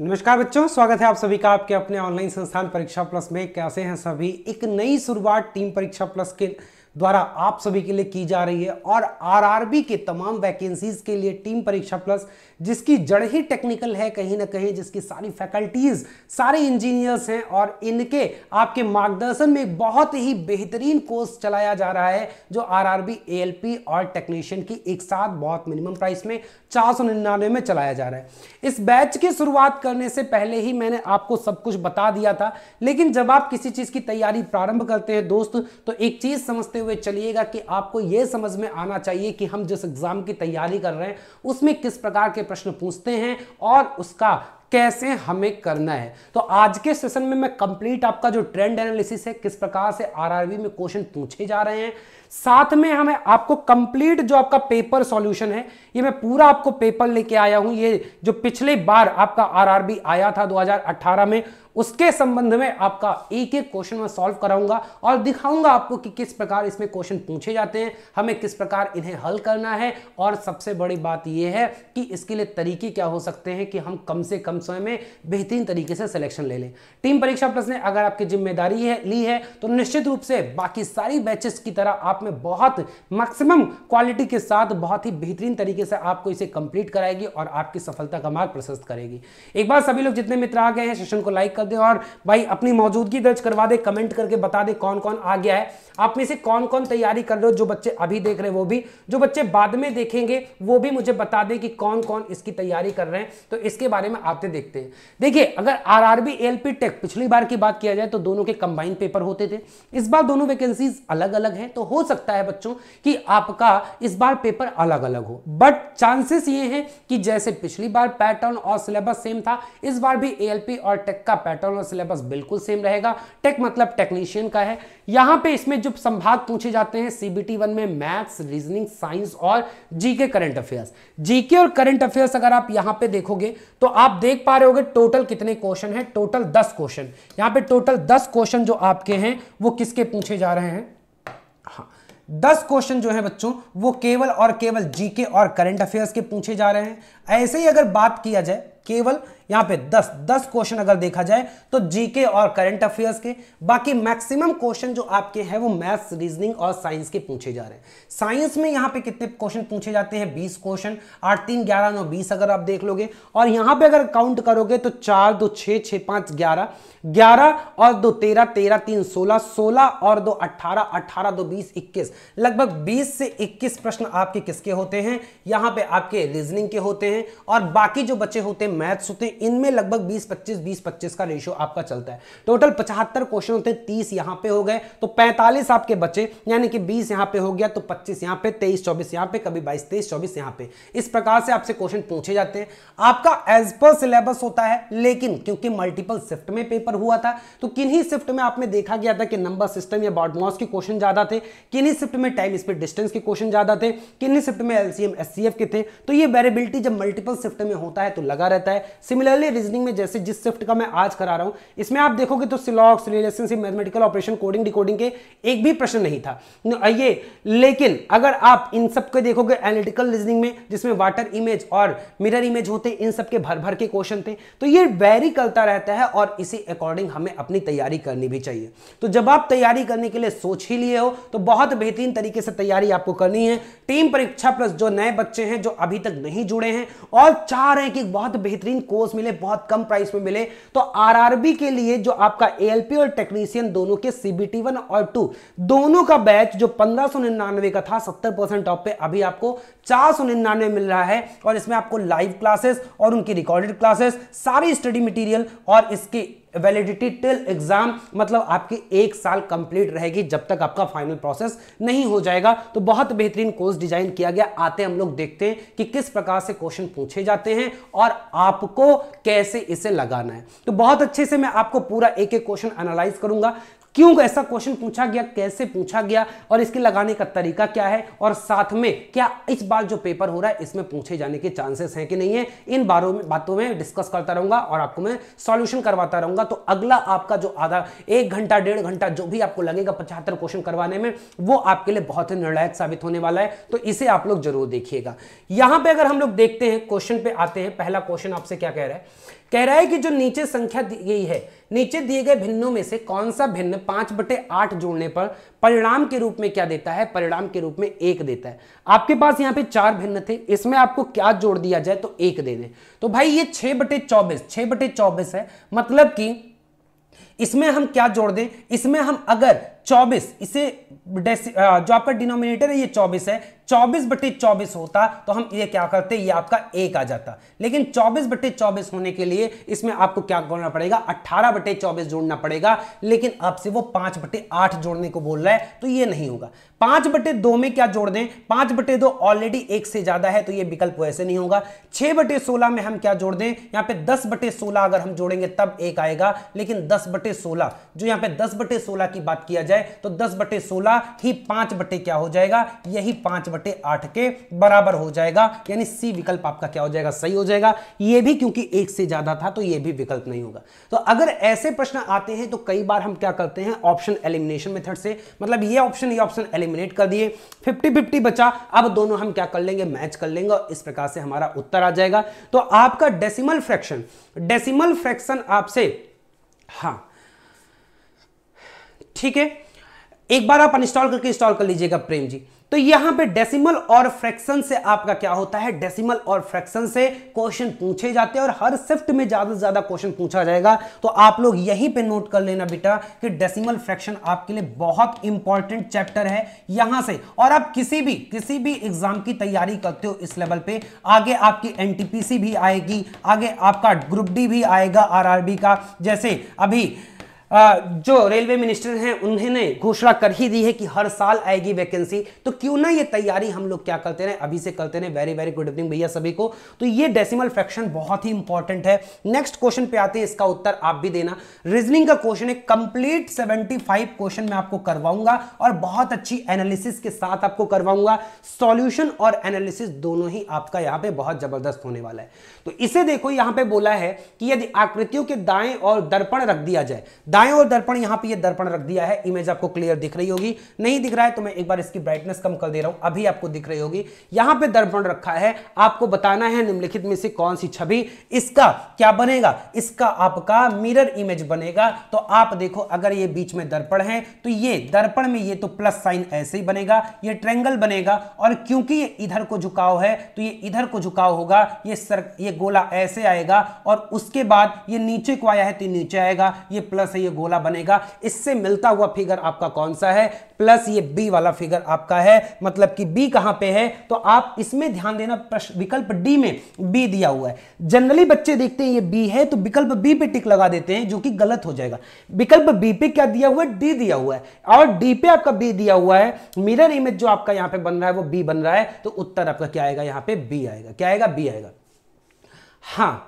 नमस्कार बच्चों स्वागत है आप सभी का आपके अपने ऑनलाइन संस्थान परीक्षा प्लस में कैसे हैं सभी एक नई शुरुआत टीम परीक्षा प्लस के द्वारा आप सभी के लिए की जा रही है और आरआरबी के तमाम वैकेंसीज के लिए टीम परीक्षा प्लस जिसकी जड़ ही टेक्निकल है कहीं ना कहीं जिसकी सारी फैकल्टीज सारे इंजीनियर्स हैं और इनके आपके मार्गदर्शन में एक बहुत ही बेहतरीन कोर्स चलाया जा रहा है जो आरआरबी एएलपी और टेक्नीशियन की एक साथ बहुत मिनिमम प्राइस में चार सौ निन्यानवे में चलाया जा रहा है इस बैच की शुरुआत करने से पहले ही मैंने आपको सब कुछ बता दिया था लेकिन जब आप किसी चीज़ की तैयारी प्रारंभ करते हैं दोस्त तो एक चीज़ समझते हुए चलिएगा कि आपको यह समझ में आना चाहिए कि हम जिस एग्ज़ाम की तैयारी कर रहे हैं उसमें किस प्रकार के प्रश्न पूछते हैं और उसका कैसे हमें करना है तो आज के सेशन में मैं कंप्लीट आपका जो ट्रेंड एनालिसिस है किस प्रकार से आरआरबी में क्वेश्चन पूछे जा रहे हैं साथ में हमें आपको कंप्लीट जो आपका पेपर सॉल्यूशन है ये मैं पूरा आपको पेपर लेके आया हूं ये जो पिछले बार आपका आरआरबी आया था 2018 में उसके संबंध में आपका एक एक क्वेश्चन मैं सॉल्व कराऊंगा और दिखाऊंगा आपको कि किस प्रकार इसमें क्वेश्चन पूछे जाते हैं हमें किस प्रकार इन्हें हल करना है और सबसे बड़ी बात यह है कि इसके लिए तरीके क्या हो सकते हैं कि हम कम से कम समय में बेहतरीन तरीके से सिलेक्शन ले लें टीम परीक्षा प्लस ने अगर आपकी जिम्मेदारी है ली है तो निश्चित रूप से बाकी सारी बैचेस की तरह आप में बहुत मैक्सिमम क्वालिटी के साथ बहुत ही बेहतरीन तरीके से आपको इसे कंप्लीट कराएगी और आपकी सफलता का मार्ग प्रशस्त करेगी एक बार सभी लोग जितने मित्र आ गए हैं सेशन को लाइक कर दे और भाई अपनी मौजूदगी दर्ज करवा दे कमेंट करके बता दे कौन कौन आ गया है आप में से कौन कौन तैयारी कर रहे हो जो बच्चे अभी देख रहे हैं वो भी जो बच्चे बाद में देखेंगे वो भी मुझे बता दें कि कौन कौन इसकी तैयारी कर रहे हैं तो इसके बारे में आते देखते हैं देखिए अगर आर आर टेक पिछली बार की बात किया जाए तो दोनों के कंबाइन पेपर होते थे इस बार दोनों वैकेंसीज अलग अलग हैं तो हो सकता है बच्चों कि आपका इस बार पेपर अलग अलग हो बट चांसेस ये हैं कि जैसे पिछली बार पैटर्न और सिलेबस सेम था इस बार भी ए और टेक का पैटर्न पैटर्न और सिलेबस बिल्कुल सेम रहेगा टेक मतलब टेक्नीशियन का है यहां पे इसमें जो संभाग पूछे जाते हैं सीबीटी वन में मैथ्स रीजनिंग साइंस और जीके करंट अफेयर्स जीके और करंट अफेयर्स अगर आप यहां पे देखोगे तो आप देख पा रहे होगे टोटल कितने क्वेश्चन है टोटल दस क्वेश्चन यहां पे टोटल दस क्वेश्चन जो आपके हैं वो किसके पूछे जा रहे हैं हाँ दस क्वेश्चन जो है बच्चों वो केवल और केवल जीके और करंट अफेयर्स के पूछे जा रहे हैं ऐसे ही अगर बात किया जाए केवल यहां पे 10 10 क्वेश्चन अगर देखा जाए तो जीके और करंट अफेयर्स के बाकी मैक्सिमम क्वेश्चन जो आपके हैं वो मैथ्स रीजनिंग और साइंस के पूछे जा रहे हैं साइंस में यहां पे कितने क्वेश्चन पूछे जाते हैं बीस क्वेश्चन आठ तीन ग्यारह नौ बीस अगर आप देख लोगे और यहां पर अगर काउंट करोगे तो चार दो छ छ पांच ग्यारह ग्यारह और दो तेरह तेरह तीन सोलह सोलह और दो अट्ठारह अट्ठारह दो बीस इक्कीस लगभग बीस से इक्कीस प्रश्न आपके किसके होते हैं यहां पे आपके रीजनिंग के होते हैं और बाकी जो बच्चे होते हैं मैथ्स होते हैं इनमें लगभग 20-25 20-25 का रेशियो आपका चलता है टोटल पचहत्तर क्वेश्चन होते हैं तीस यहां पे हो गए तो पैंतालीस आपके बचे यानी कि बीस यहां पे हो गया तो पच्चीस यहां पे तेईस चौबीस यहां पे कभी बाईस तेईस चौबीस यहां पे इस प्रकार से आपसे क्वेश्चन पूछे जाते हैं आपका एज पर सिलेबस होता है लेकिन क्योंकि मल्टीपल शिफ्ट में पेपर हुआ था तो किन्हीं शिफ्ट में आपने देखा गया था कि नंबर सिस्टम या बॉडमॉस के क्वेश्चन ज्यादा थे किन्हीं शिफ्ट में टाइम स्पीड डिस्टेंस के क्वेश्चन ज्यादा थे किन्हीं शिफ्ट में एलसीएम एस के थे तो ये वेरेबिलिटी जब मल्टीपल शिफ्ट में होता है तो लगा रहता है सिमिलर पैरेलली रीजनिंग में जैसे जिस शिफ्ट का मैं आज करा रहा हूं इसमें आप देखोगे तो सिलॉक्स relationship mathematical operation coding decoding के एक भी प्रश्न नहीं था ये लेकिन अगर आप इन सब के देखोगे एनालिटिकल रीजनिंग में जिसमें वाटर इमेज और मिरर इमेज होते इन सब के भर भर के क्वेश्चन थे तो ये वेरी करता रहता है और इसी अकॉर्डिंग हमें अपनी तैयारी करनी भी चाहिए तो जब आप तैयारी करने के लिए सोच ही लिए हो तो बहुत बेहतरीन तरीके से तैयारी आपको करनी है टीम परीक्षा प्लस जो नए बच्चे हैं जो अभी तक नहीं जुड़े हैं और चाह रहे हैं कि बहुत बेहतरीन कोर्स मिले बहुत कम प्राइस में मिले तो आरआरबी के लिए जो आपका एएलपी और टेक्नीशियन दोनों के सीबीटी वन और टू दोनों का बैच जो पंद्रह का था सत्तर परसेंट ऑफ पे अभी आपको चार मिल रहा है और इसमें आपको लाइव क्लासेस और उनकी रिकॉर्डेड क्लासेस सारी स्टडी मटेरियल और इसके वैलिडिटी टिल एग्जाम मतलब आपकी एक साल कंप्लीट रहेगी जब तक आपका फाइनल प्रोसेस नहीं हो जाएगा तो बहुत बेहतरीन कोर्स डिजाइन किया गया आते हम लोग देखते हैं कि किस प्रकार से क्वेश्चन पूछे जाते हैं और आपको कैसे इसे लगाना है तो बहुत अच्छे से मैं आपको पूरा एक एक क्वेश्चन एनालाइज करूंगा क्यों ऐसा क्वेश्चन पूछा गया कैसे पूछा गया और इसके लगाने का तरीका क्या है और साथ में क्या इस बार जो पेपर हो रहा है इसमें पूछे जाने के चांसेस हैं कि नहीं है इन बारों में बातों में डिस्कस करता रहूंगा और आपको मैं सॉल्यूशन करवाता रहूंगा तो अगला आपका जो आधा एक घंटा डेढ़ घंटा जो भी आपको लगेगा पचहत्तर क्वेश्चन करवाने में वो आपके लिए बहुत ही निर्णायक साबित होने वाला है तो इसे आप लोग जरूर देखिएगा यहां पर अगर हम लोग देखते हैं क्वेश्चन पे आते हैं पहला क्वेश्चन आपसे क्या कह रहा है कह रहा है कि जो नीचे संख्या दी गई है नीचे दिए गए भिन्नों में से कौन सा भिन्न पांच बटे आठ जोड़ने पर परिणाम के रूप में क्या देता है परिणाम के रूप में एक देता है आपके पास यहाँ पे चार भिन्न थे इसमें आपको क्या जोड़ दिया जाए तो एक दे दे तो भाई ये छह बटे चौबीस छह बटे चौबीस है मतलब कि इसमें हम क्या जोड़ दें इसमें हम अगर 24 इसे जो आपका डिनोमिनेटर है ये 24 है चौबीस बटे चौबीस होता तो हम ये क्या करते ये आपका एक आ जाता लेकिन चौबीस बटे चौबीस होने के लिए इसमें आपको क्या करना पड़ेगा अट्ठारह बटे चौबीस जोड़ना पड़ेगा लेकिन आपसे वो पांच बटे आठ जोड़ने को बोल रहा है तो ये नहीं होगा पांच बटे दो में क्या जोड़ दें पांच बटे दो ऑलरेडी एक से ज्यादा है तो ये विकल्प वैसे नहीं होगा छह बटे सोलह में हम क्या जोड़ दें यहाँ पे दस बटे सोलह अगर हम जोड़ेंगे तब एक आएगा लेकिन दस बटे सोलह जो यहाँ पे दस बटे सोलह की बात किया जाए तो दस बटे सोलह ही पांच बटे क्या हो जाएगा यही पांच बटे आठ के बराबर हो जाएगा यानी सी विकल्प आपका क्या हो जाएगा सही हो जाएगा ये भी क्योंकि एक से ज्यादा था तो ये भी विकल्प नहीं होगा तो अगर ऐसे प्रश्न आते हैं तो कई बार हम क्या करते हैं ऑप्शन एलिमिनेशन मेथड से मतलब ये ऑप्शन ये ऑप्शन एलिमिनेट कर दिए फिफ्टी फिफ्टी बचा अब दोनों हम क्या कर लेंगे मैच कर लेंगे और इस प्रकार से हमारा उत्तर आ जाएगा तो आपका डेसिमल फ्रैक्शन डेसिमल फ्रैक्शन आपसे हाँ ठीक है एक बार आप इंस्टॉल करके इंस्टॉल कर लीजिएगा प्रेम जी तो यहां पे डेसिमल और फ्रैक्शन से आपका क्या होता है डेसिमल और फ्रैक्शन से क्वेश्चन पूछे जाते हैं और हर शिफ्ट में ज्यादा से ज्यादा क्वेश्चन पूछा जाएगा तो आप लोग यहीं पे नोट कर लेना बेटा कि डेसिमल फ्रैक्शन आपके लिए बहुत इंपॉर्टेंट चैप्टर है यहां से और आप किसी भी किसी भी एग्जाम की तैयारी करते हो इस लेवल पे आगे आपकी एन भी आएगी आगे आपका ग्रुप डी भी आएगा आर का जैसे अभी जो रेलवे मिनिस्टर हैं उन्होंने घोषणा कर ही दी है कि हर साल आएगी वैकेंसी तो क्यों ना ये तैयारी हम लोग क्या करते रहे अभी से करते रहे वेरी वेरी गुड इवनिंग भैया सभी को तो ये डेसिमल फ्रैक्शन बहुत ही इंपॉर्टेंट है नेक्स्ट क्वेश्चन पे आते हैं इसका उत्तर आप भी देना रीजनिंग का क्वेश्चन है कंप्लीट 75 क्वेश्चन मैं आपको करवाऊंगा और बहुत अच्छी एनालिसिस के साथ आपको करवाऊंगा सॉल्यूशन और एनालिसिस दोनों ही आपका यहाँ पे बहुत जबरदस्त होने वाला है तो इसे देखो यहाँ पे बोला है कि यदि आकृतियों के दाएं और दर्पण रख दिया जाए दाएं और दर्पण यहां पे ये दर्पण रख दिया है इमेज आपको क्लियर दिख रही होगी नहीं दिख रहा है तो मैं एक बार इसकी ब्राइटनेस कम कर दे रहा हूं अभी आपको दिख रही होगी यहां पे दर्पण रखा है आपको बताना है निम्नलिखित में से कौन सी छवि इसका क्या बनेगा इसका आपका मिरर इमेज बनेगा तो आप देखो अगर ये बीच में दर्पण है तो ये दर्पण में ये तो प्लस साइन ऐसे ही बनेगा ये ट्रेंगल बनेगा और क्योंकि ये इधर को झुकाव है तो ये इधर को झुकाव होगा ये सर ये गोला ऐसे आएगा और उसके बाद ये नीचे को आया है तो नीचे आएगा ये प्लस है ये गोला बनेगा इससे मिलता हुआ फिगर आपका कौन सा है प्लस ये बी वाला फिगर आपका है मतलब कि बी कहां पे है तो आप इसमें ध्यान देना विकल्प डी में बी दिया हुआ है जनरली बच्चे देखते हैं ये बी है तो विकल्प बी पे टिक लगा देते हैं जो कि गलत हो जाएगा विकल्प बी पे क्या दिया हुआ है डी दिया हुआ है और डी पे आपका बी दिया हुआ है मिरर इमेज जो आपका यहां पर बन रहा है वो बी बन रहा है तो उत्तर आपका क्या आएगा यहां पर बी आएगा क्या आएगा बी आएगा हाँ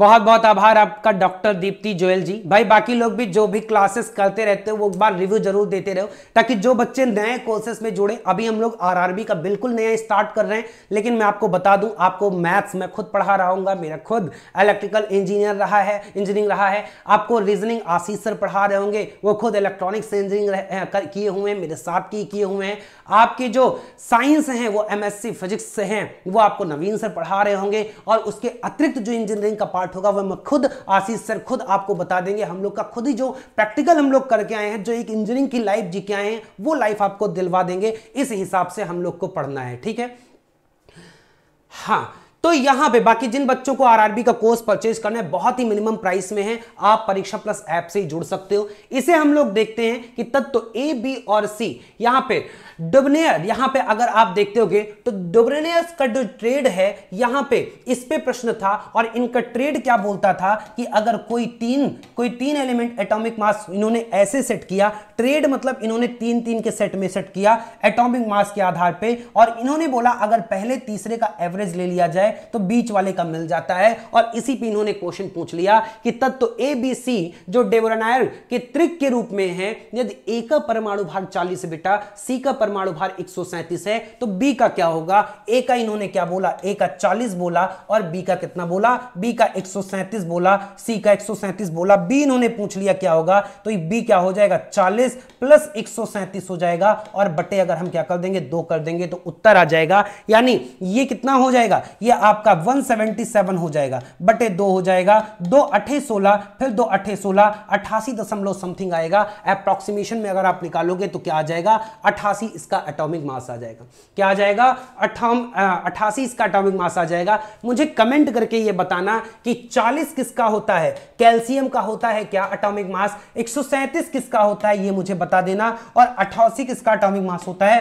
बहुत बहुत आभार आपका डॉक्टर दीप्ति जोयल जी भाई बाकी लोग भी जो भी क्लासेस करते रहते हो वो एक बार रिव्यू जरूर देते रहो ताकि जो बच्चे नए कोर्सेस में जुड़े अभी हम लोग आरआरबी का बिल्कुल नया स्टार्ट कर रहे हैं लेकिन मैं आपको बता दूं आपको मैथ्स मैं खुद पढ़ा रहा हूँ मेरा खुद इलेक्ट्रिकल इंजीनियर रहा है इंजीनियरिंग रहा है आपको रीजनिंग आशीष सर पढ़ा रहे होंगे वो खुद इलेक्ट्रॉनिक्स इंजीनियरिंग किए हुए हैं मेरे साथ की किए हुए हैं आपके जो साइंस हैं वो एम फिजिक्स से हैं वो आपको नवीन सर पढ़ा रहे होंगे और उसके अतिरिक्त जो इंजीनियरिंग का पार्ट होगा वह खुद आशीष सर खुद आपको बता देंगे हम लोग का खुद ही जो प्रैक्टिकल हम लोग करके आए हैं जो एक इंजीनियरिंग की लाइफ जी के आए हैं वो लाइफ आपको दिलवा देंगे इस हिसाब से हम लोग को पढ़ना है ठीक है हाँ तो यहां पे बाकी जिन बच्चों को आरआरबी का कोर्स परचेज करना है बहुत ही मिनिमम प्राइस में है आप परीक्षा प्लस ऐप से ही जुड़ सकते हो इसे हम लोग देखते हैं कि तत्व ए बी और सी यहां पे डुबनेयर यहां पे अगर आप देखते होगे तो डुबनेयर का जो ट्रेड है यहां पे इस पे प्रश्न था और इनका ट्रेड क्या बोलता था कि अगर कोई तीन कोई तीन एलिमेंट एटॉमिक मास इन्होंने ऐसे सेट किया ट्रेड मतलब इन्होंने तीन तीन के सेट में सेट किया एटॉमिक मास के आधार पे और इन्होंने बोला अगर पहले तीसरे का एवरेज ले लिया जाए तो बीच वाले का मिल जाता है और इसी पे इन्होंने क्वेश्चन पूछ लिया कि तत्व ए बी सी जो डेवरनायर के त्रिक के रूप में है यदि ए का परमाणु भार 40 बेटा सी का परमाणु भार एक है तो बी का क्या होगा ए का इन्होंने क्या बोला ए का चालीस बोला और बी का कितना बोला बी का एक बोला सी का एक बोला बी इन्होंने पूछ लिया क्या होगा तो बी क्या हो जाएगा चालीस प्लस एक हो जाएगा और बटे अगर हम क्या कर देंगे दो कर देंगे तो उत्तर आ जाएगा यानी ये कितना हो जाएगा ये आपका 177 हो जाएगा बटे दो हो जाएगा दो अठे सोलह फिर दो अठे सोलह अठासी दशमलव समथिंग आएगा अप्रोक्सीमेशन में अगर आप निकालोगे तो क्या आ जाएगा अठासी इसका एटॉमिक मास आ जाएगा क्या आ जाएगा अठाम अठासी इसका एटॉमिक मास आ जाएगा मुझे कमेंट करके ये बताना कि 40 किसका होता है कैल्सियम का होता है क्या अटोमिक मास एक किसका होता है ये मुझे बता देना और अठासी किसका अटोमिक मास होता है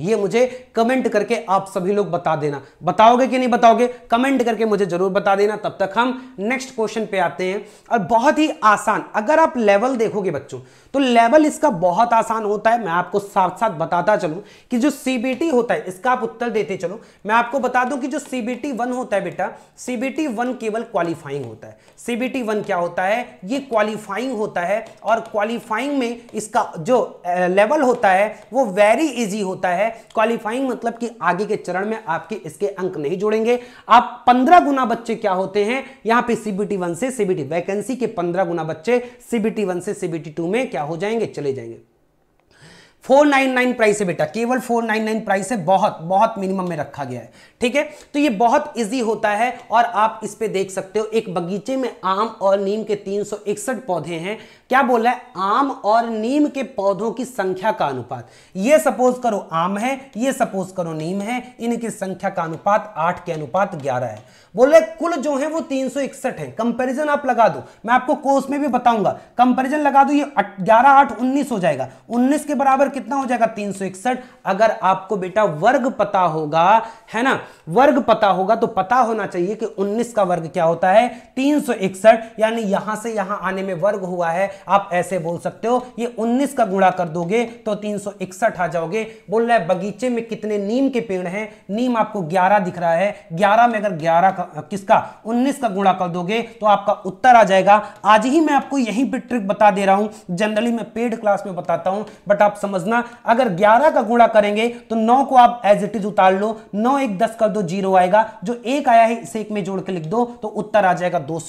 ये मुझे कमेंट करके आप सभी लोग बता देना बताओगे कि नहीं बताओगे कमेंट करके मुझे जरूर बता देना तब तक हम नेक्स्ट क्वेश्चन पे आते हैं और बहुत ही आसान अगर आप लेवल देखोगे बच्चों तो लेवल इसका बहुत आसान होता है मैं आपको साथ साथ बताता चलूं कि जो सीबीटी होता है इसका आप उत्तर देते चलो मैं आपको बता दूं कि जो सीबीटी वन होता है बेटा सीबीटी वन केवल क्वालिफाइंग होता है सीबीटी वन क्या होता है ये क्वालिफाइंग होता है और क्वालिफाइंग में इसका जो लेवल होता है वो वेरी इजी होता है है क्वालिफाइंग मतलब कि आगे के चरण में आपके इसके अंक नहीं जोड़ेंगे आप पंद्रह गुना बच्चे क्या होते हैं यहां पे सीबीटी वन से सीबीटी वैकेंसी के पंद्रह गुना बच्चे सीबीटी वन से सीबीटी टू में क्या हो जाएंगे चले जाएंगे 499 प्राइस है बेटा केवल 499 प्राइस है बहुत बहुत मिनिमम में रखा गया है ठीक है तो ये बहुत इजी होता है और आप इस पे देख सकते हो एक बगीचे में आम और नीम के 361 पौधे हैं क्या बोला है आम और नीम के पौधों की संख्या का अनुपात ये सपोज करो आम है ये सपोज करो नीम है इनकी संख्या का अनुपात आठ के अनुपात ग्यारह है बोले कुल जो है वो तीन सौ इकसठ है कंपेरिजन आप लगा दो मैं आपको कोर्स में भी बताऊंगा कंपेरिजन लगा दो ये ग्यारह आठ उन्नीस हो जाएगा उन्नीस के बराबर कितना हो जाएगा तीन सौ इकसठ अगर आपको बेटा वर्ग पता होगा है ना वर्ग पता होगा तो पता होना चाहिए कि उन्नीस का वर्ग क्या होता है तीन यानी यहां से यहां आने में वर्ग हुआ है आप ऐसे बोल सकते हो ये 19 का गुणा कर दोगे तो 361 आ जाओगे बोल रहा है बगीचे में कितने नीम के पेड़ हैं नीम आपको 11 दिख रहा है 11 में अगर 11 का किसका 19 का गुणा कर दोगे तो आपका उत्तर आ जाएगा आज ही मैं आपको यहीं पर ट्रिक बता दे रहा हूं जनरली मैं पेड क्लास में बताता हूं बट आप समझना अगर ग्यारह का गुणा करेंगे तो नौ को आप एज इट इज उतार लो नौ एक दस कर दो जीरो आएगा जो एक आया है इसे एक में जोड़ के लिख दो तो उत्तर आ जाएगा दो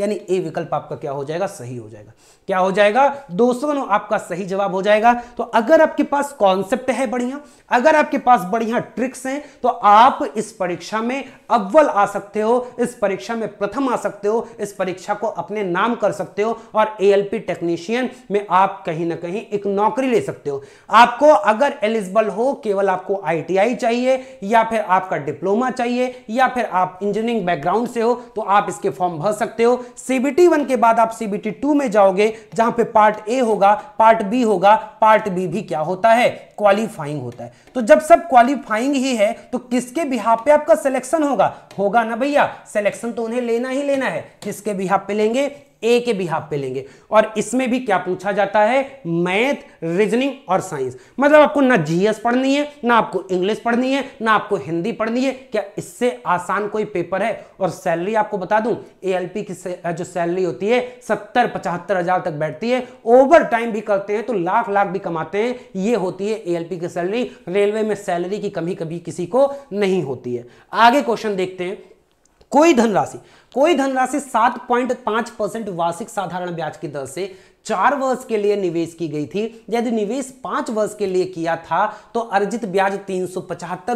यानी ए विकल्प आपका क्या हो जाएगा सही हो जाएगा क्या क्या हो जाएगा दो आपका सही जवाब हो जाएगा तो अगर आपके पास कॉन्सेप्ट है बढ़िया अगर आपके पास बढ़िया ट्रिक्स हैं तो आप इस परीक्षा में अव्वल आ सकते हो इस परीक्षा में प्रथम आ सकते हो इस परीक्षा को अपने नाम कर सकते हो और एएलपी टेक्नीशियन में आप कहीं ना कहीं एक नौकरी ले सकते हो आपको अगर एलिजिबल हो केवल आपको आईटीआई चाहिए या फिर आपका डिप्लोमा चाहिए या फिर आप इंजीनियरिंग बैकग्राउंड से हो तो आप इसके फॉर्म भर सकते हो सीबीटी वन के बाद आप सीबीटी टू में जाओगे जहां पर पार्ट ए होगा पार्ट बी होगा पार्ट बी भी क्या होता है क्वालिफाइंग होता है तो जब सब क्वालिफाइंग ही है तो किसके बिहार पे आपका सिलेक्शन होगा होगा होगा ना भैया सिलेक्शन तो उन्हें लेना ही लेना है किसके आप पे लेंगे ए के भी हाफ पे लेंगे और इसमें भी क्या पूछा जाता है मैथ रीजनिंग और साइंस मतलब आपको ना जीएस पढ़नी है ना आपको इंग्लिश पढ़नी है ना आपको हिंदी पढ़नी है क्या इससे आसान कोई पेपर है और सैलरी आपको बता दूं एएलपी की जो सैलरी होती है सत्तर पचहत्तर हजार तक बैठती है ओवर टाइम भी करते हैं तो लाख लाख भी कमाते हैं ये होती है ए की सैलरी रेलवे में सैलरी की कमी कभी किसी को नहीं होती है आगे क्वेश्चन देखते हैं कोई धनराशि कोई धनराशि सात पॉइंट पांच परसेंट वार्षिक साधारण ब्याज की दर से चार वर्ष के लिए निवेश की गई थी यदि निवेश पांच वर्ष के लिए किया था तो अर्जित ब्याज तीन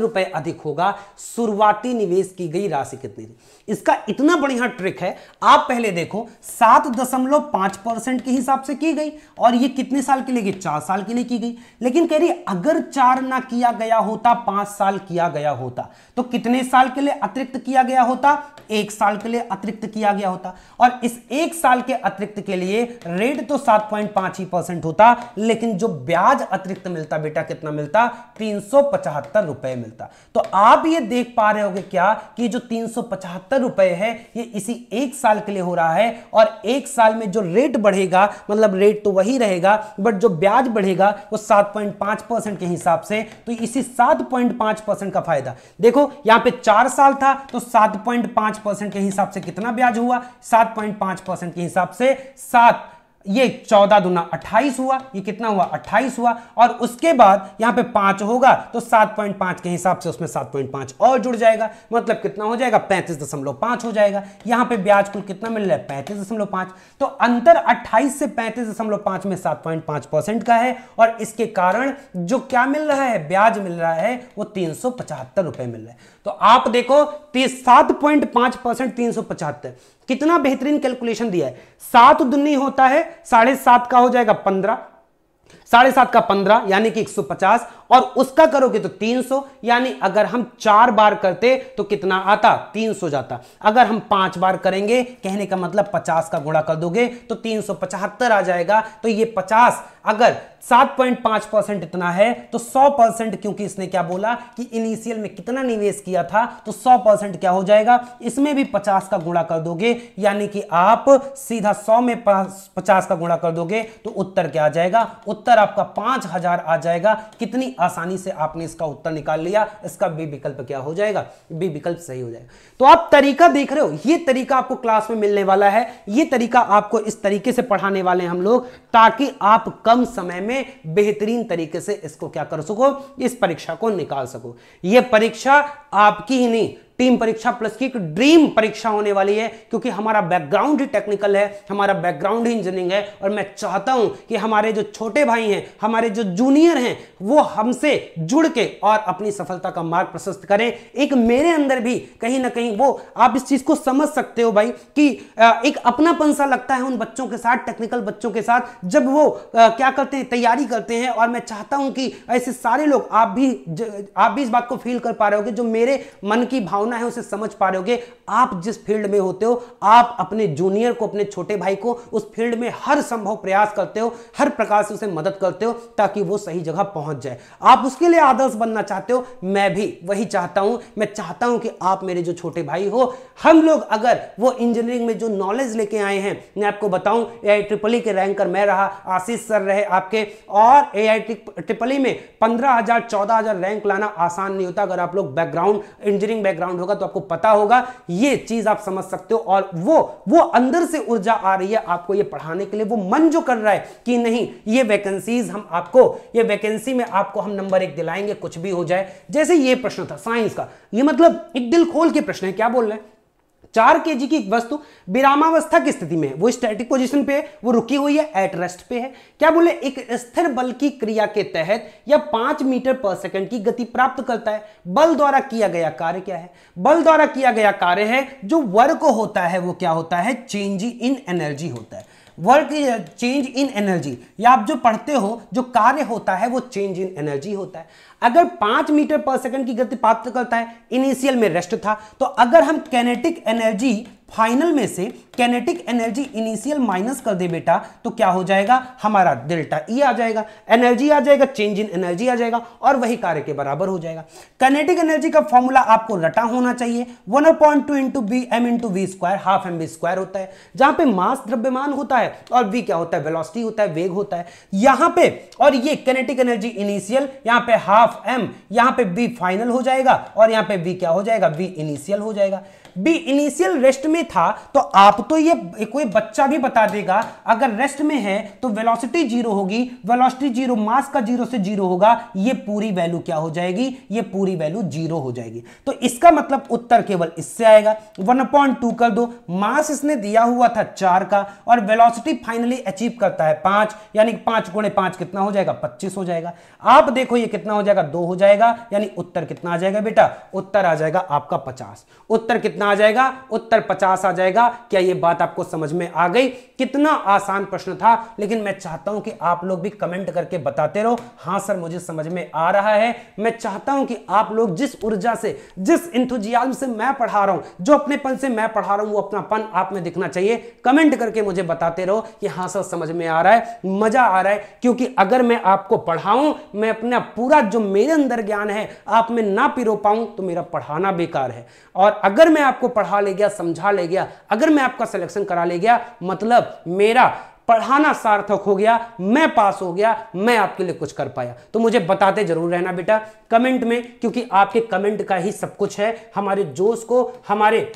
रुपए अधिक होगा शुरुआती निवेश की गई राशि कितनी थी इसका इतना बढ़िया ट्रिक है आप पहले देखो सात दशमलव पांच परसेंट के हिसाब से की गई और ये कितने साल के लिए की चार साल के लिए की गई लेकिन कह रही अगर चार ना किया गया होता पांच साल किया गया होता तो कितने साल के लिए अतिरिक्त किया गया होता एक साल के लिए अतिरिक्त किया गया होता और इस एक साल के अतिरिक्त के लिए रेट तो तो 7.5 ही परसेंट होता लेकिन जो ब्याज अतिरिक्त मिलता बेटा कितना मिलता तीन रुपए मिलता तो आप ये देख पा रहे होगे क्या कि जो तीन रुपए है ये इसी एक साल के लिए हो रहा है और एक साल में जो रेट बढ़ेगा मतलब रेट तो वही रहेगा बट जो ब्याज बढ़ेगा वो 7.5 परसेंट के हिसाब से तो इसी 7.5 परसेंट का फायदा देखो यहां पे चार साल था तो 7.5 परसेंट के हिसाब से कितना ब्याज हुआ 7.5 परसेंट के हिसाब से सात ये चौदह दुना अट्ठाईस हुआ ये कितना हुआ अट्ठाईस हुआ और उसके बाद यहाँ पे पांच होगा तो सात पॉइंट पांच के हिसाब से उसमें सात पॉइंट पांच और जुड़ जाएगा मतलब कितना हो जाएगा पैंतीस दशमलव पांच हो जाएगा यहाँ पे ब्याज कुल कितना मिल रहा है पैंतीस दशमलव पांच तो अंतर अट्ठाईस से पैंतीस दशमलव पांच में सात पॉइंट पांच परसेंट का है और इसके कारण जो क्या मिल रहा है ब्याज मिल रहा है वो तीन सौ पचहत्तर रुपए मिल रहा है तो आप देखो सात पॉइंट पांच परसेंट तीन सौ पचहत्तर कितना बेहतरीन कैलकुलेशन दिया है सात दुनी होता है साढ़े सात का हो जाएगा पंद्रह साढ़े सात का पंद्रह यानी कि एक सौ पचास और उसका करोगे तो तीन सौ यानी अगर हम चार बार करते तो कितना आता तीन सौ जाता अगर हम पांच बार करेंगे कहने का मतलब पचास का गुणा कर दोगे तो तीन सौ पचहत्तर आ जाएगा तो ये पचास अगर 7.5 परसेंट इतना है तो 100 परसेंट क्योंकि इसने क्या बोला कि इनिशियल में कितना निवेश किया था तो 100 परसेंट क्या हो जाएगा इसमें भी 50 का गुणा कर दोगे यानी कि आप सीधा 100 में 50 का गुणा कर दोगे तो उत्तर क्या आ जाएगा उत्तर आपका 5000 आ जाएगा कितनी आसानी से आपने इसका उत्तर निकाल लिया इसका बी विकल्प क्या हो जाएगा बी विकल्प सही हो जाएगा तो आप तरीका देख रहे हो ये तरीका आपको क्लास में मिलने वाला है ये तरीका आपको इस तरीके से पढ़ाने वाले हम लोग ताकि आप कब कम समय में बेहतरीन तरीके से इसको क्या कर सको इस परीक्षा को निकाल सको ये परीक्षा आपकी ही नहीं टीम परीक्षा प्लस की एक ड्रीम परीक्षा होने वाली है क्योंकि हमारा बैकग्राउंड ही टेक्निकल है हमारा बैकग्राउंड ही इंजीनियरिंग है और मैं चाहता हूं कि हमारे जो छोटे भाई हैं हमारे जो जूनियर हैं वो हमसे जुड़ के और अपनी सफलता का मार्ग प्रशस्त करें एक मेरे अंदर भी कहीं ना कहीं वो आप इस चीज को समझ सकते हो भाई कि एक अपना पंसा लगता है उन बच्चों के साथ टेक्निकल बच्चों के साथ जब वो क्या करते हैं तैयारी करते हैं और मैं चाहता हूं कि ऐसे सारे लोग आप भी आप भी इस बात को फील कर पा रहे हो कि जो मेरे मन की भावना भावना है उसे समझ पा रहे होगे आप जिस फील्ड में होते हो आप अपने जूनियर को अपने छोटे भाई को उस फील्ड में हर संभव प्रयास करते हो हर प्रकार से उसे मदद करते हो ताकि वो सही जगह पहुंच जाए आप उसके लिए आदर्श बनना चाहते हो मैं भी वही चाहता हूं मैं चाहता हूं कि आप मेरे जो छोटे भाई हो हम लोग अगर वो इंजीनियरिंग में जो नॉलेज लेके आए हैं मैं आपको बताऊं ए ट्रिपल ई के रैंकर मैं रहा आशीष सर रहे आपके और ए आई ट्रिपल ई में पंद्रह हजार चौदह हजार रैंक लाना आसान नहीं होता अगर आप लोग बैकग्राउंड इंजीनियरिंग बैकग्राउंड साउंड होगा तो आपको पता होगा ये चीज आप समझ सकते हो और वो वो अंदर से ऊर्जा आ रही है आपको ये पढ़ाने के लिए वो मन जो कर रहा है कि नहीं ये वैकेंसीज हम आपको ये वैकेंसी में आपको हम नंबर एक दिलाएंगे कुछ भी हो जाए जैसे ये प्रश्न था साइंस का ये मतलब एक दिल खोल के प्रश्न है क्या बोल रहे हैं चार के जी की वस्तु विरामावस्था की स्थिति में है वो स्टैटिक पोजिशन पे है वो रुकी हुई है एट रेस्ट पे है क्या बोले एक स्थिर बल की क्रिया के तहत या पांच मीटर पर सेकंड की गति प्राप्त करता है बल द्वारा किया गया कार्य क्या है बल द्वारा किया गया कार्य है जो वर्क होता है वो क्या होता है चेंज इन एनर्जी होता है वर्क चेंज इन एनर्जी या आप जो पढ़ते हो जो कार्य होता है वो चेंज इन एनर्जी होता है अगर पांच मीटर पर सेकंड की गति प्राप्त करता है इनिशियल में रेस्ट था तो अगर हम कैनेटिक एनर्जी फाइनल में से कैनेटिक एनर्जी इनिशियल माइनस कर दे बेटा तो क्या हो जाएगा हमारा डेल्टा ई e आ जाएगा एनर्जी आ जाएगा चेंज इन एनर्जी आ जाएगा और वही कार्य के बराबर हो जाएगा कैनेटिक एनर्जी का फॉर्मूला आपको रटा होना चाहिए one point two into B M into V square half M B square होता है जहां पे मास द्रव्यमान होता है और वी क्या होता है वेलोसिटी होता है वेग होता है यहां पर और ये कैनेटिक एनर्जी इनिशियल यहां पर हाफ एम यहां पर बी फाइनल हो जाएगा और यहां पर वी क्या हो जाएगा वी इनिशियल हो जाएगा बी इनिशियल रेस्ट में था तो आप तो ये कोई बच्चा भी बता देगा अगर रेस्ट में है तो वेलोसिटी जीरो होगी वेलोसिटी जीरो मास का जीरो से जीरो होगा ये पूरी वैल्यू क्या हो जाएगी ये पूरी वैल्यू जीरो हो जाएगी तो इसका मतलब उत्तर केवल इससे आएगा वन पॉइंट टू कर दो मास इसने दिया हुआ था चार का और वेलोसिटी फाइनली अचीव करता है पांच यानी पांच गुणे पांच कितना हो जाएगा पच्चीस हो जाएगा आप देखो ये कितना हो जाएगा दो हो जाएगा यानी उत्तर कितना आ जाएगा बेटा उत्तर आ जाएगा आपका पचास उत्तर कितना कितना आ जाएगा उत्तर पचास आ जाएगा क्या ये बात आपको समझ में आ गई कितना आसान प्रश्न था लेकिन मैं चाहता हूं कि आप लोग भी कमेंट करके बताते रहो हां सर मुझे समझ में आ रहा है मैं चाहता हूं कि आप लोग जिस ऊर्जा से जिस इंथुजियाज्म से मैं पढ़ा रहा हूं जो अपनेपन से मैं पढ़ा रहा हूं वो अपनापन आप में दिखना चाहिए कमेंट करके मुझे बताते रहो कि हां सर समझ में आ रहा है मजा आ रहा है क्योंकि अगर मैं आपको पढ़ाऊं मैं अपना पूरा जो मेरे अंदर ज्ञान है आप में ना पिरो पाऊं तो मेरा पढ़ाना बेकार है और अगर मैं आपको पढ़ा ले गया समझा ले गया अगर मैं आपका सिलेक्शन करा ले गया मतलब मेरा पढ़ाना सार्थक हो गया मैं पास हो गया मैं आपके लिए कुछ कर पाया तो मुझे बताते जरूर रहना बेटा कमेंट में क्योंकि आपके कमेंट का ही सब कुछ है हमारे जोश को हमारे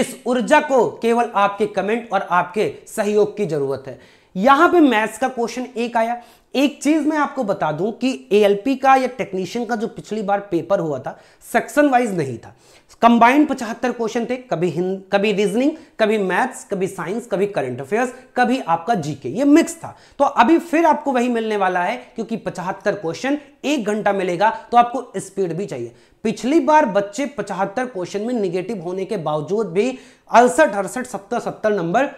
इस ऊर्जा को केवल आपके कमेंट और आपके सहयोग की जरूरत है यहां पे मैथ्स का क्वेश्चन एक आया एक चीज मैं आपको बता दूं कि एएलपी का या टेक्नीशियन का जो पिछली बार पेपर हुआ था सेक्शन वाइज नहीं था कंबाइंड पचहत्तर क्वेश्चन थे कभी हिंद कभी रीजनिंग कभी मैथ्स कभी साइंस कभी करंट अफेयर्स कभी आपका जीके ये मिक्स था तो अभी फिर आपको वही मिलने वाला है क्योंकि पचहत्तर क्वेश्चन एक घंटा मिलेगा तो आपको स्पीड भी चाहिए पिछली बार बच्चे पचहत्तर क्वेश्चन में निगेटिव होने के बावजूद भी अड़सठ अड़सठ सत्तर सत्तर नंबर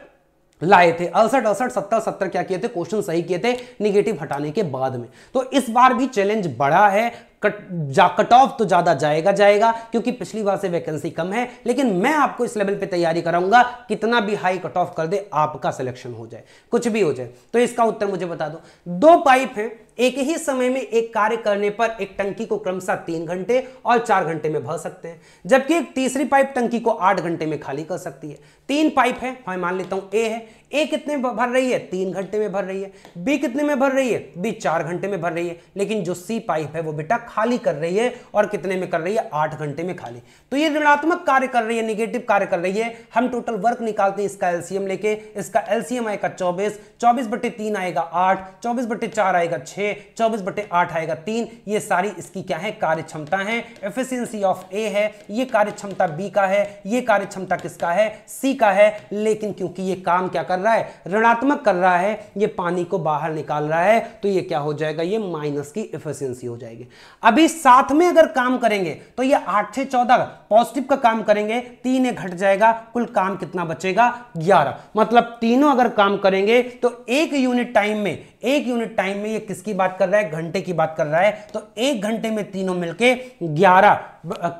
लाए थे अड़सठ अड़सठ सत्तर सत्तर क्या किए थे क्वेश्चन सही किए थे निगेटिव हटाने के बाद में तो इस बार भी चैलेंज बढ़ा है कट जा कट ऑफ तो ज़्यादा जाएगा जाएगा क्योंकि पिछली बार से वैकेंसी कम है लेकिन मैं आपको इस लेवल पे तैयारी कराऊंगा कितना भी हाई कट ऑफ कर दे आपका सिलेक्शन हो जाए कुछ भी हो जाए तो इसका उत्तर मुझे बता दो दो पाइप हैं एक ही समय में एक कार्य करने पर एक टंकी को क्रमशः तीन घंटे और चार घंटे में भर सकते हैं जबकि एक तीसरी पाइप टंकी को आठ घंटे में खाली कर सकती है तीन पाइप है मैं मान लेता हूं ए है ए कितने में भर रही है तीन घंटे में भर रही है बी कितने में भर रही है बी चार घंटे में भर रही है लेकिन जो सी पाइप है वो बेटा खाली कर रही है और कितने में कर रही है आठ घंटे में खाली तो ये ऋणात्मक कार्य कर रही है निगेटिव कार्य कर रही है हम टोटल वर्क निकालते हैं इसका एलसीएम लेके इसका एलसीएम आएगा चौबीस चौबीस बटे तीन आएगा आठ चौबीस बटे चार आएगा छह चौबीस बटे आठ आएगा तीन ये सारी इसकी क्या है कार्य क्षमता है एफिशियंसी ऑफ ए है ये कार्य क्षमता बी का है ये कार्य क्षमता किसका है सी का है लेकिन क्योंकि ये काम क्या कर रहा है ऋणात्मक कर रहा है ये पानी को बाहर निकाल रहा है तो ये क्या हो जाएगा ये माइनस की इफिशियंसी हो जाएगी अभी साथ में अगर काम करेंगे तो ये आठ से चौदह पॉजिटिव का काम करेंगे तीन एक घट जाएगा कुल काम कितना बचेगा ग्यारह मतलब तीनों अगर काम करेंगे तो एक यूनिट टाइम में एक यूनिट टाइम में ये किसकी बात कर रहा है घंटे की बात कर रहा है तो एक घंटे में तीनों मिलके ग्यारह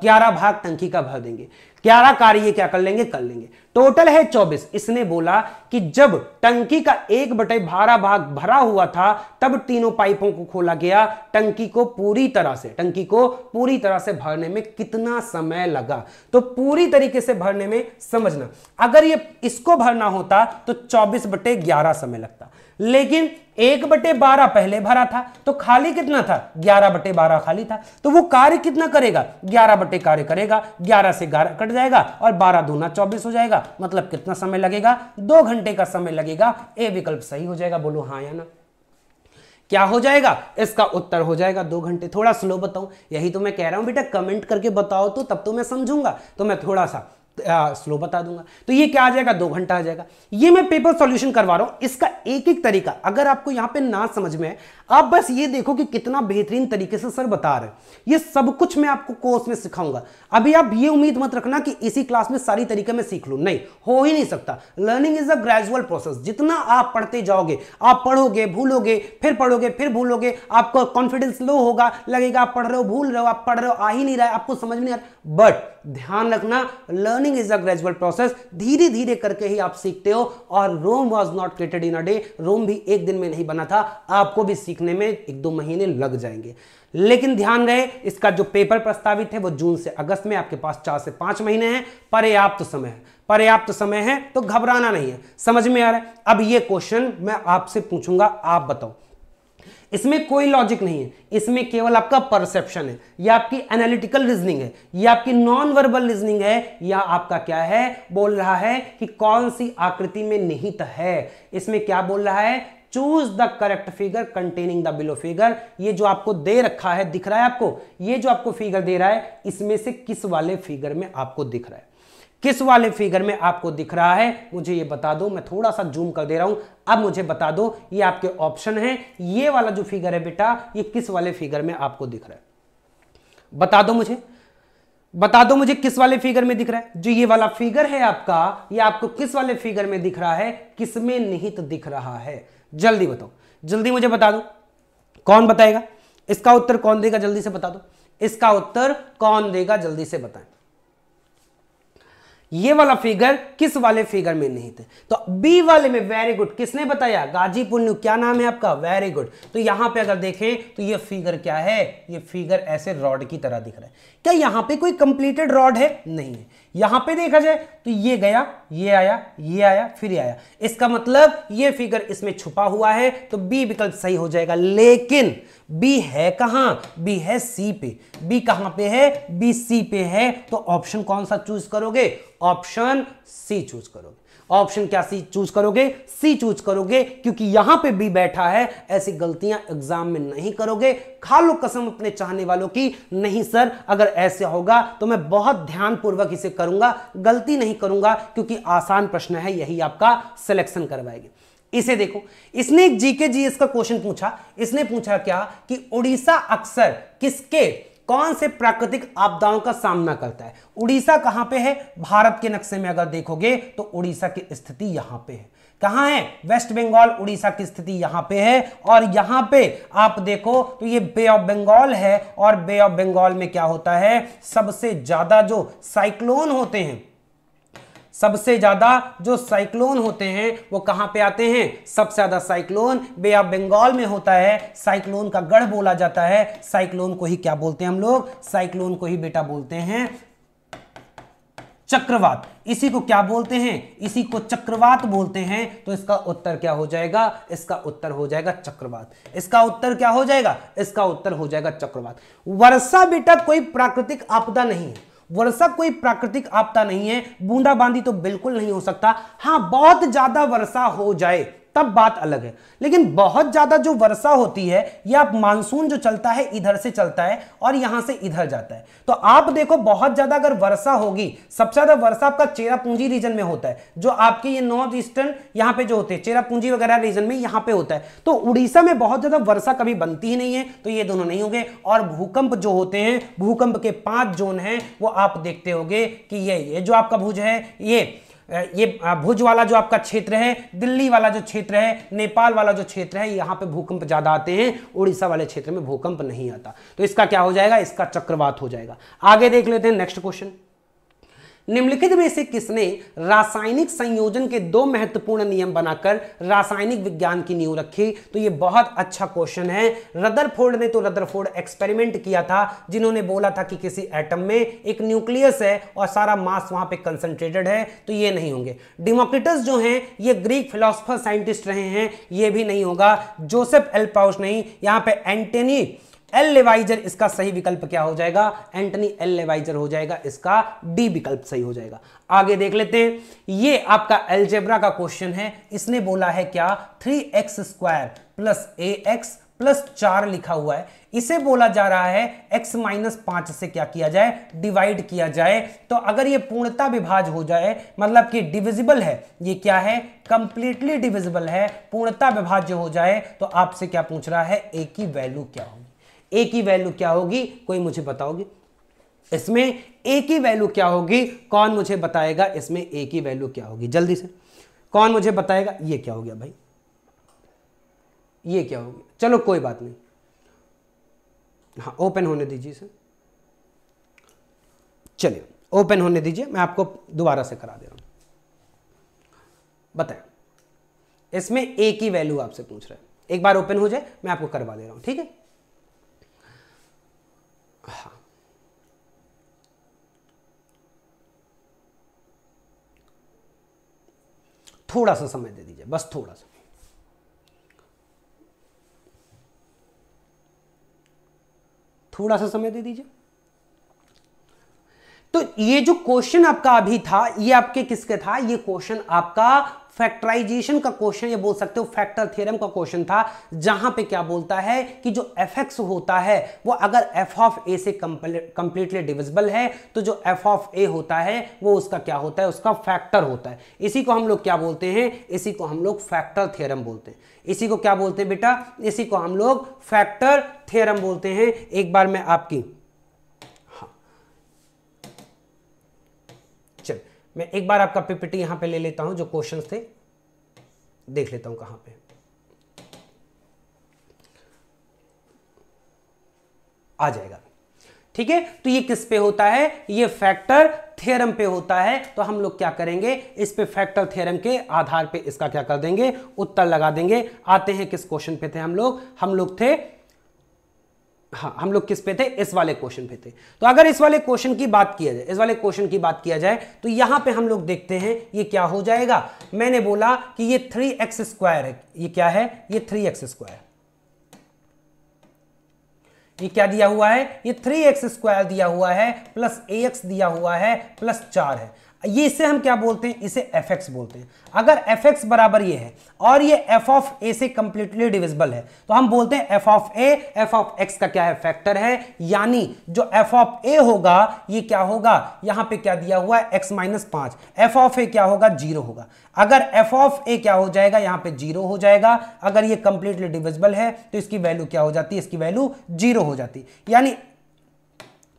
ग्यारह भाग टंकी का भर देंगे ग्यारह कार्य क्या कर लेंगे कर लेंगे टोटल है चौबीस इसने बोला कि जब टंकी का एक बटे भारा भाग भरा हुआ था तब तीनों पाइपों को खोला गया टंकी को पूरी तरह से टंकी को पूरी तरह से भरने में कितना समय लगा तो पूरी तरीके से भरने में समझना अगर ये इसको भरना होता तो चौबीस बटे ग्यारह समय लगता लेकिन एक बटे बारह पहले भरा था तो खाली कितना था ग्यारह बटे बारह खाली था तो वो कार्य कितना करेगा ग्यारह बटे कार्य करेगा ग्यारह से ग्यारह कट जाएगा और बारह दूना चौबीस हो जाएगा मतलब कितना समय लगेगा दो घंटे का समय लगेगा ए विकल्प सही हो जाएगा बोलो हाँ या ना क्या हो जाएगा इसका उत्तर हो जाएगा दो घंटे थोड़ा स्लो बताऊं यही तो मैं कह रहा हूं बेटा कमेंट करके बताओ तो तब तो मैं समझूंगा तो मैं थोड़ा सा स्लो बता दूंगा तो ये क्या आ जाएगा दो घंटा आ जाएगा ये मैं पेपर सॉल्यूशन करवा रहा हूं इसका एक एक तरीका अगर आपको यहां पे ना समझ में आप बस ये देखो कि कितना बेहतरीन तरीके से सर बता रहे ये सब कुछ मैं आपको कोर्स में सिखाऊंगा अभी आप ये उम्मीद मत रखना कि इसी क्लास में सारी तरीके में सीख लू नहीं हो ही नहीं सकता learning is a gradual process जितना आप पढ़ते जाओगे आप पढ़ोगे भूलोगे फिर पढ़ोगे फिर भूलोगे आपका कॉन्फिडेंस लो होगा लगेगा आप पढ़ रहे हो भूल रहे हो आप पढ़ रहे हो आ ही नहीं रहा है आपको समझ नहीं आ रहा बट ध्यान रखना learning learning is a gradual process धीरे धीरे करके ही आप सीखते हो और Rome was not created in a day Rome भी एक दिन में नहीं बना था आपको भी सीखने में एक दो महीने लग जाएंगे लेकिन ध्यान रहे इसका जो पेपर प्रस्तावित है वो जून से अगस्त में आपके पास चार से पांच महीने हैं पर्याप्त तो समय है पर्याप्त तो समय है तो घबराना नहीं है समझ में आ रहा है अब ये क्वेश्चन मैं आपसे पूछूंगा आप बताओ इसमें कोई लॉजिक नहीं है इसमें केवल आपका परसेप्शन है या आपकी एनालिटिकल रीजनिंग है या आपकी नॉन वर्बल रीजनिंग है या आपका क्या है बोल रहा है कि कौन सी आकृति में निहित है इसमें क्या बोल रहा है choose the correct figure containing the below figure ये जो आपको दे रखा है दिख रहा है आपको ये जो आपको फिगर दे रहा है इसमें से किस वाले फिगर में आपको दिख रहा है किस वाले फिगर में आपको दिख रहा है मुझे ये बता दो मैं थोड़ा सा जूम कर दे रहा हूं अब मुझे बता दो ये आपके ऑप्शन है ये वाला जो फिगर है बेटा ये किस वाले फिगर में आपको दिख रहा है बता दो मुझे बता दो मुझे किस वाले फिगर में दिख रहा है जो ये वाला फिगर है आपका ये आपको किस वाले फिगर में दिख रहा है किस में निहित तो दिख रहा है जल्दी बताओ जल्दी मुझे बता दो कौन बताएगा इसका उत्तर कौन देगा जल्दी से बता दो इसका उत्तर कौन देगा जल्दी से बताएं ये वाला फिगर किस वाले फिगर में नहीं थे तो बी वाले में वेरी गुड किसने बताया गाजी पुन्नू क्या नाम है आपका वेरी गुड तो यहां पे अगर देखें तो ये फिगर क्या है ये फिगर ऐसे रॉड की तरह दिख रहा है क्या यहां पे कोई कंप्लीटेड रॉड है नहीं है यहां पे देखा जाए तो ये गया ये आया ये आया फिर आया इसका मतलब ये फिगर इसमें छुपा हुआ है तो बी विकल्प सही हो जाएगा लेकिन बी है कहां बी है सी पे बी कहां पे है बी सी पे है तो ऑप्शन कौन सा चूज करोगे ऑप्शन सी चूज करोगे ऑप्शन क्या सी चूज करोगे सी चूज करोगे क्योंकि यहां पे बी बैठा है ऐसी गलतियां एग्जाम में नहीं करोगे खा लो कसम अपने चाहने वालों की नहीं सर अगर ऐसे होगा तो मैं बहुत ध्यानपूर्वक इसे करूंगा गलती नहीं करूंगा क्योंकि आसान प्रश्न है यही आपका सिलेक्शन करवाएगी इसे देखो इसने एक जीके जी का क्वेश्चन पूछा इसने पूछा क्या कि उड़ीसा अक्सर किसके कौन से प्राकृतिक आपदाओं का सामना करता है उड़ीसा कहां पे है भारत के नक्शे में अगर देखोगे तो उड़ीसा की स्थिति यहां पे है कहां है वेस्ट बंगाल उड़ीसा की स्थिति यहां पे है और यहां पे आप देखो तो ये बे ऑफ बंगाल है और बे ऑफ बंगाल में क्या होता है सबसे ज़्यादा जो साइक्लोन होते हैं सबसे ज़्यादा जो साइक्लोन होते हैं वो कहां पे आते हैं सबसे ज़्यादा साइक्लोन बे ऑफ बंगाल में होता है साइक्लोन का गढ़ बोला जाता है साइक्लोन को ही क्या बोलते हैं हम लोग साइक्लोन को ही बेटा बोलते हैं चक्रवात इसी को क्या बोलते हैं इसी को चक्रवात बोलते हैं तो इसका उत्तर क्या हो जाएगा इसका उत्तर हो जाएगा चक्रवात इसका उत्तर क्या हो जाएगा इसका उत्तर हो जाएगा चक्रवात वर्षा बेटा कोई प्राकृतिक आपदा नहीं है वर्षा कोई प्राकृतिक आपदा नहीं है बूंदाबांदी तो बिल्कुल नहीं हो सकता हाँ बहुत ज्यादा वर्षा हो जाए तब बात अलग है लेकिन बहुत ज़्यादा जो वर्षा होती है या मानसून जो चलता है इधर से चलता है और यहां से इधर जाता है तो आप देखो बहुत ज़्यादा अगर वर्षा होगी सबसे ज़्यादा वर्षा आपका चेरापूंजी रीजन में होता है जो आपके ये नॉर्थ ईस्टर्न यहां पे जो होते हैं चेरापूंजी वगैरह रीजन में यहां पर होता है तो उड़ीसा में बहुत ज़्यादा वर्षा कभी बनती ही नहीं है तो ये दोनों नहीं होंगे और भूकंप जो होते हैं भूकंप के पांच जोन है वो आप देखते हो कि ये ये जो आपका भुज है ये ये भुज वाला जो आपका क्षेत्र है दिल्ली वाला जो क्षेत्र है नेपाल वाला जो क्षेत्र है यहाँ पे भूकंप ज़्यादा आते हैं उड़ीसा वाले क्षेत्र में भूकंप नहीं आता तो इसका क्या हो जाएगा इसका चक्रवात हो जाएगा आगे देख लेते हैं नेक्स्ट क्वेश्चन निम्नलिखित में से किसने रासायनिक संयोजन के दो महत्वपूर्ण नियम बनाकर रासायनिक विज्ञान की नींव रखी तो ये बहुत अच्छा क्वेश्चन है रदरफोर्ड ने तो रदरफोर्ड एक्सपेरिमेंट किया था जिन्होंने बोला था कि किसी एटम में एक न्यूक्लियस है और सारा मास वहां पे कंसंट्रेटेड है तो ये नहीं होंगे डिमोक्रेटस जो हैं ये ग्रीक फिलोसफर साइंटिस्ट रहे हैं ये भी नहीं होगा जोसेफ एल्पाउस नहीं यहां पे एंटेनी एल लेवाइजर इसका सही विकल्प क्या हो जाएगा एंटनी एल लेवाइजर हो जाएगा इसका डी विकल्प सही हो जाएगा आगे देख लेते हैं ये आपका एलजेब्रा का क्वेश्चन है इसने बोला है क्या three X square plus A X plus चार लिखा हुआ है इसे बोला जा रहा है x माइनस पांच से क्या किया जाए डिवाइड किया जाए तो अगर ये पूर्णता विभाज हो जाए मतलब कि डिविजिबल है ये क्या है कंप्लीटली डिविजिबल है पूर्णता विभाज्य हो जाए तो आपसे क्या पूछ रहा है a की वैल्यू क्या हो ए की वैल्यू क्या होगी कोई मुझे बताओगे इसमें ए की वैल्यू क्या होगी कौन मुझे बताएगा इसमें ए की वैल्यू क्या होगी जल्दी से कौन मुझे बताएगा ये क्या हो गया भाई ये क्या हो गया चलो कोई बात नहीं हाँ ओपन होने दीजिए सर चलिए ओपन होने दीजिए मैं आपको दोबारा से करा दे रहा हूँ बताए इसमें ए की वैल्यू आपसे पूछ रहा है एक बार ओपन हो जाए मैं आपको करवा दे रहा हूँ ठीक है थोड़ा सा समय दे दीजिए बस थोड़ा सा थोड़ा सा समय दे दीजिए तो ये जो क्वेश्चन आपका अभी था ये आपके किसके था ये क्वेश्चन आपका फैक्टराइजेशन का क्वेश्चन ये बोल सकते हो फैक्टर थ्योरम का क्वेश्चन था जहां पे क्या बोलता है कि जो एफ एक्स होता है वो अगर एफ ऑफ ए से कंप्लीटली डिविजिबल है तो जो एफ ऑफ ए होता है वो उसका क्या होता है उसका फैक्टर होता है इसी को हम लोग क्या बोलते हैं इसी को हम लोग फैक्टर थ्योरम बोलते हैं इसी को क्या बोलते हैं बेटा इसी को हम लोग फैक्टर थ्योरम बोलते हैं एक बार मैं आपकी मैं एक बार आपका पीपीटी यहां पे ले लेता हूं जो क्वेश्चन थे देख लेता हूं कहां पे आ जाएगा ठीक है तो ये किस पे होता है ये फैक्टर थ्योरम पे होता है तो हम लोग क्या करेंगे इस पे फैक्टर थ्योरम के आधार पे इसका क्या कर देंगे उत्तर लगा देंगे आते हैं किस क्वेश्चन पे थे हम लोग हम लोग थे हाँ हम लोग किस पे थे इस वाले क्वेश्चन पे थे तो अगर इस वाले क्वेश्चन की बात किया जाए इस वाले क्वेश्चन की बात किया जाए तो यहाँ पे हम लोग देखते हैं ये क्या हो जाएगा मैंने बोला कि ये थ्री एक्स स्क्वायर है ये क्या है ये थ्री एक्स स्क्वायर ये क्या दिया हुआ है ये थ्री एक्स स्क्वायर दिया हुआ है प्लस ए एक्स दिया हुआ है प्लस चार है ये इसे हम क्या बोलते हैं इसे एफ एक्स बोलते हैं अगर एफ एक्स बराबर ये है और ये एफ ऑफ ए से कंप्लीटली डिविजिबल है तो हम बोलते हैं F of A F of X का क्या है फैक्टर है यानी जो एफ ऑफ ए होगा ये क्या होगा यहां पे क्या दिया हुआ है एक्स माइनस पांच एफ ऑफ ए क्या होगा जीरो होगा अगर एफ ऑफ ए क्या हो जाएगा यहां पे जीरो हो जाएगा अगर ये कंप्लीटली डिविजिबल है तो इसकी वैल्यू क्या हो जाती है इसकी वैल्यू जीरो हो जाती यानी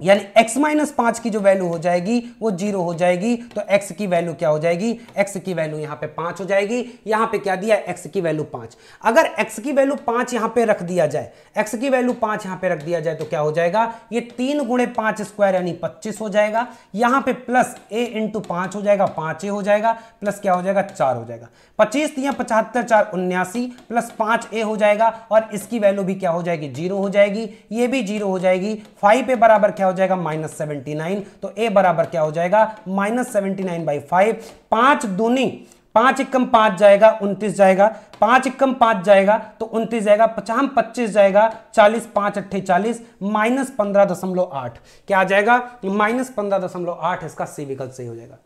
यानी x माइनस पांच की जो वैल्यू हो जाएगी वो जीरो हो जाएगी तो x की वैल्यू क्या हो जाएगी x की वैल्यू यहां पे पांच हो जाएगी यहां पे क्या दिया x की वैल्यू पांच अगर x की वैल्यू पांच यहाँ पे रख दिया जाए x की वैल्यू पांच यहां पे रख दिया जाए तो क्या हो जाएगा ये तीन गुणे पांच स्क्वायर यानी पच्चीस हो जाएगा यहाँ पे प्लस ए इंटू हो जाएगा पांच ए हो जाएगा प्लस क्या हो जाएगा चार हो जाएगा पच्चीस तीन पचहत्तर चार उन्यासी प्लस पांच ए हो जाएगा और इसकी वैल्यू भी क्या हो जाएगी जीरो हो जाएगी ये भी जीरो हो जाएगी फाइव पे बराबर क्या हो जाएगा माइनस सेवेंटी नाइन तो ए बराबर क्या हो जाएगा minus seventy nine by five पांच दूनी पांच इक्कम पांच जाएगा उनतीस जाएगा पांच इक्कम पांच जाएगा तो उनतीस जाएगा पचाम पच्चीस जाएगा चालीस पांच अट्ठे चालीस माइनस पंद्रह दशमलव आठ क्या आ जाएगा माइनस पंद्रह दशमलव आठ इसका सी विकल्प सही हो जाएगा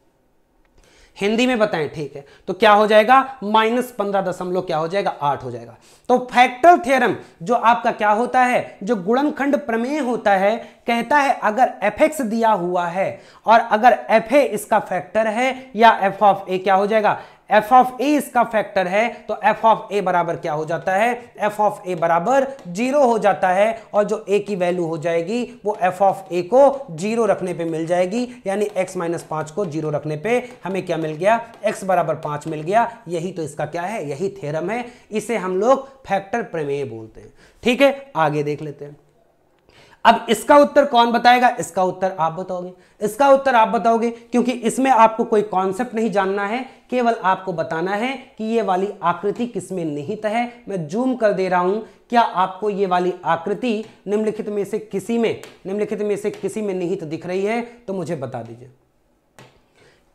हिंदी में बताएं ठीक है तो क्या हो जाएगा माइनस पंद्रह दशमलव क्या हो जाएगा आठ हो जाएगा तो फैक्टर थ्योरम जो आपका क्या होता है जो गुणनखंड प्रमेय होता है कहता है अगर एफ एक्स दिया हुआ है और अगर एफ ए इसका फैक्टर है या एफ ऑफ ए क्या हो जाएगा एफ ऑफ ए इसका फैक्टर है तो एफ ऑफ ए बराबर क्या हो जाता है एफ ऑफ ए बराबर जीरो हो जाता है और जो ए की वैल्यू हो जाएगी वो एफ ऑफ ए को जीरो रखने पे मिल जाएगी यानी एक्स माइनस पांच को जीरो रखने पे हमें क्या मिल गया एक्स बराबर पांच मिल गया यही तो इसका क्या है यही थेरम है इसे हम लोग फैक्टर प्रमेय बोलते हैं ठीक है आगे देख लेते हैं अब इसका उत्तर कौन बताएगा इसका उत्तर आप बताओगे इसका उत्तर आप बताओगे क्योंकि इसमें आपको कोई कॉन्सेप्ट नहीं जानना है केवल आपको बताना है कि ये वाली आकृति किसमें निहित है मैं जूम कर दे रहा हूं क्या आपको ये वाली आकृति निम्नलिखित में से किसी में निम्नलिखित में से किसी में निहित दिख रही है तो मुझे बता दीजिए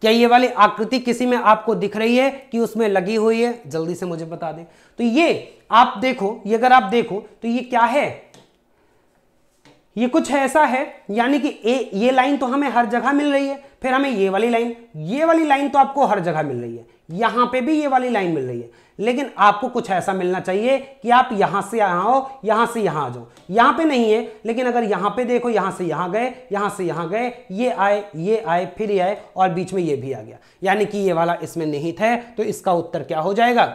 क्या ये वाली आकृति किसी में आपको दिख रही है कि उसमें लगी हुई है जल्दी से मुझे बता दें तो ये आप देखो ये अगर आप देखो तो ये क्या है ये कुछ ऐसा है यानी कि ए ये लाइन तो हमें हर जगह मिल रही है फिर हमें ये वाली लाइन ये वाली लाइन तो आपको हर जगह मिल रही है यहाँ पे भी ये वाली लाइन मिल रही है लेकिन आपको कुछ ऐसा मिलना चाहिए कि आप यहाँ से यहां आओ यहाँ से यहाँ आ जाओ यहाँ पे नहीं है लेकिन अगर यहाँ पे देखो यहाँ से यहाँ गए यहाँ से यहाँ गए ये आए ये आए फिर ये आए और बीच में ये भी आ गया यानी कि ये वाला इसमें निहित है तो इसका उत्तर क्या हो जाएगा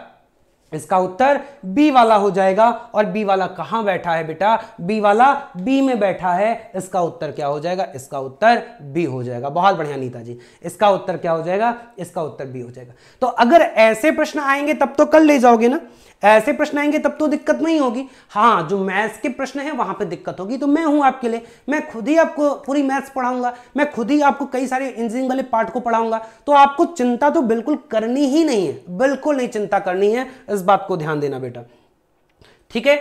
इसका उत्तर बी वाला हो जाएगा और बी वाला कहां बैठा है बेटा बी वाला बी में बैठा है इसका उत्तर क्या हो जाएगा इसका उत्तर बी हो जाएगा बहुत बढ़िया नीता जी इसका उत्तर क्या हो जाएगा इसका उत्तर बी हो जाएगा तो अगर ऐसे प्रश्न आएंगे तब तो कल ले जाओगे ना ऐसे प्रश्न आएंगे तब तो दिक्कत नहीं होगी हाँ जो मैथ्स के प्रश्न हैं वहाँ पे दिक्कत होगी तो मैं हूँ आपके लिए मैं खुद ही आपको पूरी मैथ्स पढ़ाऊंगा मैं खुद ही आपको कई सारे इंजीनियरिंग वाले पार्ट को पढ़ाऊंगा तो आपको चिंता तो बिल्कुल करनी ही नहीं है बिल्कुल नहीं चिंता करनी है इस बात को ध्यान देना बेटा ठीक है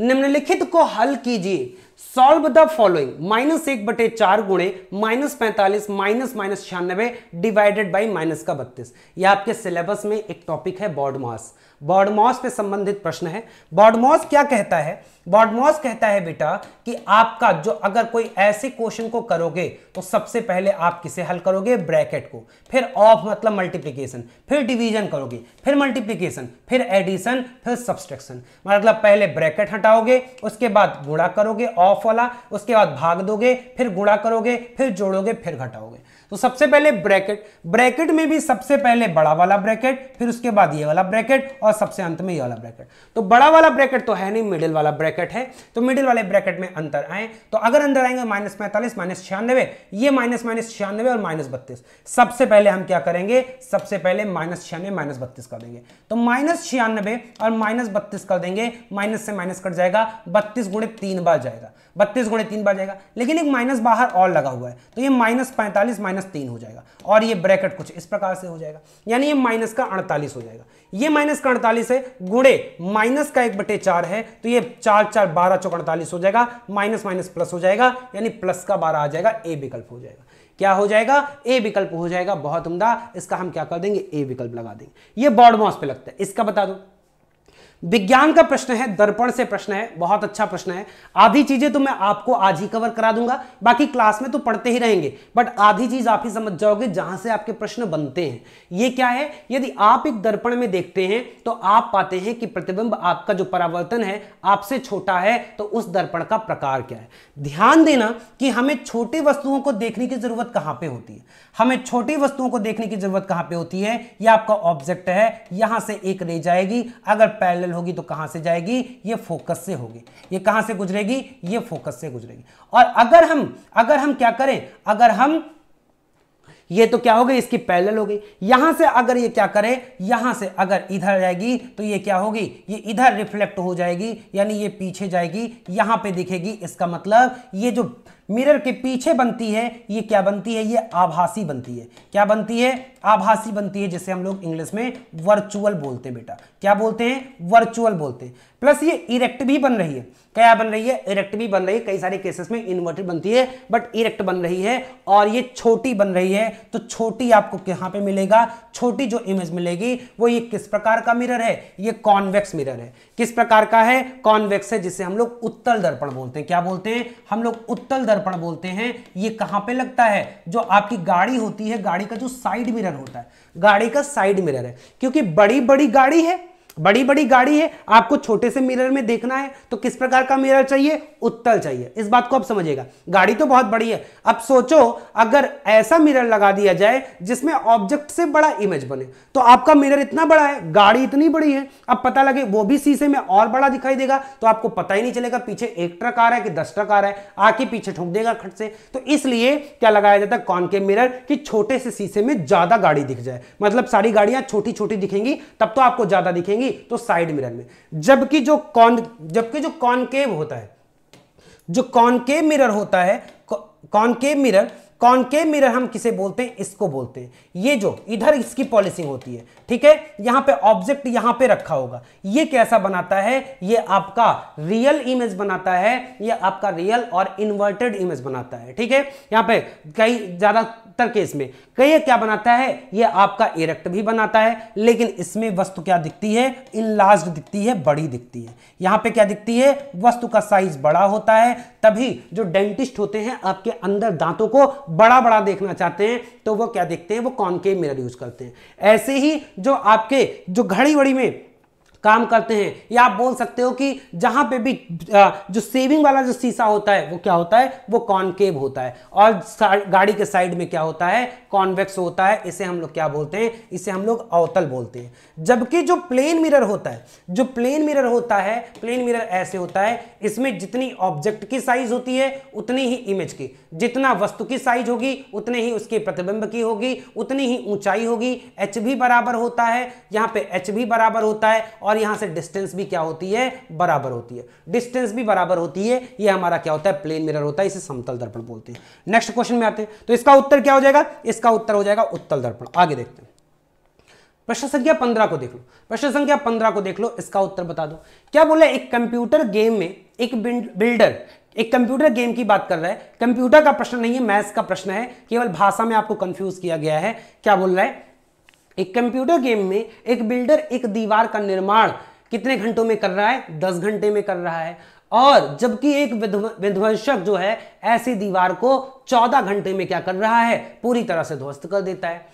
निम्नलिखित को हल कीजिए सॉल्व द फॉलोइंग माइनस एक बटे चार गुणे माइनस पैंतालीस माइनस माइनस छियानबे डिवाइडेड बाई माइनस का बत्तीस यह आपके सिलेबस में एक टॉपिक है बॉर्ड मास बॉडमॉस से संबंधित प्रश्न है बॉडमॉस क्या कहता है बॉडमॉस कहता है बेटा कि आपका जो अगर कोई ऐसे क्वेश्चन को करोगे तो सबसे पहले आप किसे हल करोगे ब्रैकेट को फिर ऑफ मतलब मल्टीप्लीकेशन फिर डिवीजन करोगे फिर मल्टीप्लीकेशन फिर एडिशन फिर सब्सट्रक्शन मतलब पहले ब्रैकेट हटाओगे उसके बाद गुणा करोगे ऑफ वाला उसके बाद भाग दोगे फिर गुणा करोगे फिर जोड़ोगे फिर घटाओगे तो सबसे पहले ब्रैकेट ब्रैकेट में भी सबसे पहले बड़ा वाला ब्रैकेट फिर उसके बाद ये वाला ब्रैकेट और सबसे अंत में ये वाला ब्रैकेट तो बड़ा वाला ब्रैकेट तो है नहीं मिडिल वाला ब्रैकेट है तो मिडिल वाले ब्रैकेट में अंतर आए तो अगर अंदर आएंगे माइनस पैंतालीस माइनस छियानवे ये माइनस माइनस छियानवे और माइनस बत्तीस सबसे पहले हम क्या करेंगे सबसे पहले माइनस छियानवे माइनस बत्तीस कर देंगे तो माइनस छियानवे और माइनस बत्तीस कर देंगे माइनस से माइनस कट जाएगा बत्तीस गुणे तीन बार जाएगा बत्तीस गुणे तीन बार जाएगा लेकिन एक माइनस बाहर और लगा हुआ है तो ये माइनस पैंतालीस माइनस तीन हो जाएगा और ये ब्रैकेट कुछ इस प्रकार से हो जाएगा यानी ये माइनस का अड़तालीस हो जाएगा ये माइनस का अड़तालीस है गुणे माइनस का एक बटे चार है तो ये चार चार बारह चौक अड़तालीस हो जाएगा माइनस माइनस प्लस हो जाएगा यानी प्लस का बारह आ जाएगा ए विकल्प हो जाएगा क्या हो जाएगा ए विकल्प हो जाएगा बहुत उमदा इसका हम क्या कर देंगे ए विकल्प लगा देंगे ये बॉडमॉस पे लगता है इसका बता दो विज्ञान का प्रश्न है दर्पण से प्रश्न है बहुत अच्छा प्रश्न है आधी चीजें तो मैं आपको आज ही कवर करा दूंगा बाकी क्लास में तो पढ़ते ही रहेंगे बट आधी चीज आप ही समझ जाओगे जहां से आपके प्रश्न बनते हैं ये क्या है यदि आप एक दर्पण में देखते हैं तो आप पाते हैं कि प्रतिबिंब आपका जो परावर्तन है आपसे छोटा है तो उस दर्पण का प्रकार क्या है ध्यान देना कि हमें छोटी वस्तुओं को देखने की जरूरत कहां पर होती है हमें छोटी वस्तुओं को देखने की जरूरत कहां पर होती है यह आपका ऑब्जेक्ट है यहां से एक रे जाएगी अगर पैरेलल पैरेलल होगी तो कहां से जाएगी ये फोकस से होगी ये कहां से गुजरेगी ये फोकस से गुजरेगी और अगर हम अगर हम क्या करें अगर हम ये तो क्या हो गई इसकी पैरेलल हो गई यहां से अगर ये क्या करे यहां से अगर इधर जाएगी तो ये क्या होगी ये इधर रिफ्लेक्ट हो जाएगी यानी ये पीछे जाएगी यहां पे दिखेगी इसका मतलब ये जो मिरर के पीछे बनती है ये क्या बनती है ये आभासी बनती है क्या बनती है आभासी बनती है जिसे हम लोग इंग्लिश में वर्चुअल बोलते हैं बेटा क्या बोलते हैं वर्चुअल बोलते हैं प्लस ये इरेक्ट भी बन रही है क्या बन रही है इरेक्ट भी बन रही है कई सारे केसेस में इन्वर्टेड बनती है बट इरेक्ट बन रही है और ये छोटी बन रही है तो छोटी आपको कहाँ पे मिलेगा छोटी जो इमेज मिलेगी वो ये किस प्रकार का मिरर है ये कॉन्वेक्स मिरर है किस प्रकार का है कॉन्वेक्स है जिसे हम लोग उत्तल दर्पण बोलते हैं क्या बोलते हैं हम लोग उत्तल दर्पण बोलते हैं ये कहाँ पे लगता है जो आपकी गाड़ी होती है गाड़ी का जो साइड मिरर मिरर होता है गाड़ी का साइड मिरर है क्योंकि बड़ी बड़ी गाड़ी है बड़ी बड़ी गाड़ी है आपको छोटे से मिरर में देखना है तो किस प्रकार का मिरर चाहिए उत्तल चाहिए इस बात को आप समझिएगा गाड़ी तो बहुत बड़ी है अब सोचो अगर ऐसा मिरर लगा दिया जाए जिसमें ऑब्जेक्ट से बड़ा इमेज बने तो आपका मिरर इतना बड़ा है गाड़ी इतनी बड़ी है अब पता लगे वो भी शीशे में और बड़ा दिखाई देगा तो आपको पता ही नहीं चलेगा पीछे एक ट्रक आ रहा है कि दस ट्रक आ रहा है आके पीछे ठोक देगा खट से तो इसलिए क्या लगाया जाता है कौन के मिरर कि छोटे से शीशे में ज्यादा गाड़ी दिख जाए मतलब सारी गाड़ियां छोटी छोटी दिखेंगी तब तो आपको ज्यादा दिखेंगी होगी तो साइड मिरर में जबकि जो कॉन जबकि जो कॉनकेव होता है जो कॉनकेव मिरर होता है कॉनकेव मिरर कॉनकेव मिरर हम किसे बोलते हैं इसको बोलते हैं ये जो इधर इसकी पॉलिसिंग होती है ठीक है यहां पे ऑब्जेक्ट यहां पे रखा होगा ये कैसा बनाता है ये आपका रियल इमेज बनाता है ये आपका रियल और इन्वर्टेड इमेज बनाता है ठीक है यहां पे कई ज़्यादा अधिकतर केस में कई क्या बनाता है ये आपका इरेक्ट e भी बनाता है लेकिन इसमें वस्तु क्या दिखती है इनलार्ज दिखती है बड़ी दिखती है यहां पे क्या दिखती है वस्तु का साइज बड़ा होता है तभी जो डेंटिस्ट होते हैं आपके अंदर दांतों को बड़ा बड़ा देखना चाहते हैं तो वो क्या देखते हैं वो कॉनकेव मिरर यूज करते हैं ऐसे ही जो आपके जो घड़ी वड़ी में काम करते हैं या आप बोल सकते हो कि जहां पे भी जो सेविंग वाला जो शीशा होता है वो क्या होता है वो कॉनकेव होता है और गाड़ी के साइड में क्या होता है कॉन्वेक्स होता है इसे हम लोग क्या बोलते हैं इसे हम लोग अवतल बोलते हैं जबकि जो प्लेन मिरर होता है जो प्लेन मिरर होता है प्लेन मिरर ऐसे होता है इसमें जितनी ऑब्जेक्ट की साइज होती है उतनी ही इमेज की जितना वस्तु की साइज होगी उतने ही उसके प्रतिबिंब की होगी उतनी ही ऊंचाई होगी एच भी बराबर होता है यहाँ पे एच भी बराबर होता है और और यहां से डिस्टेंस भी क्या होती है बराबर होती है डिस्टेंस भी बराबर होती है ये हमारा क्या होता है प्लेन मिरर होता है इसे समतल दर्पण बोलते हैं नेक्स्ट क्वेश्चन में आते हैं तो इसका उत्तर क्या हो जाएगा इसका उत्तर हो जाएगा उत्तल दर्पण आगे देखते हैं प्रश्न संख्या पंद्रह को देख लो प्रश्न संख्या पंद्रह को देख लो इसका उत्तर बता दो क्या बोले एक कंप्यूटर गेम में एक बिल्डर एक कंप्यूटर गेम की बात कर रहा है कंप्यूटर का प्रश्न नहीं है मैथ्स का प्रश्न है केवल भाषा में आपको कंफ्यूज किया गया है क्या बोल रहा है एक कंप्यूटर गेम में एक बिल्डर एक दीवार का निर्माण कितने घंटों में कर रहा है दस घंटे में कर रहा है और जबकि एक विध्वंसक जो है ऐसी दीवार को चौदह घंटे में क्या कर रहा है पूरी तरह से ध्वस्त कर देता है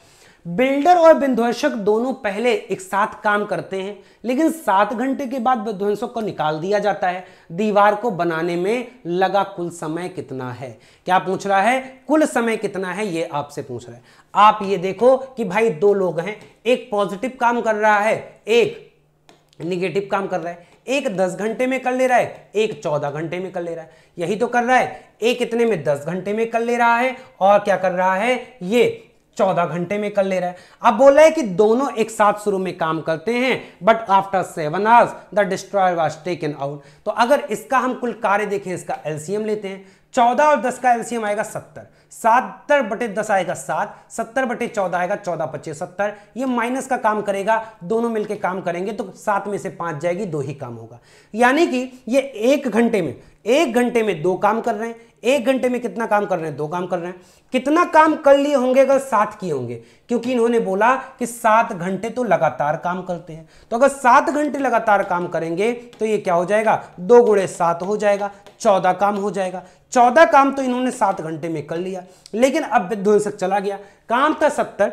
बिल्डर और विध्वंसक दोनों पहले एक साथ काम करते हैं लेकिन सात घंटे के बाद विध्वंसक को निकाल दिया जाता है दीवार को बनाने में लगा कुल समय कितना है क्या पूछ रहा है कुल समय कितना है ये आपसे पूछ रहा है आप ये देखो कि भाई दो लोग हैं एक पॉजिटिव काम कर रहा है एक निगेटिव काम कर रहा है एक दस घंटे में कर ले रहा है एक चौदह घंटे में कर ले रहा है यही तो कर रहा है एक इतने में दस घंटे में कर ले रहा है और क्या कर रहा है ये चौदह घंटे में कर ले रहा है अब बोला है कि दोनों एक साथ शुरू में काम करते हैं but after seven hours the destroyer was taken out तो अगर इसका हम कुल कार्य देखें इसका एलसीएम लेते हैं चौदह और दस का एलसीएम आएगा सत्तर सत्तर बटे दस आएगा सात सत्तर बटे चौदह आएगा चौदह पच्चीस सत्तर ये माइनस का काम करेगा दोनों मिलके काम करेंगे तो सात में से पांच जाएगी दो ही काम होगा यानी कि ये एक घंटे में एक घंटे में दो काम कर रहे हैं एक घंटे में कितना काम कर रहे हैं दो काम कर रहे हैं कितना काम कर लिए होंगे अगर सात किए होंगे क्योंकि इन्होंने बोला कि सात घंटे तो लगातार काम करते हैं तो अगर सात घंटे लगातार काम करेंगे तो ये क्या हो जाएगा दो गुणे सात हो जाएगा चौदह काम हो जाएगा चौदह काम तो इन्होंने सात घंटे में कर लिया लेकिन अब विध्वंसक चला गया काम था सत्तर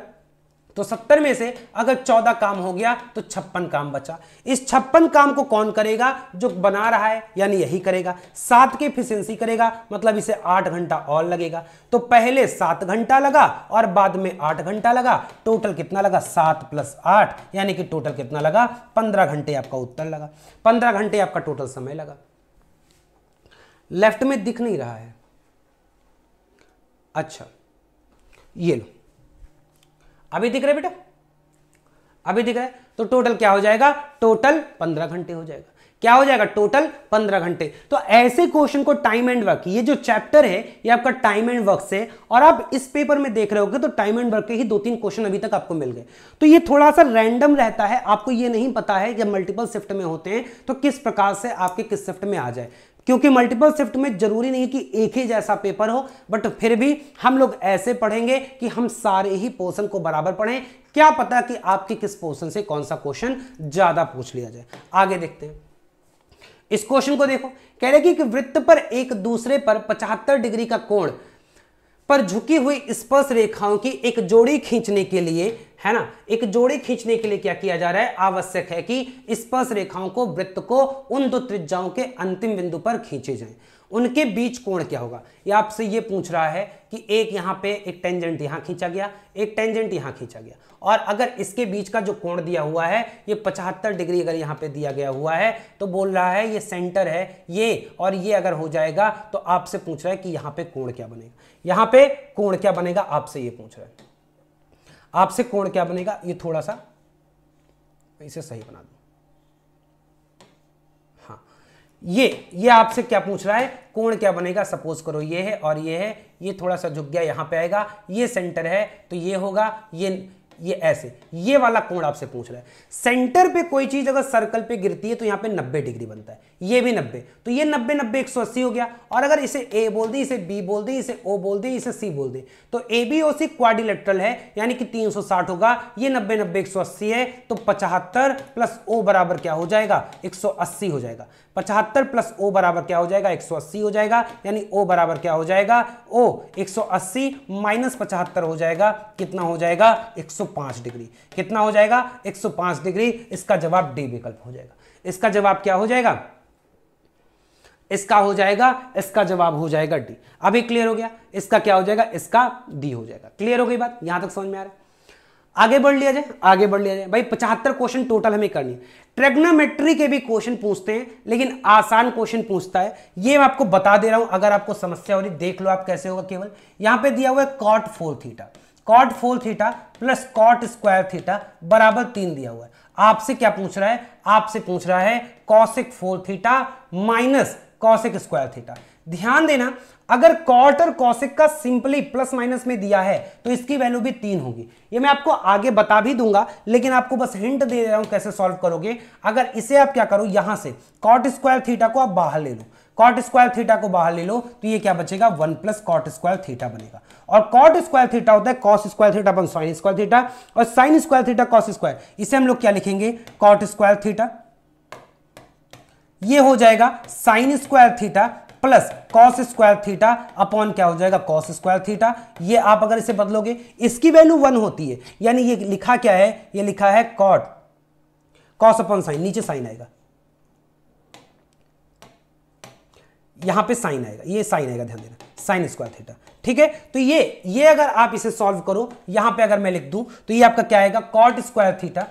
तो सत्तर में से अगर चौदह काम हो गया तो छप्पन काम बचा इस छप्पन काम को कौन करेगा जो बना रहा है यानी यही करेगा सात की एफिशिएंसी करेगा मतलब इसे आठ घंटा और लगेगा तो पहले सात घंटा लगा और बाद में आठ घंटा लगा टोटल कितना लगा सात प्लस आठ यानी कि टोटल कितना लगा पंद्रह घंटे आपका उत्तर लगा पंद्रह घंटे आपका टोटल समय लगा लेफ्ट में दिख नहीं रहा है अच्छा ये लो अभी दिख रहे बेटा अभी दिख रहा है तो टोटल क्या हो जाएगा टोटल पंद्रह घंटे हो जाएगा क्या हो जाएगा टोटल पंद्रह घंटे तो ऐसे क्वेश्चन को टाइम एंड वर्क ये जो चैप्टर है ये आपका टाइम एंड वर्क से और आप इस पेपर में देख रहे होगे तो टाइम एंड वर्क के ही दो तीन क्वेश्चन अभी तक आपको मिल गए तो ये थोड़ा सा रैंडम रहता है आपको ये नहीं पता है कि मल्टीपल शिफ्ट में होते हैं तो किस प्रकार से आपके किस शिफ्ट में आ जाए क्योंकि मल्टीपल शिफ्ट में जरूरी नहीं कि एक ही जैसा पेपर हो बट फिर भी हम लोग ऐसे पढ़ेंगे कि हम सारे ही पोर्सन को बराबर पढ़ें क्या पता कि आपके किस पोर्सन से कौन सा क्वेश्चन ज़्यादा पूछ लिया जाए आगे देखते हैं इस क्वेश्चन को देखो कह रहे कि वृत्त पर एक दूसरे पर 75 डिग्री का कोण पर झुकी हुई स्पर्श रेखाओं की एक जोड़ी खींचने के लिए है ना एक जोड़ी खींचने के लिए क्या किया जा रहा है आवश्यक है कि स्पर्श रेखाओं को वृत्त को उन दो त्रिज्याओं के अंतिम बिंदु पर खींचे जाएं उनके बीच कोण क्या होगा ये आपसे ये पूछ रहा है कि एक यहाँ पे एक टेंजेंट यहाँ खींचा गया एक टेंजेंट यहाँ खींचा गया और अगर इसके बीच का जो कोण दिया हुआ है ये 75 डिग्री अगर यहाँ पे दिया गया हुआ है तो बोल रहा है ये सेंटर है ये और ये अगर हो जाएगा तो आपसे पूछ रहा है कि यहाँ पे कोण क्या बनेगा यहां पे कोण क्या बनेगा आपसे ये पूछ रहे आपसे कोण क्या बनेगा ये थोड़ा सा इसे सही बना दू हाँ ये ये आपसे क्या पूछ रहा है कोण क्या बनेगा सपोज करो ये है और ये है ये थोड़ा सा झुक गया यहां पे आएगा ये सेंटर है तो ये होगा ये ये ऐसे ये वाला कोण आपसे पूछ रहा है सेंटर पे कोई चीज अगर सर्कल पे गिरती है तो यहां पे 90 डिग्री बनता है ये भी नब्बे तो ये नब्बे नब्बे एक सौ अस्सी हो गया और अगर इसे ए बोल दे इसे बी बोल दे इसे ओ बोल दे इसे सी बोल दे तो ए बी ओ सी क्वाडिलेट्रल है यानी कि तीन सौ साठ होगा ये नब्बे नब्बे एक सौ अस्सी है तो पचहत्तर प्लस ओ बराबर क्या हो जाएगा एक सौ अस्सी हो जाएगा पचहत्तर प्लस ओ बराबर क्या हो जाएगा एक सौ अस्सी हो जाएगा यानी ओ बराबर क्या हो जाएगा ओ एक सौ अस्सी माइनस पचहत्तर हो जाएगा कितना हो जाएगा एक सौ पांच डिग्री कितना हो जाएगा एक सौ पांच डिग्री इसका जवाब डी विकल्प हो जाएगा इसका जवाब क्या हो जाएगा इसका हो जाएगा इसका जवाब हो जाएगा डी अभी क्लियर हो गया इसका क्या हो जाएगा इसका डी हो जाएगा क्लियर हो गई बात यहां तक समझ में आ रहा है आगे बढ़ लिया जाए आगे बढ़ लिया जाए भाई पचहत्तर क्वेश्चन टोटल हमें करनी है ट्रेग्नोमेट्री के भी क्वेश्चन पूछते हैं लेकिन आसान क्वेश्चन पूछता है ये मैं आपको बता दे रहा हूं अगर आपको समस्या हो रही देख लो आप कैसे होगा केवल यहां पर दिया हुआ है cot four theta cot four theta plus cot square theta बराबर तीन दिया हुआ है आपसे क्या पूछ रहा है आपसे पूछ रहा है cosec four theta minus cosec square theta ध्यान देना अगर कॉट और कॉसिक का सिंपली प्लस माइनस में दिया है तो इसकी वैल्यू भी तीन होगी ये मैं आपको आगे बता भी दूंगा लेकिन आपको बस हिंट दे रहा हूं कैसे सॉल्व करोगे अगर इसे आप क्या करो यहां से कॉट स्क्वायर थीटा को आप बाहर ले लो कॉट स्क्वायर थीटा को बाहर ले लो तो ये क्या बचेगा one plus cot square theta बनेगा और कॉट स्क्वायर थीटा होता है कॉस स्क्वायर थीटा बन साइन स्क्वायर थीटा और sine square theta cos square इसे हम लोग क्या लिखेंगे कॉट स्क्वायर थीटा ये हो जाएगा sine square theta plus cos square theta upon क्या हो जाएगा कॉस स्क्वायर थीटा ये आप अगर इसे बदलोगे इसकी वैल्यू वन होती है यानी ये लिखा क्या है ये लिखा है कॉट कॉस अपॉन साइन नीचे साइन आएगा यहां पे साइन आएगा ये साइन आएगा ध्यान देना साइन स्क्वायर थीटा ठीक है तो ये ये अगर आप इसे सॉल्व करो यहां पे अगर मैं लिख दूं तो ये आपका क्या आएगा कॉट स्क्वायर थीटा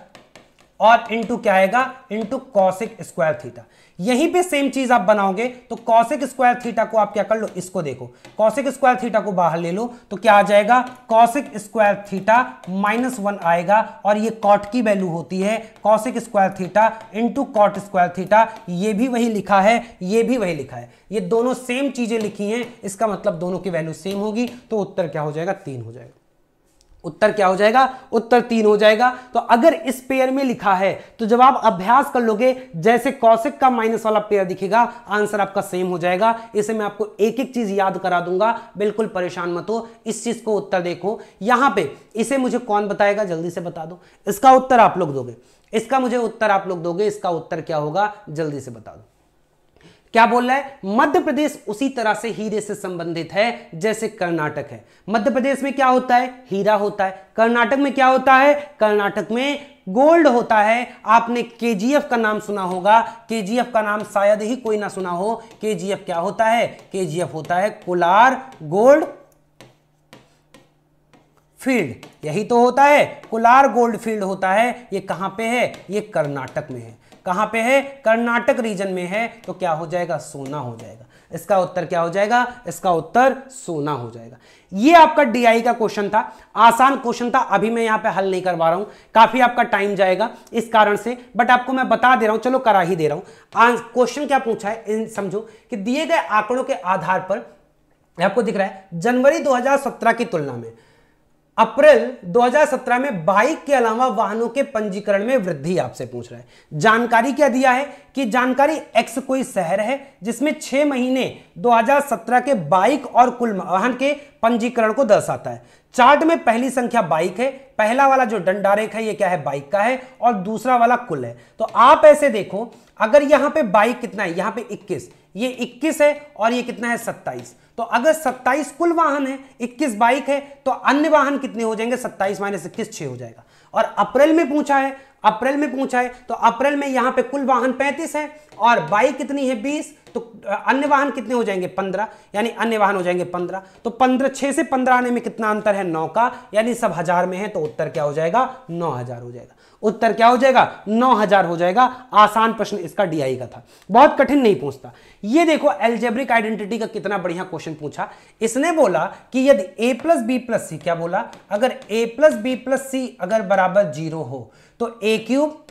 और इंटू क्या आएगा इंटू कॉसिक स्क्वायर थीटा यहीं पे सेम चीज आप बनाओगे तो कॉसिक स्क्वायर थीटा को आप क्या कर लो इसको देखो कॉसिक स्क्वायर थीटा को बाहर ले लो तो क्या आ जाएगा cosec square theta minus one आएगा और ये कॉट की वैल्यू होती है cosec square theta into cot square theta ये भी वही लिखा है ये भी वही लिखा है ये दोनों सेम चीजें लिखी हैं इसका मतलब दोनों की वैल्यू सेम होगी तो उत्तर क्या हो जाएगा तीन हो जाएगा उत्तर क्या हो जाएगा उत्तर तीन हो जाएगा तो अगर इस पेयर में लिखा है तो जब आप अभ्यास कर लोगे जैसे कौशिक का माइनस वाला पेयर दिखेगा आंसर आपका सेम हो जाएगा इसे मैं आपको एक एक चीज याद करा दूंगा बिल्कुल परेशान मत हो इस चीज को उत्तर देखो यहां पे इसे मुझे कौन बताएगा जल्दी से बता दो इसका उत्तर आप लोग दोगे इसका मुझे उत्तर आप लोग दोगे इसका उत्तर क्या होगा जल्दी से बता दो क्या बोल रहा है मध्य प्रदेश उसी तरह से हीरे से संबंधित है जैसे कर्नाटक है मध्य प्रदेश में क्या होता है हीरा होता है कर्नाटक में क्या होता है कर्नाटक में गोल्ड होता है आपने केजीएफ का नाम सुना होगा केजीएफ का नाम शायद ही कोई ना सुना हो केजीएफ क्या होता है केजीएफ होता है कोलार गोल्ड फील्ड यही तो होता है कुलार गोल्ड फील्ड होता है ये कहाँ पे है ये कर्नाटक में है कहाँ पे है कर्नाटक रीजन में है तो क्या हो जाएगा सोना हो जाएगा इसका उत्तर क्या हो जाएगा इसका उत्तर सोना हो जाएगा ये आपका डीआई का क्वेश्चन था आसान क्वेश्चन था अभी मैं यहाँ पे हल नहीं करवा रहा हूँ काफ़ी आपका टाइम जाएगा इस कारण से बट आपको मैं बता दे रहा हूँ चलो करा ही दे रहा हूँ क्वेश्चन क्या पूछा है समझो कि दिए गए आंकड़ों के आधार पर आपको दिख रहा है जनवरी 2017 की तुलना में अप्रैल 2017 में बाइक के अलावा वाहनों के पंजीकरण में वृद्धि आपसे पूछ रहा है जानकारी क्या दिया है कि जानकारी एक्स कोई शहर है जिसमें छह महीने 2017 के बाइक और कुल वाहन के पंजीकरण को दर्शाता है चार्ट में पहली संख्या बाइक है पहला वाला जो डंडारेख है ये क्या है बाइक का है और दूसरा वाला कुल है तो आप ऐसे देखो अगर यहां पे बाई कितना है यहां पे 21 ये 21 है और ये कितना है 27 तो अगर 27 कुल वाहन है 21 बाइक है तो अन्य वाहन कितने हो जाएंगे 27 माइनस इक्कीस छह हो जाएगा और अप्रैल में पूछा है अप्रैल में पूछा है तो अप्रैल में यहां पे कुल वाहन 35 है और बाइक कितनी है 20 तो अन्य वाहन कितने हो जाएंगे 15 यानी अन्य वाहन हो जाएंगे 15 तो 15 छह से 15 आने में कितना अंतर है 9 का यानी सब हजार में है तो उत्तर क्या हो जाएगा 9000 हो जाएगा उत्तर क्या हो जाएगा 9000 हो जाएगा आसान प्रश्न इसका डीआई का था बहुत कठिन नहीं पूछता ये देखो एल्जेब्रिक आइडेंटिटी का कितना बढ़िया क्वेश्चन पूछा इसने बोला कि यदि A plus B plus C क्या बोला अगर A plus B plus C अगर बराबर जीरो हो तो A cube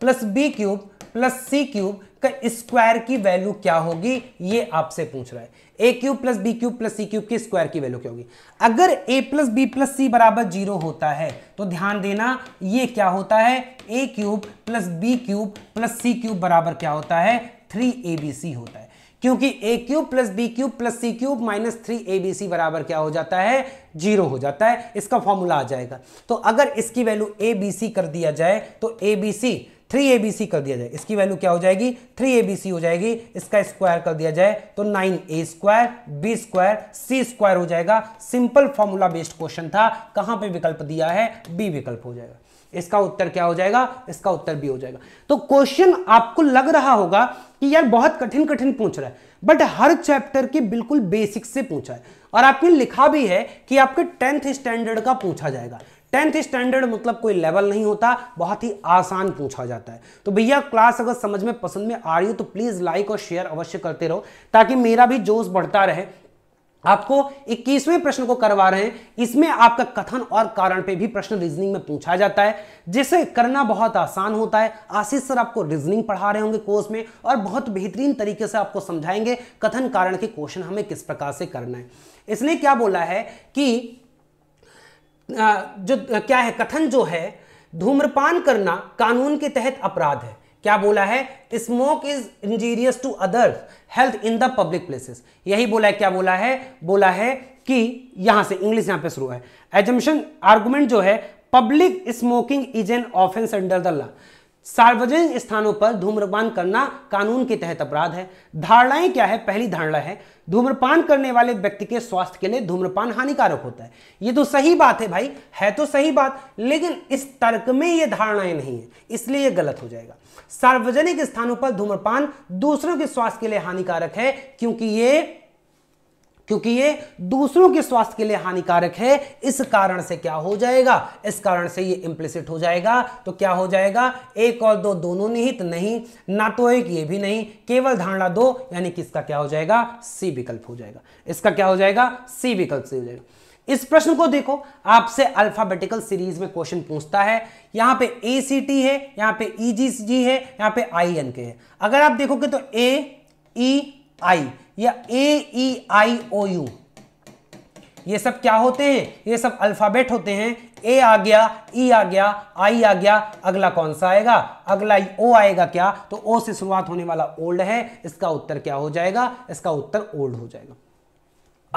plus B cube plus C cube का स्क्वायर की वैल्यू क्या होगी ये आपसे पूछ रहा है A cube plus B cube plus C cube के स्क्वायर की वैल्यू क्या होगी अगर A plus B plus C बराबर जीरो होता है तो ध्यान देना ये क्या होता है A cube plus B cube plus C cube बराबर क्या होता है थ्री ए बी सी होता है क्योंकि A cube plus B cube plus C cube minus three A B C बराबर क्या हो जाता है जीरो हो जाता है इसका फॉर्मूला आ जाएगा तो अगर इसकी वैल्यू ए बी सी कर दिया जाए तो A B C three A B C कर दिया जाए इसकी वैल्यू क्या हो जाएगी थ्री ए बी सी हो जाएगी इसका स्क्वायर कर दिया जाए तो nine A square B square C square हो जाएगा सिंपल फॉर्मूला बेस्ड क्वेश्चन था कहां पे विकल्प दिया है बी विकल्प हो जाएगा इसका उत्तर क्या हो जाएगा इसका उत्तर बी हो जाएगा तो क्वेश्चन आपको लग रहा होगा कि यार बहुत कठिन कठिन पूछ रहा है बट हर चैप्टर के बिल्कुल बेसिक से पूछा है और आपने लिखा भी है कि आपके टेंथ स्टैंडर्ड का पूछा जाएगा टेंथ स्टैंडर्ड मतलब कोई लेवल नहीं होता बहुत ही आसान पूछा जाता है तो भैया क्लास अगर समझ में पसंद में आ रही हो तो प्लीज़ लाइक और शेयर अवश्य करते रहो ताकि मेरा भी जोश बढ़ता रहे आपको 21वें प्रश्न को करवा रहे हैं इसमें आपका कथन और कारण पे भी प्रश्न रीजनिंग में पूछा जाता है जिसे करना बहुत आसान होता है आशीष सर आपको रीजनिंग पढ़ा रहे होंगे कोर्स में और बहुत बेहतरीन तरीके से आपको समझाएंगे कथन कारण के क्वेश्चन हमें किस प्रकार से करना है इसने क्या बोला है कि जो क्या है कथन जो है धूम्रपान करना कानून के तहत अपराध है क्या बोला है smoke is injurious to others health in the public places यही बोला है क्या बोला है बोला है कि यहां से इंग्लिश यहां पे शुरू है एजम्पन आर्गुमेंट जो है public smoking is an offence under the law सार्वजनिक स्थानों पर धूम्रपान करना कानून के तहत अपराध है धारणाएं क्या है पहली धारणा है धूम्रपान करने वाले व्यक्ति के स्वास्थ्य के लिए धूम्रपान हानिकारक होता है ये तो सही बात है भाई है तो सही बात लेकिन इस तर्क में ये धारणाएं नहीं है इसलिए ये गलत हो जाएगा सार्वजनिक स्थानों पर धूम्रपान दूसरों के स्वास्थ्य के लिए हानिकारक है क्योंकि ये क्योंकि ये दूसरों के स्वास्थ्य के लिए हानिकारक है इस कारण से क्या हो जाएगा इस कारण से ये इम्प्लिसिट हो जाएगा तो क्या हो जाएगा एक और दो दोनों निहित नहीं ना तो एक ये भी नहीं केवल धारणा दो यानी कि इसका क्या हो जाएगा सी विकल्प हो जाएगा इसका क्या हो जाएगा सी विकल्प से हो जाएगा इस प्रश्न को देखो आपसे अल्फाबेटिकल सीरीज में क्वेश्चन पूछता है यहां पे ए सी टी है यहां पे ई जी जी है यहां पे आई एन के है अगर आप देखोगे तो ए ई आई या ए ई आई ओ यू ये सब क्या होते हैं ये सब अल्फाबेट होते हैं ए आ गया ई e आ गया आई आ गया अगला कौन सा आएगा अगला ओ आएगा क्या तो ओ से शुरुआत होने वाला ओल्ड है इसका उत्तर क्या हो जाएगा इसका उत्तर ओल्ड हो जाएगा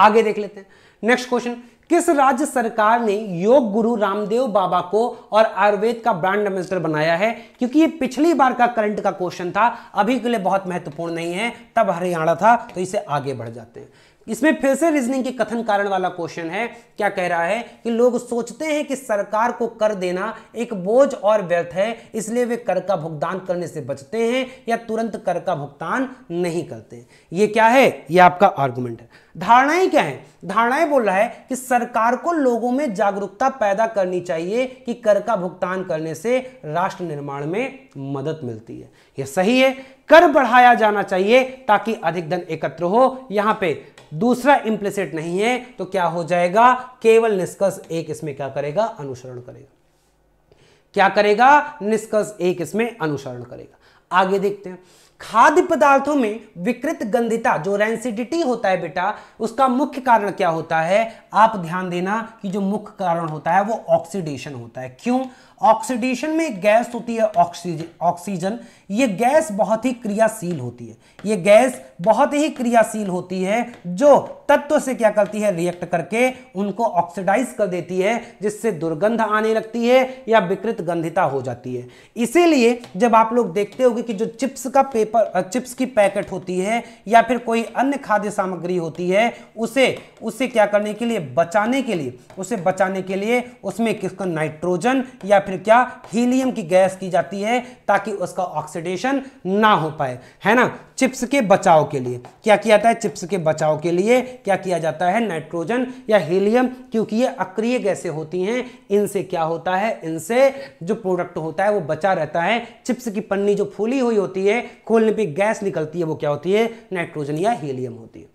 आगे देख लेते हैं नेक्स्ट क्वेश्चन किस राज्य सरकार ने योग गुरु रामदेव बाबा को और आयुर्वेद का ब्रांड एम्बेसडर बनाया है क्योंकि ये पिछली बार का करंट का क्वेश्चन था अभी के लिए बहुत महत्वपूर्ण नहीं है तब हरियाणा था तो इसे आगे बढ़ जाते हैं इसमें फिर से रीजनिंग के कथन कारण वाला क्वेश्चन है क्या कह रहा है कि लोग सोचते हैं कि सरकार को कर देना एक बोझ और व्यर्थ है इसलिए वे कर का भुगतान करने से बचते हैं या तुरंत कर का भुगतान नहीं करते ये क्या है ये आपका आर्गूमेंट है धारणाएं क्या है धारणाएं बोल रहा है कि सरकार को लोगों में जागरूकता पैदा करनी चाहिए कि कर का भुगतान करने से राष्ट्र निर्माण में मदद मिलती है यह सही है कर बढ़ाया जाना चाहिए ताकि अधिक धन एकत्र हो यहां पे दूसरा इंप्लिसिट नहीं है तो क्या हो जाएगा केवल निष्कर्ष एक इसमें क्या करेगा अनुसरण करेगा क्या करेगा निष्कर्ष एक इसमें अनुसरण करेगा आगे देखते हैं खाद्य पदार्थों में विकृत गंधिता जो रेंसिडिटी होता है बेटा उसका मुख्य कारण क्या होता है आप ध्यान देना कि जो मुख्य कारण होता है वो ऑक्सीडेशन होता है क्यों ऑक्सीडेशन में एक गैस होती है ऑक्सीजन ऑक्सीजन ये गैस बहुत ही क्रियाशील होती है ये गैस बहुत ही क्रियाशील होती है जो तत्व से क्या करती है रिएक्ट करके उनको ऑक्सीडाइज कर देती है जिससे दुर्गंध आने लगती है या विकृत गंधिता हो जाती है इसीलिए जब आप लोग देखते होंगे कि जो चिप्स का पेपर चिप्स की पैकेट होती है या फिर कोई अन्य खाद्य सामग्री होती है उसे उसे क्या करने के लिए बचाने के लिए उसे बचाने के लिए उसमें किसको नाइट्रोजन या फिर क्या हीलियम की गैस की जाती है ताकि उसका ऑक्सीडेशन ना हो पाए है ना चिप्स के बचाव के लिए क्या किया जाता है चिप्स के बचाव के लिए क्या किया जाता है नाइट्रोजन या हीलियम क्योंकि ये अक्रिय गैसें होती हैं इनसे क्या होता है इनसे जो प्रोडक्ट होता है वो बचा रहता है चिप्स की पन्नी जो फूली हुई होती है खोलने पर गैस निकलती है वो क्या होती है नाइट्रोजन या हीलियम होती है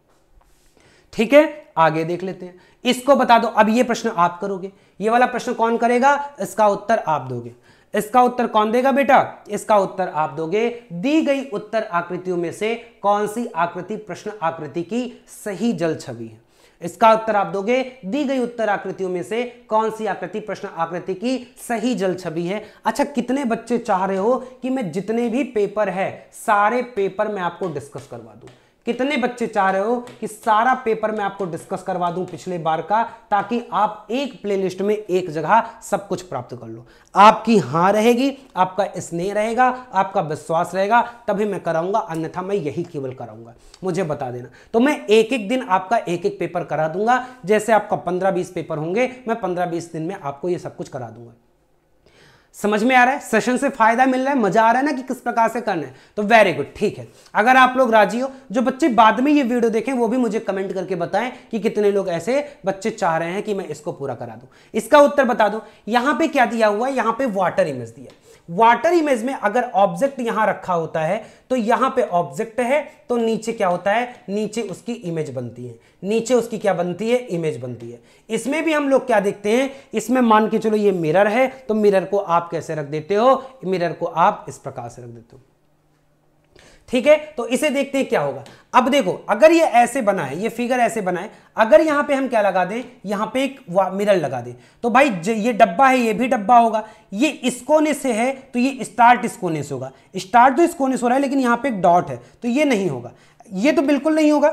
ठीक है आगे देख लेते हैं इसको बता दो अब ये प्रश्न आप करोगे ये वाला प्रश्न कौन करेगा इसका उत्तर आप दोगे इसका उत्तर कौन देगा बेटा इसका उत्तर आप दोगे दी गई उत्तर आकृतियों में से कौन सी आकृति प्रश्न आकृति की सही जल छवि है इसका उत्तर आप दोगे दी गई उत्तर आकृतियों में से कौन सी आकृति प्रश्न आकृति की सही जल छवि है अच्छा कितने बच्चे चाह रहे हो कि मैं जितने भी पेपर है सारे पेपर मैं आपको डिस्कस करवा दू कितने बच्चे चाह रहे हो कि सारा पेपर मैं आपको डिस्कस करवा दूं पिछले बार का ताकि आप एक प्लेलिस्ट में एक जगह सब कुछ प्राप्त कर लो आपकी हाँ रहेगी आपका स्नेह रहेगा आपका विश्वास रहेगा तभी मैं कराऊंगा अन्यथा मैं यही केवल कराऊंगा मुझे बता देना तो मैं एक एक दिन आपका एक एक पेपर करा दूंगा जैसे आपका पंद्रह बीस पेपर होंगे मैं पंद्रह बीस दिन में आपको ये सब कुछ करा दूंगा समझ में आ रहा है सेशन से फायदा मिल रहा है मजा आ रहा है ना कि किस प्रकार से करना है तो वेरी गुड ठीक है अगर आप लोग राजी हो जो बच्चे बाद में ये वीडियो देखें वो भी मुझे कमेंट करके बताएं कि कितने लोग ऐसे बच्चे चाह रहे हैं कि मैं इसको पूरा करा दूं इसका उत्तर बता दूं यहां पे क्या दिया हुआ है यहां पे वाटर इमेज दिया वाटर इमेज में अगर ऑब्जेक्ट यहां रखा होता है तो यहां पे ऑब्जेक्ट है तो नीचे क्या होता है नीचे उसकी इमेज बनती है नीचे उसकी क्या बनती है इमेज बनती है इसमें भी हम लोग क्या देखते हैं इसमें मान के चलो ये मिरर है तो मिरर को आप कैसे रख देते हो मिरर को आप इस प्रकार से रख देते हो ठीक है तो इसे देखते हैं क्या होगा अब देखो अगर ये ऐसे बनाए ये फिगर ऐसे बनाए अगर यहां पे हम क्या लगा दें यहां पे एक मिरर लगा दें तो भाई ये डब्बा है ये भी डब्बा होगा ये इसकोने से है तो ये स्टार्ट इसकोने से होगा स्टार्ट तो इसकोने से हो रहा है लेकिन यहां पे एक डॉट है तो ये नहीं होगा ये तो बिल्कुल नहीं होगा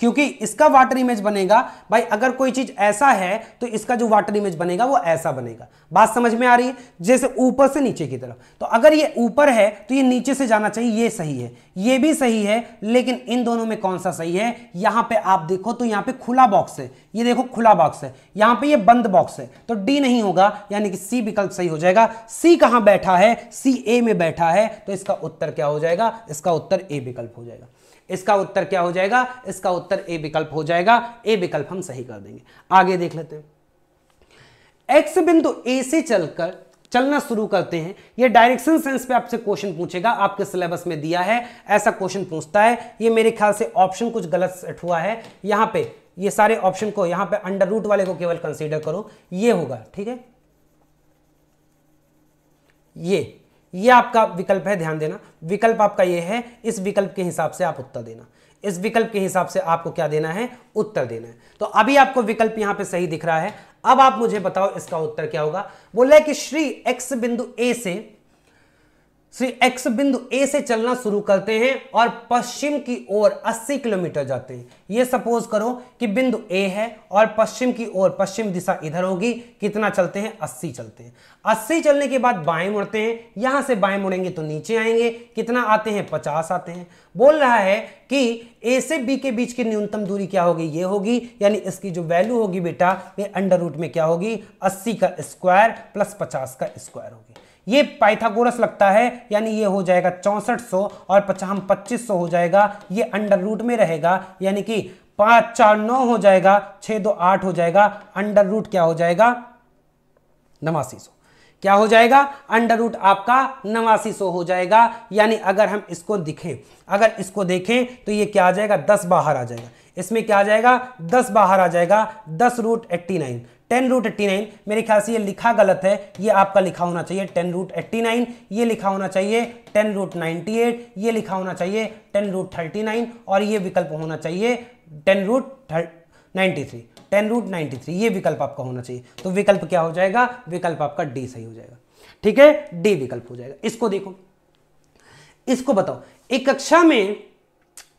क्योंकि इसका वाटर इमेज बनेगा भाई अगर कोई चीज ऐसा है तो इसका जो वाटर इमेज बनेगा वो ऐसा बनेगा बात समझ में आ रही है जैसे ऊपर से नीचे की तरफ तो अगर ये ऊपर है तो ये नीचे से जाना चाहिए ये सही है ये भी सही है लेकिन इन दोनों में कौन सा सही है यहां पे आप देखो तो यहां पे खुला बॉक्स है ये देखो खुला बॉक्स है यहां पर यह बंद बॉक्स है तो डी नहीं होगा यानी कि सी विकल्प सही हो जाएगा सी कहां बैठा है सी ए में बैठा है तो इसका उत्तर क्या हो जाएगा इसका उत्तर ए विकल्प हो जाएगा इसका उत्तर क्या हो जाएगा इसका उत्तर ए विकल्प हो जाएगा ए विकल्प हम सही कर देंगे आगे देख लेते हैं एक्स बिंदु ए से चलकर चलना शुरू करते हैं ये डायरेक्शन सेंस पे आपसे क्वेश्चन पूछेगा आपके सिलेबस में दिया है ऐसा क्वेश्चन पूछता है ये मेरे ख्याल से ऑप्शन कुछ गलत सेट हुआ है यहां पे ये सारे ऑप्शन को यहां पे अंडर रूट वाले को केवल कंसीडर करो ये होगा ठीक है ये ये आपका विकल्प है ध्यान देना विकल्प आपका ये है इस विकल्प के हिसाब से आप उत्तर देना इस विकल्प के हिसाब से आपको क्या देना है उत्तर देना है तो अभी आपको विकल्प यहां पे सही दिख रहा है अब आप मुझे बताओ इसका उत्तर क्या होगा बोला है कि श्री एक्स बिंदु ए से श्री एक्स बिंदु ए से चलना शुरू करते हैं और पश्चिम की ओर 80 किलोमीटर जाते हैं ये सपोज करो कि बिंदु ए है और पश्चिम की ओर पश्चिम दिशा इधर होगी कितना चलते हैं 80 चलते हैं 80 चलने के बाद बाएं मुड़ते हैं यहां से बाएं मुड़ेंगे तो नीचे आएंगे कितना आते हैं 50 आते हैं बोल रहा है कि ए से बी के बीच की न्यूनतम दूरी क्या होगी ये होगी यानी इसकी जो वैल्यू होगी बेटा ये अंडर रूट में क्या होगी अस्सी का स्क्वायर प्लस पचास का स्क्वायर होगी ये पाइथागोरस लगता है यानी ये हो जाएगा चौंसठ और पचाम पच्चीस हो जाएगा ये अंडर रूट में रहेगा यानी कि पाँच चार नौ हो जाएगा छह दो आठ हो जाएगा अंडर रूट क्या हो जाएगा नवासी सौ क्या हो जाएगा अंडर रूट आपका नवासी सौ हो जाएगा यानी अगर हम इसको दिखें अगर इसको देखें तो ये क्या आ जाएगा दस बाहर आ जाएगा इसमें क्या आ जाएगा दस बाहर आ जाएगा दस root eighty nine ten root eighty nine मेरे ख्याल से ये लिखा गलत है ये आपका लिखा होना चाहिए टेन रूट एट्टी नाइन ये लिखा होना चाहिए टेन रूट नाइन्टी एट ये लिखा होना चाहिए टेन रूट थर्टी नाइन और ये विकल्प होना चाहिए ten root ninety three ten root ninety three ये विकल्प आपका होना चाहिए तो विकल्प क्या हो जाएगा विकल्प आपका डी सही हो जाएगा ठीक है डी विकल्प हो जाएगा इसको देखो इसको बताओ एक कक्षा में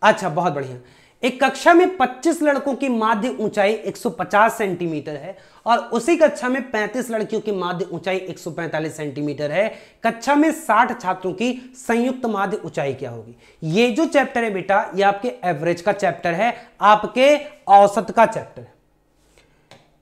अच्छा बहुत बढ़िया एक कक्षा में 25 लड़कों की माध्य ऊंचाई 150 सेंटीमीटर है और उसी कक्षा में 35 लड़कियों की माध्य ऊंचाई 145 सेंटीमीटर है कक्षा में 60 छात्रों की संयुक्त माध्य ऊंचाई क्या होगी ये जो चैप्टर है बेटा ये आपके एवरेज का चैप्टर है आपके औसत का चैप्टर है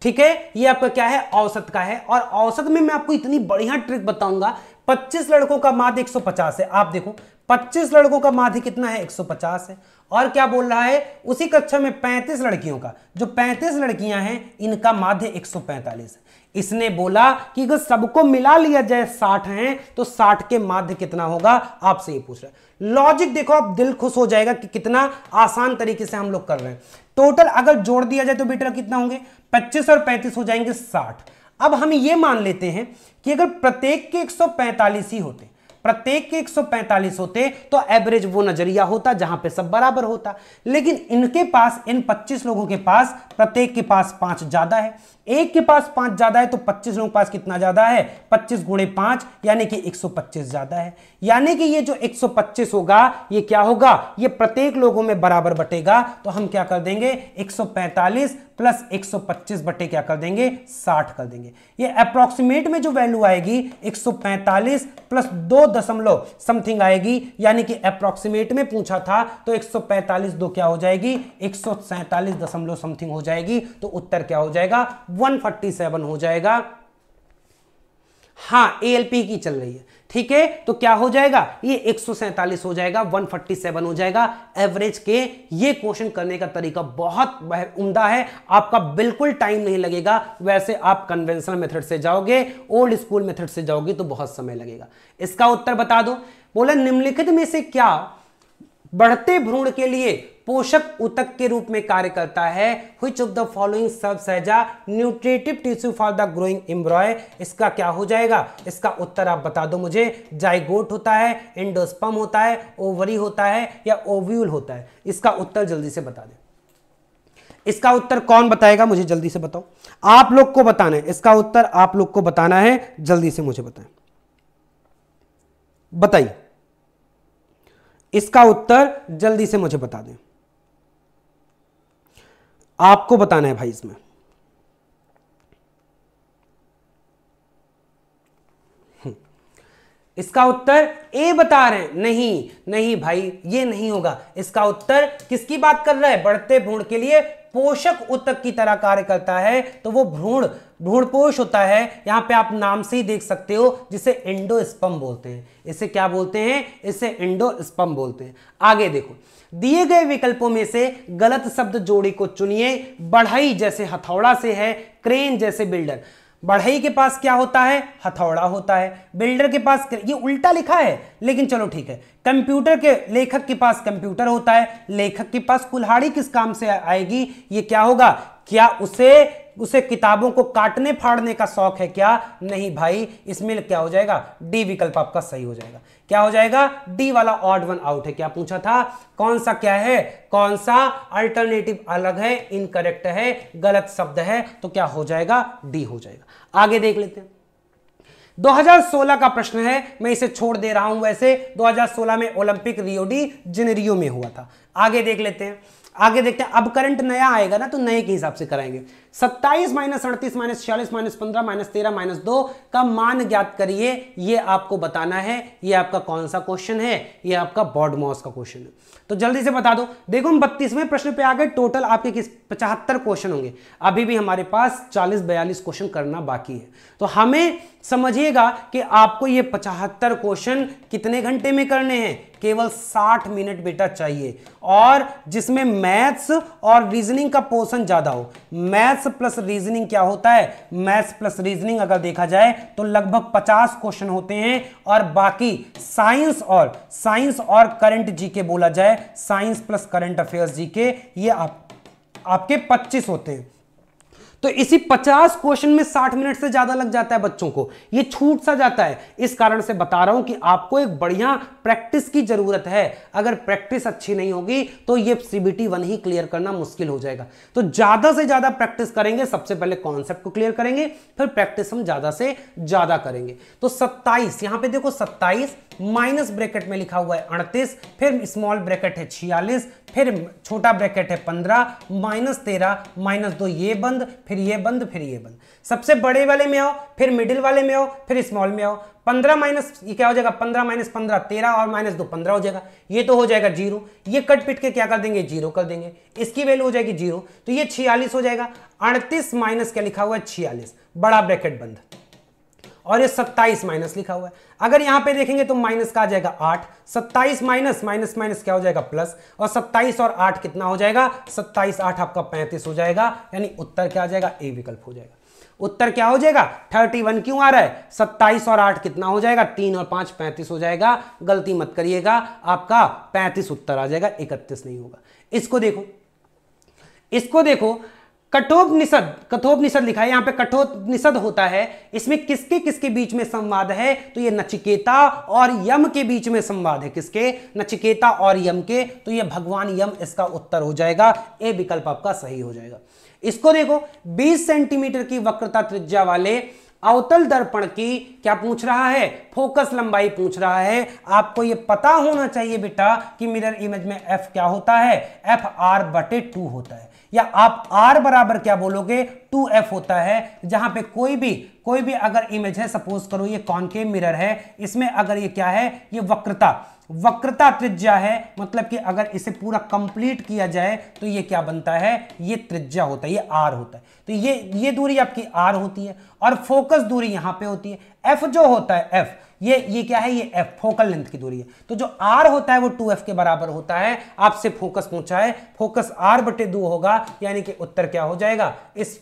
ठीक है ये आपका क्या है औसत का है और औसत में मैं आपको इतनी बढ़िया ट्रिक बताऊंगा 25 लड़कों का माध्य 150 है आप देखो 25 लड़कों का माध्य कितना है 150 है और क्या बोल रहा है उसी कक्षा में पैंतीस लड़कियों का जो पैंतीस लड़कियां हैं इनका माध्य एक इसने बोला कि अगर सबको मिला लिया जाए साठ हैं तो साठ के माध्य कितना होगा आपसे ये पूछ रहा है लॉजिक देखो आप दिल खुश हो जाएगा कि कितना आसान तरीके से हम लोग कर रहे हैं टोटल अगर जोड़ दिया जाए तो बेटा कितना होंगे 25 और 35 हो जाएंगे 60 अब हम ये मान लेते हैं कि अगर प्रत्येक के 145 ही होते प्रत्येक के 145 होते तो एवरेज वो नजरिया होता जहां पे सब बराबर होता लेकिन इनके पास इन 25 लोगों के पास प्रत्येक के पास पांच ज्यादा है एक के पास पांच ज्यादा है तो 25 लोगों के पास कितना ज्यादा है 25 गुणे पांच यानी कि 125 ज्यादा है यानी कि ये जो 125 होगा ये क्या होगा ये प्रत्येक लोगों में बराबर बटेगा तो हम क्या कर देंगे 145 प्लस 125 बटे क्या कर देंगे 60 कर देंगे ये अप्रोक्सीमेट में जो वैल्यू आएगी 145 प्लस दो दशमलव समथिंग आएगी यानी कि अप्रोक्सीमेट में पूछा था तो 145 दो क्या हो जाएगी एक दशमलव समथिंग हो जाएगी तो उत्तर क्या हो जाएगा 147 हो जाएगा हाँ एएलपी की चल रही है ठीक है तो क्या हो जाएगा ये एक हो जाएगा 147 हो जाएगा एवरेज के ये क्वेश्चन करने का तरीका बहुत उमदा है आपका बिल्कुल टाइम नहीं लगेगा वैसे आप कन्वेंशनल मेथड से जाओगे ओल्ड स्कूल मेथड से जाओगे तो बहुत समय लगेगा इसका उत्तर बता दो बोला निम्नलिखित में से क्या बढ़ते भ्रूण के लिए पोषक उतक के रूप में कार्य करता है विच ऑफ द फॉलोइंग सब सहजा a nutritive tissue for the growing embryo इसका क्या हो जाएगा इसका उत्तर आप बता दो मुझे जाइगोट होता है इंडोस्पम होता है ओवरी होता है या ओव्यूल होता है इसका उत्तर जल्दी से बता दें इसका उत्तर कौन बताएगा मुझे जल्दी से बताओ आप लोग को बताना है इसका उत्तर आप लोग को बताना है जल्दी से मुझे बताएं बताइए इसका उत्तर जल्दी से मुझे बता दें आपको बताना है भाई इसमें हम्म। इसका उत्तर ए बता रहे हैं नहीं नहीं भाई ये नहीं होगा इसका उत्तर किसकी बात कर रहा है बढ़ते भ्रूण के लिए पोषक उत्तक की तरह कार्य करता है तो वो भ्रूण भ्रूणपोष होता है यहां पे आप नाम से ही देख सकते हो जिसे इंडो बोलते हैं इसे क्या बोलते हैं इसे इंडो स्पम बोलते हैं आगे देखो दिए गए विकल्पों में से गलत शब्द जोड़ी को चुनिए बढ़ई जैसे हथौड़ा से है क्रेन जैसे बिल्डर बढ़ई के पास क्या होता है हथौड़ा होता है बिल्डर के पास ये उल्टा लिखा है लेकिन चलो ठीक है कंप्यूटर के लेखक के पास कंप्यूटर होता है लेखक के पास कुल्हाड़ी किस काम से आएगी ये क्या होगा क्या उसे उसे किताबों को काटने फाड़ने का शौक है क्या नहीं भाई इसमें क्या हो जाएगा डी विकल्प आपका सही हो जाएगा क्या हो जाएगा डी वाला ऑड वन आउट है क्या पूछा था कौन सा क्या है कौन सा अल्टरनेटिव अलग है इनकरेक्ट है गलत शब्द है तो क्या हो जाएगा डी हो जाएगा आगे देख लेते हैं 2016 का प्रश्न है मैं इसे छोड़ दे रहा हूं वैसे 2016 में ओलंपिक रियोडी जिनरियो में हुआ था आगे देख लेते हैं आगे देखते हैं अब करंट नया आएगा ना तो नए के हिसाब से कराएंगे सत्ताईस माइनस अड़तीस माइनस छियालीस माइनस पंद्रह माइनस तेरह माइनस दो का मान ज्ञात करिए ये आपको बताना है ये आपका कौन सा क्वेश्चन है ये आपका बॉडमॉस का क्वेश्चन है तो जल्दी से बता दो देखो हम बत्तीसवें प्रश्न पे आ गए टोटल आपके किस पचहत्तर क्वेश्चन होंगे अभी भी हमारे पास चालीस बयालीस क्वेश्चन करना बाकी है तो हमें समझिएगा कि आपको ये पचहत्तर क्वेश्चन कितने घंटे में करने हैं केवल 60 मिनट बेटा चाहिए और जिसमें मैथ्स और रीजनिंग का पोर्शन ज़्यादा हो मैथ्स प्लस रीजनिंग क्या होता है मैथ्स प्लस रीजनिंग अगर देखा जाए तो लगभग 50 क्वेश्चन होते हैं और बाकी साइंस और साइंस और करंट जी के बोला जाए science plus current affairs G K ये आप आपके 25 होते हैं तो इसी 50 क्वेश्चन में 60 मिनट से ज्यादा लग जाता है बच्चों को ये छूट सा जाता है इस कारण से बता रहा हूं कि आपको एक बढ़िया प्रैक्टिस की जरूरत है अगर प्रैक्टिस अच्छी नहीं होगी तो ये सीबीटी वन ही क्लियर करना मुश्किल हो जाएगा तो ज्यादा से ज्यादा प्रैक्टिस करेंगे सबसे पहले कॉन्सेप्ट को क्लियर करेंगे फिर प्रैक्टिस हम ज्यादा से ज्यादा करेंगे तो सत्ताईस यहां पर देखो सत्ताईस माइनस ब्रैकेट में लिखा हुआ है अड़तीस फिर स्मॉल ब्रैकेट है छियालीस फिर छोटा ब्रैकेट है पंद्रह माइनस तेरह माइनस दो ये बंद फिर ये बंद फिर ये बंद सबसे बड़े वाले में आओ फिर मिडिल वाले में आओ फिर स्मॉल में आओ पंद्रह माइनस ये क्या हो जाएगा पंद्रह माइनस पंद्रह तेरह और माइनस दो पंद्रह हो जाएगा ये तो हो जाएगा जीरो ये कट पिट के क्या कर देंगे जीरो कर देंगे इसकी वैल्यू हो जाएगी जीरो तो ये छियालीस हो जाएगा अड़तीस माइनस क्या लिखा हुआ है छियालीस बड़ा ब्रैकेट बंद और ये 27 माइनस लिखा हुआ है अगर यहां पे देखेंगे तो माइनस का आ जाएगा 8 27 माइनस माइनस माइनस क्या हो जाएगा प्लस और 27 और 8 कितना हो जाएगा 27 8 आपका 35 हो जाएगा यानी उत्तर क्या आ जाएगा ए विकल्प हो जाएगा उत्तर क्या हो जाएगा 31 क्यों आ रहा है 27 और 8 कितना हो जाएगा तीन और पांच 35 हो जाएगा गलती मत करिएगा आपका 35 उत्तर आ जाएगा 31 नहीं होगा इसको देखो इसको देखो कठोपनिषद कठोपनिषद लिखा है यहां पे कठोपनिषद होता है इसमें किसके किसके बीच में संवाद है तो ये नचिकेता और यम के बीच में संवाद है किसके नचिकेता और यम के तो ये भगवान यम इसका उत्तर हो जाएगा ए विकल्प आपका सही हो जाएगा इसको देखो 20 सेंटीमीटर की वक्रता त्रिज्या वाले अवतल दर्पण की क्या पूछ रहा है फोकस लंबाई पूछ रहा है आपको ये पता होना चाहिए बेटा कि मिरर इमेज में एफ क्या होता है एफ आर बटे टू होता है या आप आर बराबर क्या बोलोगे टू एफ होता है जहां पे कोई भी कोई भी अगर इमेज है सपोज करो ये कॉन्केव मिरर है इसमें अगर ये क्या है ये वक्रता वक्रता त्रिज्या है मतलब कि अगर इसे पूरा कंप्लीट किया जाए तो ये क्या बनता है ये त्रिज्या होता है ये आर होता है तो ये ये दूरी आपकी आर होती है और फोकस दूरी यहां पे होती है एफ जो होता है एफ ये ये क्या है ये एफ फोकल लेंथ की दूरी है तो जो आर होता है वो टू एफ के बराबर होता है आपसे फोकस पूछा है फोकस आर बटे दो होगा यानी कि उत्तर क्या हो जाएगा इस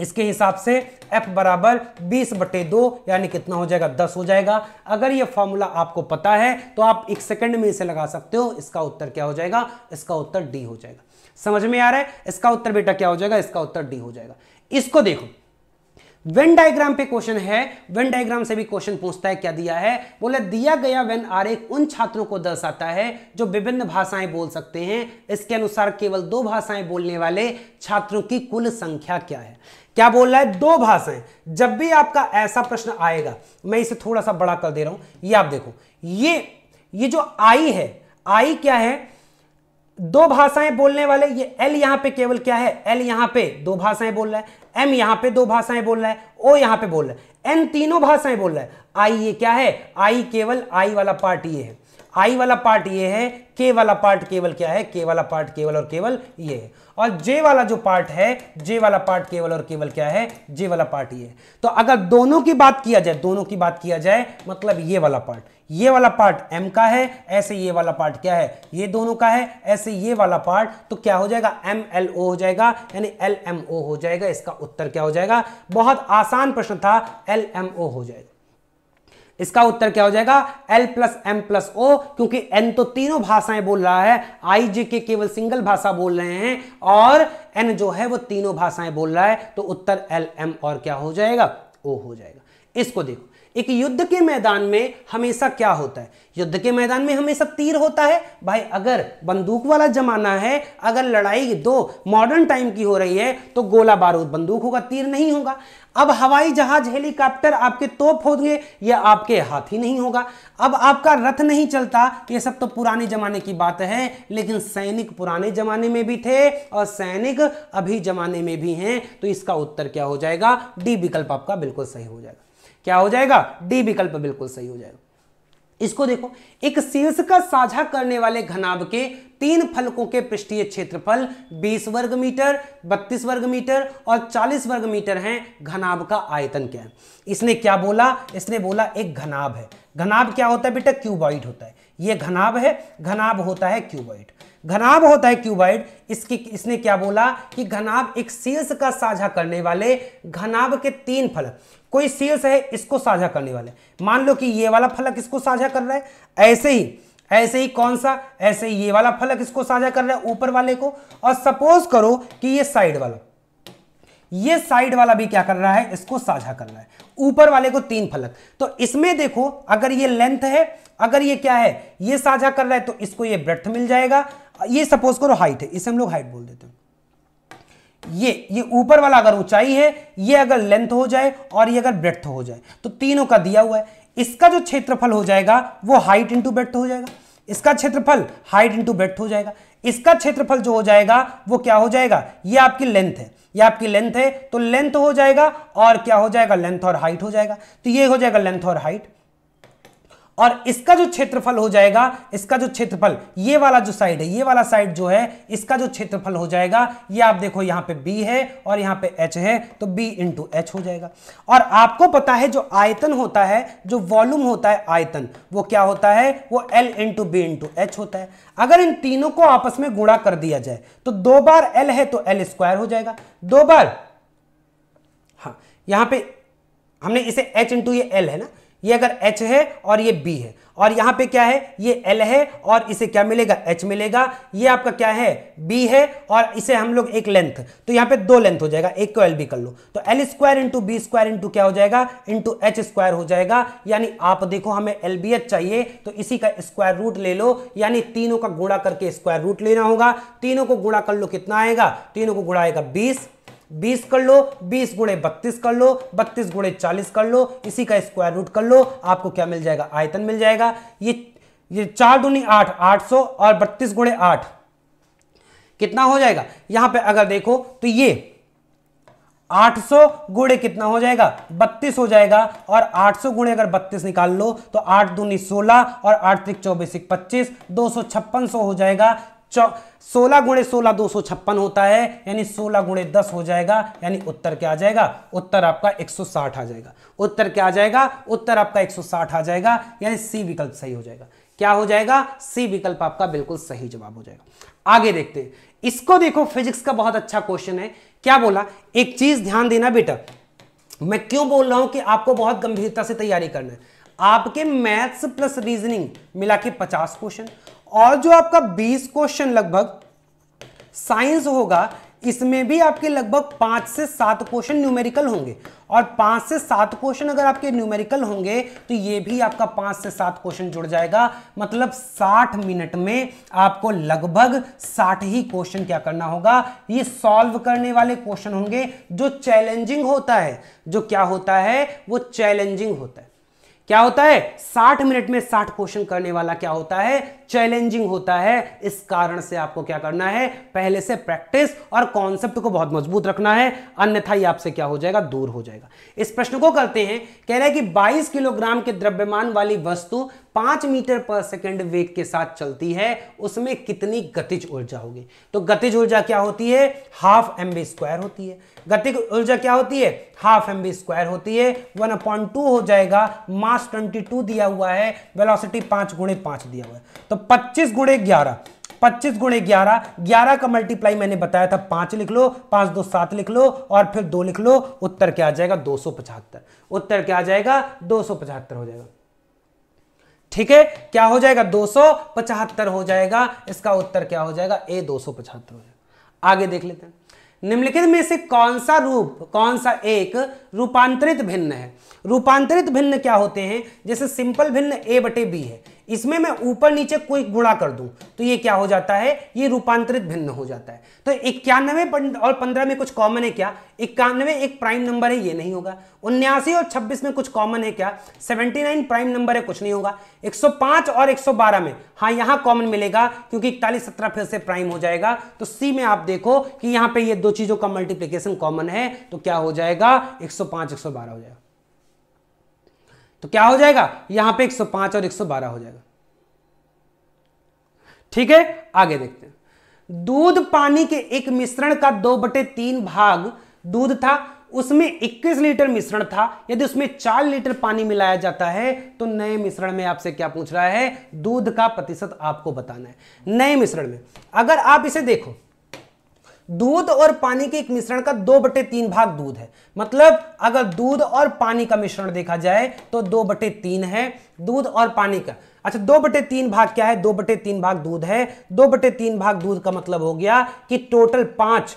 इसके हिसाब से F बराबर बीस बटे दो यानी कितना हो जाएगा दस हो जाएगा अगर ये फॉर्मूला आपको पता है तो आप एक सेकंड में इसे लगा सकते हो इसका उत्तर क्या हो जाएगा इसका उत्तर d हो जाएगा समझ में आ रहा है इसका उत्तर बेटा क्या हो जाएगा इसका उत्तर d हो जाएगा इसको देखो वेन डायग्राम पे क्वेश्चन है वेन डायग्राम से भी क्वेश्चन पूछता है क्या दिया है बोला दिया गया वेन आरेख उन छात्रों को दर्शाता है जो विभिन्न भाषाएं बोल सकते हैं इसके अनुसार केवल दो भाषाएं बोलने वाले छात्रों की कुल संख्या क्या है क्या बोल रहा है दो भाषाएं जब भी आपका ऐसा प्रश्न आएगा मैं इसे थोड़ा सा बड़ा कर दे रहा हूं ये आप देखो ये ये जो आई है आई क्या है दो भाषाएं बोलने वाले ये एल यहां पे केवल क्या है एल यहां पे दो भाषाएं बोल रहा है एम यहां पे दो भाषाएं बोल रहा है ओ यहां पे बोल रहा है एन तीनों भाषाएं बोल रहा है आई ये क्या है आई केवल आई वाला पार्ट ये है आई वाला पार्ट ये है के वाला पार्ट केवल क्या है के वाला पार्ट केवल और केवल ये है और जे वाला जो पार्ट है जे वाला पार्ट केवल और केवल क्या है जे वाला पार्ट ये है तो अगर दोनों की बात किया जाए दोनों की बात किया जाए मतलब ये वाला पार्ट ये वाला पार्ट m का है ऐसे ये वाला पार्ट क्या है ये दोनों का है ऐसे ये वाला पार्ट तो क्या हो जाएगा एम एल ओ हो जाएगा यानी एल एम ओ हो जाएगा इसका उत्तर क्या हो जाएगा बहुत आसान प्रश्न था एल एम ओ हो जाएगा इसका उत्तर क्या हो जाएगा L plus M plus O क्योंकि N तो तीनों भाषाएं बोल रहा है आई जे के केवल सिंगल भाषा बोल रहे हैं और N जो है वो तीनों भाषाएं बोल रहा है तो उत्तर L M और क्या हो जाएगा O हो जाएगा इसको देखो एक युद्ध के मैदान में हमेशा क्या होता है युद्ध के मैदान में हमेशा तीर होता है भाई अगर बंदूक वाला जमाना है अगर लड़ाई दो मॉडर्न टाइम की हो रही है तो गोला बारूद बंदूक होगा तीर नहीं होगा अब हवाई जहाज हेलीकॉप्टर आपके तोप होंगे या आपके हाथ ही नहीं होगा अब आपका रथ नहीं चलता ये सब तो पुराने जमाने की बात है लेकिन सैनिक पुराने जमाने में भी थे और सैनिक अभी जमाने में भी हैं तो इसका उत्तर क्या हो जाएगा डी विकल्प आपका बिल्कुल सही हो जाएगा क्या हो जाएगा डी विकल्प बिल्कुल सही हो जाएगा इसको देखो एक शीर्ष का साझा करने वाले घनाभ के तीन फलकों के पृष्ठीय क्षेत्रफल 20 वर्ग मीटर 32 वर्ग मीटर और 40 वर्ग मीटर हैं घनाभ का आयतन क्या है इसने क्या बोला इसने बोला एक घनाभ है घनाभ क्या होता है बेटा क्यूबॉइड होता है ये घनाभ है घनाभ होता है क्यूबॉइड घनाभ होता है क्यूबाइड इसकी इसने क्या बोला कि घनाभ एक शीर्ष का साझा करने वाले घनाभ के तीन फलक कोई सेल्स है इसको साझा करने वाला है मान लो कि ये वाला फलक इसको साझा कर रहा है ऐसे ही ऐसे ही कौन सा ऐसे ही ये वाला फलक इसको साझा कर रहा है ऊपर वाले को और सपोज करो कि ये साइड वाला ये साइड वाला भी क्या कर रहा है इसको साझा कर रहा है ऊपर वाले को तीन फलक तो इसमें देखो अगर ये लेंथ है अगर ये क्या है ये साझा कर रहा है तो इसको ये ब्रेथ मिल जाएगा ये सपोज करो हाइट है इसे हम लोग हाइट बोल देते हैं ये ये ऊपर वाला अगर ऊंचाई है ये अगर लेंथ हो जाए और ये अगर ब्रेथ हो जाए तो तीनों का दिया हुआ है इसका जो क्षेत्रफल हो जाएगा वो हाइट इंटू ब्रेथ हो जाएगा इसका क्षेत्रफल हाइट इंटू ब्रेथ हो जाएगा इसका क्षेत्रफल जो हो जाएगा वो क्या हो जाएगा ये आपकी लेंथ है ये आपकी लेंथ है तो लेंथ हो जाएगा और क्या हो जाएगा लेंथ और हाइट हो जाएगा तो ये हो जाएगा लेंथ और हाइट और इसका जो क्षेत्रफल हो जाएगा इसका जो क्षेत्रफल ये वाला जो साइड है ये वाला साइड जो है इसका जो क्षेत्रफल हो जाएगा ये आप देखो यहां पे b है और यहां पे h है तो b इंटू एच हो जाएगा और आपको पता है जो आयतन होता है जो वॉल्यूम होता है आयतन वो क्या होता है वो l into B into H होता है अगर इन तीनों को आपस में गुणा कर दिया जाए तो दो बार एल है तो एल स्क्वायर हो जाएगा दो बार हाँ यहां पर हमने इसे एच इंटू ये एल है ना ये अगर H है और ये B है और यहां पे क्या है ये L है और इसे क्या मिलेगा H मिलेगा ये आपका क्या है B है और इसे हम लोग एक लेंथ तो यहां पे दो लेंथ हो जाएगा एक को एल बी कर लो तो L square into B square into क्या हो जाएगा इंटू एच स्क्वायर हो जाएगा यानी आप देखो हमें एल बी एच चाहिए तो इसी का स्क्वायर रूट ले लो यानी तीनों का गुणा करके स्क्वायर रूट लेना होगा तीनों को गुणा कर लो कितना आएगा तीनों को गुणा आएगा बीस बीस कर लो बीस गुणे बत्तीस कर लो बत्तीस गुणे चालीस कर लो इसी का स्क्वायर रूट कर लो आपको क्या मिल जाएगा आयतन मिल जाएगा ये ये चार दूनी आठ आठ सौ और बत्तीस गुणे आठ कितना हो जाएगा यहां पे अगर देखो तो ये आठ सौ गुणे कितना हो जाएगा बत्तीस हो जाएगा और आठ सौ गुणे अगर बत्तीस निकाल लो तो आठ दूनी सोलह और आठ तक चौबीस पच्चीस दो सौ छप्पन हो जाएगा सोलह गुणे सोलह दो सौ छप्पन होता है यानी सोलह गुणे दस हो जाएगा यानी उत्तर क्या आ जाएगा उत्तर आपका 160 आ जाएगा उत्तर क्या आ जाएगा उत्तर आपका 160 आ जाएगा यानी सी विकल्प सही हो जाएगा क्या हो जाएगा सी विकल्प आपका बिल्कुल सही जवाब हो जाएगा आगे देखते हैं इसको देखो फिजिक्स का बहुत अच्छा क्वेश्चन है क्या बोला एक चीज ध्यान देना बेटा मैं क्यों बोल रहा हूं कि आपको बहुत गंभीरता से तैयारी करना है आपके मैथ्स प्लस रीजनिंग मिला के पचास क्वेश्चन और जो आपका 20 क्वेश्चन लगभग साइंस होगा इसमें भी आपके लगभग पांच से सात क्वेश्चन न्यूमेरिकल होंगे और पांच से सात क्वेश्चन अगर आपके न्यूमेरिकल होंगे तो ये भी आपका पांच से सात क्वेश्चन जुड़ जाएगा मतलब साठ मिनट में आपको लगभग साठ ही क्वेश्चन क्या करना होगा ये सॉल्व करने वाले क्वेश्चन होंगे जो चैलेंजिंग होता है जो क्या होता है वो चैलेंजिंग होता है क्या होता है 60 मिनट में 60 क्वेश्चन करने वाला क्या होता है चैलेंजिंग होता है इस कारण से आपको क्या करना है पहले से प्रैक्टिस और कॉन्सेप्ट को बहुत मजबूत रखना है अन्यथा ये आपसे क्या हो जाएगा दूर हो जाएगा इस प्रश्न को करते हैं कह रहे हैं कि बाईस किलोग्राम के द्रव्यमान वाली वस्तु पांच मीटर पर सेकेंड वेग के साथ चलती है उसमें कितनी गतिज ऊर्जा होगी तो गतिज ऊर्जा क्या होती है हाफ एम बी स्क्वायर होती है गतिज ऊर्जा क्या होती है हाफ एम बी स्क्वायर होती है वन अपॉइंट टू हो जाएगा मास ट्वेंटी टू दिया हुआ है वेलोसिटी पांच गुणे पांच दिया हुआ है तो तो पच्चीस गुणे ग्यारह पच्चीस गुणे ग्यारह ग्यारह का मल्टीप्लाई मैंने बताया था पांच लिख लो पांच दो सात लिख लो और फिर दो लिख लो उत्तर क्या आ जाएगा दो सौ पचहत्तर उत्तर क्या आ जाएगा दो सौ पचहत्तर हो जाएगा ठीक है क्या हो जाएगा दो सौ पचहत्तर हो जाएगा इसका उत्तर क्या हो जाएगा ए दो सौ पचहत्तर हो जाएगा आगे देख लेते हैं निम्नलिखित में से कौन सा रूप कौन सा एक रूपांतरित भिन्न है रूपांतरित भिन्न क्या होते हैं जैसे सिंपल भिन्न ए बटे बी है इसमें मैं ऊपर नीचे कोई गुणा कर दूं तो ये क्या हो जाता है ये रूपांतरित भिन्न हो जाता है तो इक्यानवे और पंद्रह में कुछ कॉमन है क्या इक्यानवे एक प्राइम नंबर है ये नहीं होगा उन्यासी और छब्बीस में कुछ कॉमन है क्या सेवेंटी नाइन प्राइम नंबर है कुछ नहीं होगा एक सौ पांच और एक सौ बारह में हाँ यहां कॉमन मिलेगा क्योंकि इकतालीस सत्रह फिर से प्राइम हो जाएगा तो सी में आप देखो कि यहां पर यह दो चीजों का मल्टीप्लीकेशन कॉमन है तो क्या हो जाएगा सौ बारह हो जाएगा तो क्या हो जाएगा यहां पे 105 और 112 हो जाएगा ठीक है आगे देखते हैं दूध पानी के एक मिश्रण का दो बटे तीन भाग दूध था उसमें 21 लीटर मिश्रण था यदि उसमें 4 लीटर पानी मिलाया जाता है तो नए मिश्रण में आपसे क्या पूछ रहा है दूध का प्रतिशत आपको बताना है नए मिश्रण में अगर आप इसे देखो दूध और पानी के एक मिश्रण का दो बटे तीन भाग दूध है मतलब अगर दूध और पानी का मिश्रण देखा जाए तो दो बटे तीन है दूध और पानी का अच्छा दो बटे तीन भाग क्या है दो बटे तीन भाग दूध है दो बटे तीन भाग दूध का मतलब हो गया कि टोटल पांच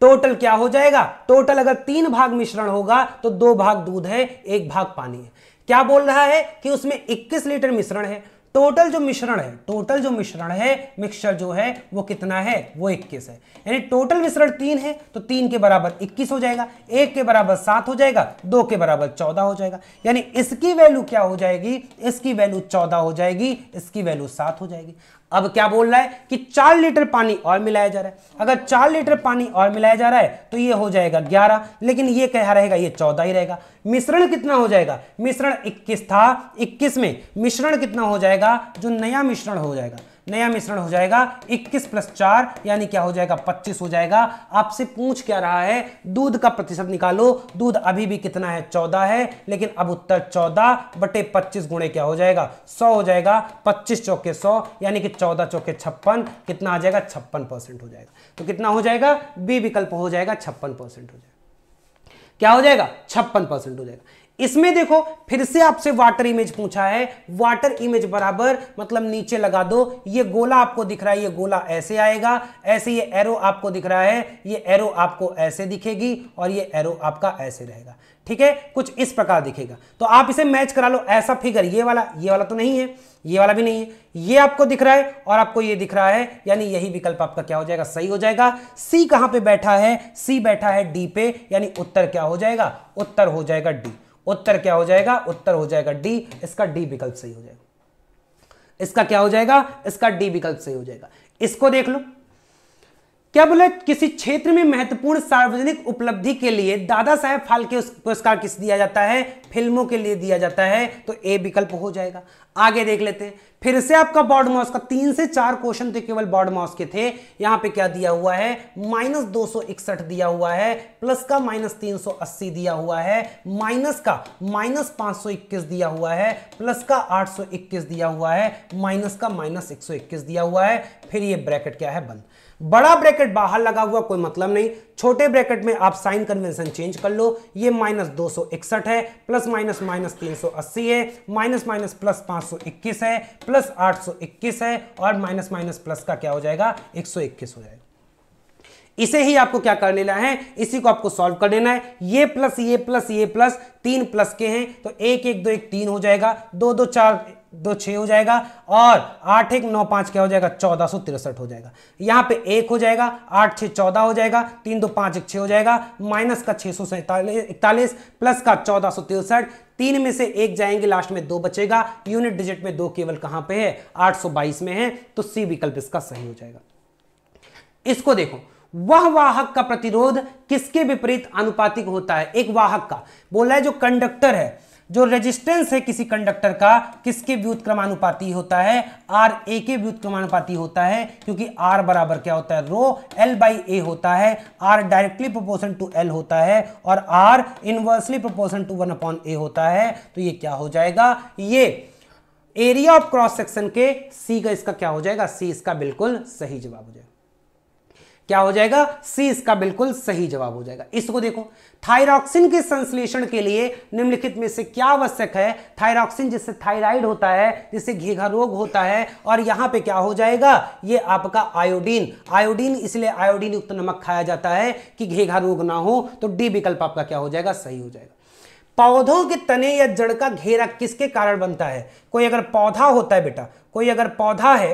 टोटल क्या हो जाएगा टोटल अगर तीन भाग मिश्रण होगा तो दो भाग दूध है एक भाग पानी है क्या बोल रहा है कि उसमें 21 लीटर मिश्रण है टोटल जो मिश्रण है टोटल जो मिश्रण है मिक्सचर जो है वो कितना है वो 21 है यानी टोटल मिश्रण तीन है तो तीन के बराबर 21 हो जाएगा एक के बराबर सात हो जाएगा दो के बराबर चौदह हो जाएगा यानी इसकी वैल्यू क्या हो जाएगी इसकी वैल्यू चौदह हो जाएगी इसकी वैल्यू सात हो जाएगी अब क्या बोल रहा है कि चार लीटर पानी और मिलाया जा रहा है अगर चार लीटर पानी और मिलाया जा रहा है तो ये हो जाएगा ग्यारह लेकिन ये क्या रहेगा ये चौदह ही रहेगा मिश्रण कितना हो जाएगा मिश्रण इक्कीस था इक्कीस में मिश्रण कितना हो जाएगा जो नया मिश्रण हो जाएगा नया मिश्रण हो जाएगा 21 प्लस चार यानी क्या हो जाएगा 25 हो जाएगा आपसे पूछ क्या रहा है दूध का प्रतिशत निकालो दूध अभी भी कितना है 14 है लेकिन अब उत्तर 14 बटे 25 गुणे क्या हो जाएगा 100 हो जाएगा 25 चौके 100 यानी कि 14 चौके छप्पन कितना आ जाएगा छप्पन परसेंट हो जाएगा तो कितना हो जाएगा बी विकल्प हो जाएगा छप्पन परसेंट हो जाएगा क्या हो जाएगा छप्पन परसेंट हो जाएगा इसमें देखो फिर से आपसे वाटर इमेज पूछा है वाटर इमेज बराबर मतलब नीचे लगा दो ये गोला आपको दिख रहा है ये गोला ऐसे आएगा ऐसे ये एरो आपको दिख रहा है ये एरो आपको ऐसे दिखेगी और ये एरो आपका ऐसे रहेगा ठीक है कुछ इस प्रकार दिखेगा तो आप इसे मैच करा लो ऐसा फिगर ये वाला ये वाला तो नहीं है ये वाला भी नहीं है ये आपको दिख रहा है और आपको ये दिख रहा है यानी यही विकल्प आपका क्या हो जाएगा सही हो जाएगा सी कहां पे बैठा है सी बैठा है डी पे यानी उत्तर क्या हो जाएगा उत्तर हो जाएगा डी उत्तर क्या हो जाएगा उत्तर हो जाएगा डी इसका डी विकल्प सही हो जाएगा इसका क्या हो जाएगा इसका डी विकल्प सही हो जाएगा इसको देख लो क्या बोले किसी क्षेत्र में महत्वपूर्ण सार्वजनिक उपलब्धि के लिए दादा साहेब फालके पुरस्कार किस दिया जाता है फिल्मों के लिए दिया जाता है तो ए विकल्प हो जाएगा आगे देख लेते हैं फिर से आपका बॉर्ड माउस का तीन से चार क्वेश्चन तो केवल बॉर्ड माउस के थे यहां पे क्या दिया हुआ है माइनस दो दिया हुआ है प्लस का माइनस तीन दिया हुआ है माइनस का माइनस पांच दिया हुआ है प्लस का आठ दिया हुआ है माइनस का माइनस दिया हुआ है फिर ये ब्रैकेट क्या है बंद बड़ा ब्रैकेट बाहर लगा हुआ कोई मतलब नहीं छोटे ब्रैकेट में आप साइन कन्वेंशन चेंज कर लो ये माइनस दो है प्लस माइनस माइनस तीन है माइनस माइनस प्लस पाँच है प्लस आठ है और माइनस माइनस प्लस का क्या हो जाएगा एक हो जाएगा इसे ही आपको क्या कर लेना है इसी को आपको सॉल्व कर लेना है ये प्लस ये प्लस ये प्लस तीन प्लस के हैं तो एक एक दो एक तीन हो जाएगा दो दो चार दो छः हो जाएगा और आठ एक नौ पाँच क्या हो जाएगा चौदह सौ तिरसठ हो जाएगा यहाँ पे एक हो जाएगा आठ छः चौदह हो जाएगा तीन दो पाँच एक छः हो जाएगा माइनस का छः सौ सैंतालीस इकतालीस प्लस का चौदह सौ तिरसठ तीन में से एक जाएंगे लास्ट में दो बचेगा यूनिट डिजिट में दो केवल कहाँ पे है आठ सौ बाईस में है तो सी विकल्प इसका सही हो जाएगा इसको देखो वह वाहक का प्रतिरोध किसके विपरीत आनुपातिक होता है एक वाहक का बोला है जो कंडक्टर है जो रेजिस्टेंस है किसी कंडक्टर का किसके व्युत क्रमानुपाती होता है आर ए के व्युत क्रमानुपाती होता है क्योंकि आर बराबर क्या होता है रो एल बाई ए होता है R directly proportion to L होता है और R inversely proportion to one upon A होता है तो ये क्या हो जाएगा ये एरिया ऑफ क्रॉस सेक्शन के सी का इसका क्या हो जाएगा सी इसका बिल्कुल सही जवाब हो जाएगा क्या हो जाएगा सी इसका बिल्कुल सही जवाब हो जाएगा इसको देखो थायरॉक्सिन के संश्लेषण के लिए निम्नलिखित में से क्या आवश्यक है थायरॉक्सिन जिससे थायराइड होता है जिससे घेघा रोग होता है और यहां पे क्या हो जाएगा ये आपका आयोडीन आयोडीन इसलिए आयोडीन युक्त नमक खाया जाता है कि घेघा रोग ना हो तो डी विकल्प आपका क्या हो जाएगा सही हो जाएगा पौधों के तने या जड़ का घेरा किसके कारण बनता है कोई अगर पौधा होता है बेटा कोई अगर पौधा है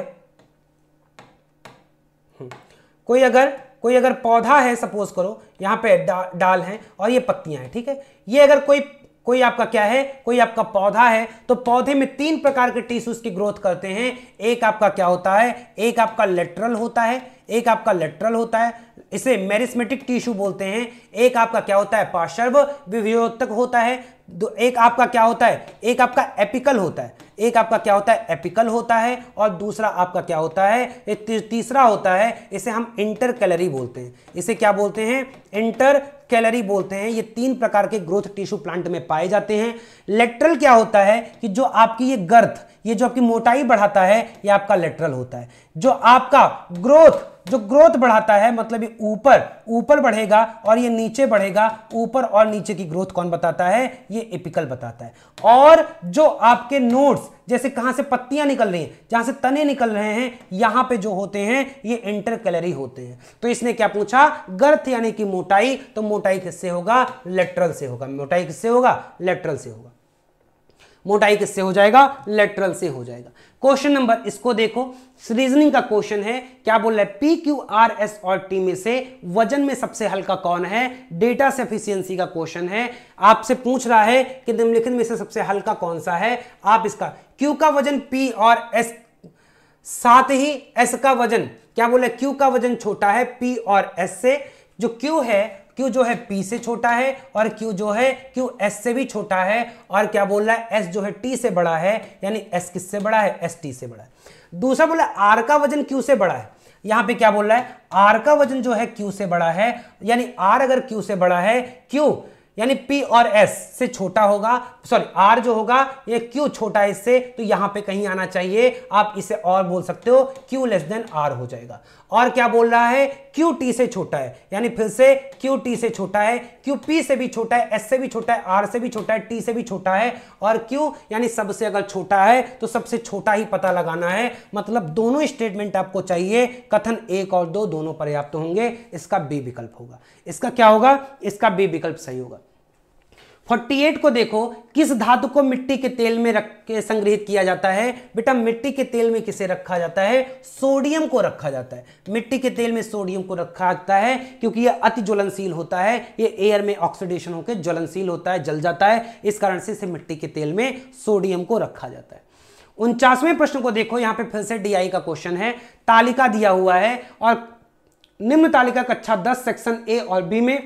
कोई अगर कोई अगर पौधा है सपोज करो यहाँ पे डा, डाल हैं और ये पत्तियां हैं ठीक है ये अगर कोई कोई आपका क्या है कोई आपका पौधा है तो पौधे में तीन प्रकार के टिश्यूज की ग्रोथ करते हैं एक आपका क्या होता है एक आपका लेटरल होता है एक आपका लेटरल होता है इसे मेरिस्मेटिक टिश्यू बोलते हैं एक आपका क्या होता है पार्शर्व विवियोतक होता है दो एक आपका क्या होता है एक आपका एपिकल होता है एक आपका क्या होता है एपिकल होता है और दूसरा आपका क्या होता है तीसरा होता है इसे हम इंटर कैलरी बोलते हैं इसे क्या बोलते हैं इंटर कैलरी बोलते हैं ये तीन प्रकार के ग्रोथ टिश्यू प्लांट में पाए जाते हैं लेटरल क्या होता है कि जो आपकी ये गर्थ ये जो आपकी मोटाई बढ़ाता है ये आपका लेटरल होता है जो आपका ग्रोथ जो ग्रोथ बढ़ाता है मतलब ये ऊपर ऊपर बढ़ेगा और ये नीचे बढ़ेगा ऊपर और नीचे की ग्रोथ कौन बताता है ये एपिकल बताता है और जो आपके नोट्स जैसे कहां से पत्तियां निकल रही हैं जहां से तने निकल रहे हैं यहां पे जो होते हैं ये कैलरी होते हैं तो इसने क्या पूछा गर्थ यानी कि मोटाई तो मोटाई किससे होगा लेटरल से होगा मोटाई किससे होगा लेटरल से होगा मोटाई किससे हो जाएगा लेटरल से हो जाएगा क्वेश्चन नंबर इसको देखो रीजनिंग का क्वेश्चन है क्या बोल रहा है पी क्यू आर एस और टी में से वजन में सबसे हल्का कौन है डेटा सेफिशियंसी का क्वेश्चन है आपसे पूछ रहा है कि निम्नलिखित में से सबसे हल्का कौन सा है आप इसका क्यू का वजन पी और एस साथ ही एस का वजन क्या बोले क्यू का वजन छोटा है पी और एस से जो क्यू है क्यू जो है पी से छोटा है और क्यू जो है क्यू एस से भी छोटा है और क्या बोल रहा है एस जो है टी से बड़ा है यानी एस किससे बड़ा है एस टी से बड़ा है दूसरा बोला आर का वजन क्यू से बड़ा है यहां पे क्या बोल रहा है आर का वजन जो है क्यू से बड़ा है यानी आर अगर क्यू से बड़ा है क्यू यानी P और S से छोटा होगा सॉरी R जो होगा ये Q छोटा है इससे तो यहां पे कहीं आना चाहिए आप इसे और बोल सकते हो Q लेस देन R हो जाएगा और क्या बोल रहा है क्यू टी से छोटा है यानी फिर से क्यू टी से छोटा है क्यू पी से भी छोटा है एस से भी छोटा है आर से भी छोटा है टी से भी छोटा है और क्यू यानी सबसे अगर छोटा है तो सबसे छोटा ही पता लगाना है मतलब दोनों स्टेटमेंट आपको चाहिए कथन एक और दो दोनों पर्याप्त होंगे इसका बी विकल्प होगा इसका क्या होगा इसका बी विकल्प सही होगा 48 को देखो किस धातु को मिट्टी के तेल में रख के संग्रहित किया जाता है बेटा मिट्टी के तेल में किसे रखा जाता है सोडियम को रखा जाता है मिट्टी के तेल में सोडियम को रखा जाता है क्योंकि यह अति ज्वलनशील होता है ये एयर में ऑक्सीडेशन होकर ज्वलनशील होता है जल जाता है इस कारण से इसे मिट्टी के तेल में सोडियम को रखा जाता है उनचासवें प्रश्न को देखो यहाँ पे फिर से डीआई का क्वेश्चन है तालिका दिया हुआ है और निम्न तालिका कक्षा दस सेक्शन ए और बी में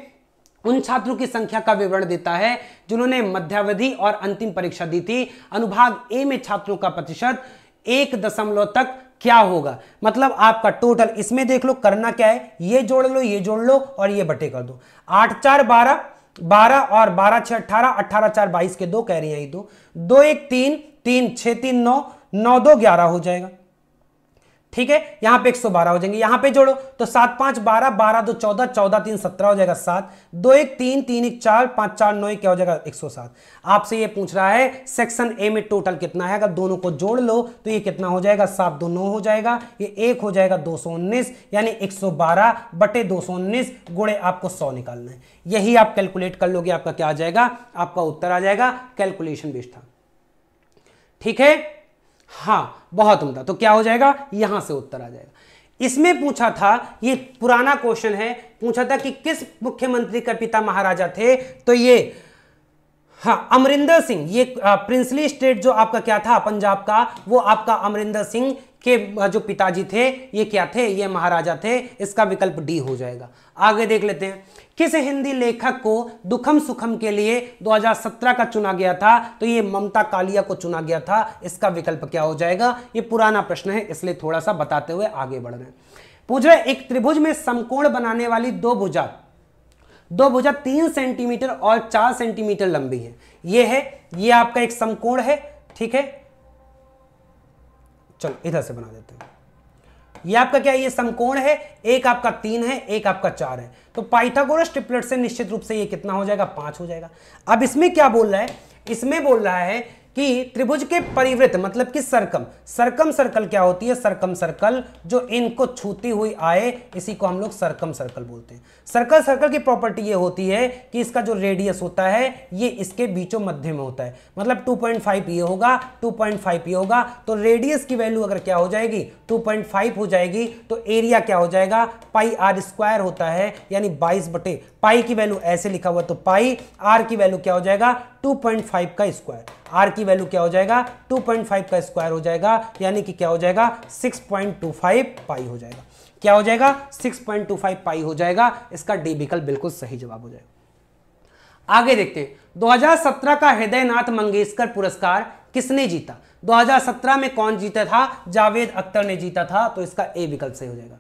उन छात्रों की संख्या का विवरण देता है जिन्होंने मध्यावधि और अंतिम परीक्षा दी थी अनुभाग ए में छात्रों का प्रतिशत एक दशमलव तक क्या होगा मतलब आपका टोटल इसमें देख लो करना क्या है ये जोड़ लो ये जोड़ लो और ये बटे कर दो आठ चार बारह बारह और बारह छह अठारह अट्ठारह चार बाईस के दो कह रही है ये दो दो एक तीन तीन छह तीन नौ नौ दो ग्यारह हो जाएगा ठीक है यहां पे 112 हो जाएंगे यहां पे जोड़ो तो सात पांच बारह बारह दो चौदह चौदह तीन सत्रह हो जाएगा सात दो एक तीन तीन एक चार पांच चार नौ क्या हो जाएगा 107 आपसे ये पूछ रहा है सेक्शन ए में टोटल कितना है अगर दोनों को जोड़ लो तो ये कितना हो जाएगा सात दो नौ हो जाएगा ये एक हो जाएगा दो यानी एक सौ बटे दो गुणे आपको सौ निकालना है यही आप कैलकुलेट कर लोगे आपका क्या आ जाएगा आपका उत्तर आ जाएगा कैलकुलेशन बेस्ट था ठीक है हाँ बहुत उम्दा तो क्या हो जाएगा यहां से उत्तर आ जाएगा इसमें पूछा था ये पुराना क्वेश्चन है पूछा था कि किस मुख्यमंत्री का पिता महाराजा थे तो ये हाँ अमरिंदर सिंह ये प्रिंसली स्टेट जो आपका क्या था पंजाब का वो आपका अमरिंदर सिंह के जो पिताजी थे ये क्या थे ये महाराजा थे इसका विकल्प डी हो जाएगा आगे देख लेते हैं किस हिंदी लेखक को दुखम सुखम के लिए 2017 का चुना गया था तो ये ममता कालिया को चुना गया था इसका विकल्प क्या हो जाएगा ये पुराना प्रश्न है इसलिए थोड़ा सा बताते हुए आगे बढ़ रहे हैं पूछ रहे एक त्रिभुज में समकोण बनाने वाली दो भुजा दो भुजा तीन सेंटीमीटर और चार सेंटीमीटर लंबी है ये है ये आपका एक समकोण है ठीक है चलो इधर से बना देते हैं ये आपका क्या ये समकोण है एक आपका तीन है एक आपका चार है तो पाइथागोरस ट्रिपलेट से निश्चित रूप से ये कितना हो जाएगा पांच हो जाएगा अब इसमें क्या बोल रहा है इसमें बोल रहा है कि त्रिभुज के परिवृत्त मतलब कि सरकम सरकम सर्कल क्या होती है सरकम सर्कल जो इनको छूती हुई आए इसी को हम लोग सरकम सर्कल बोलते हैं सर्कल सर्कल की प्रॉपर्टी ये होती है कि इसका जो रेडियस होता है ये इसके बीचों मध्य में होता है मतलब 2.5 ये होगा 2.5 ये होगा तो रेडियस की वैल्यू अगर क्या हो जाएगी 2.5 हो जाएगी तो एरिया क्या हो जाएगा पाई आर स्क्वायर होता है यानी बाईस बटे पाई की वैल्यू ऐसे लिखा हुआ तो पाई आर की वैल्यू क्या हो जाएगा 2.5 का स्क्वायर आर की वैल्यू क्या हो जाएगा 2.5 का स्क्वायर हो जाएगा यानी कि क्या हो जाएगा 6.25 पाई हो जाएगा क्या हो जाएगा 6.25 पाई हो जाएगा इसका डी विकल्प बिल्कुल सही जवाब हो जाएगा आगे देखते हैं 2017 का हृदयनाथ मंगेशकर पुरस्कार किसने जीता 2017 में कौन जीता था जावेद अख्तर ने जीता था तो इसका ए विकल्प सही हो जाएगा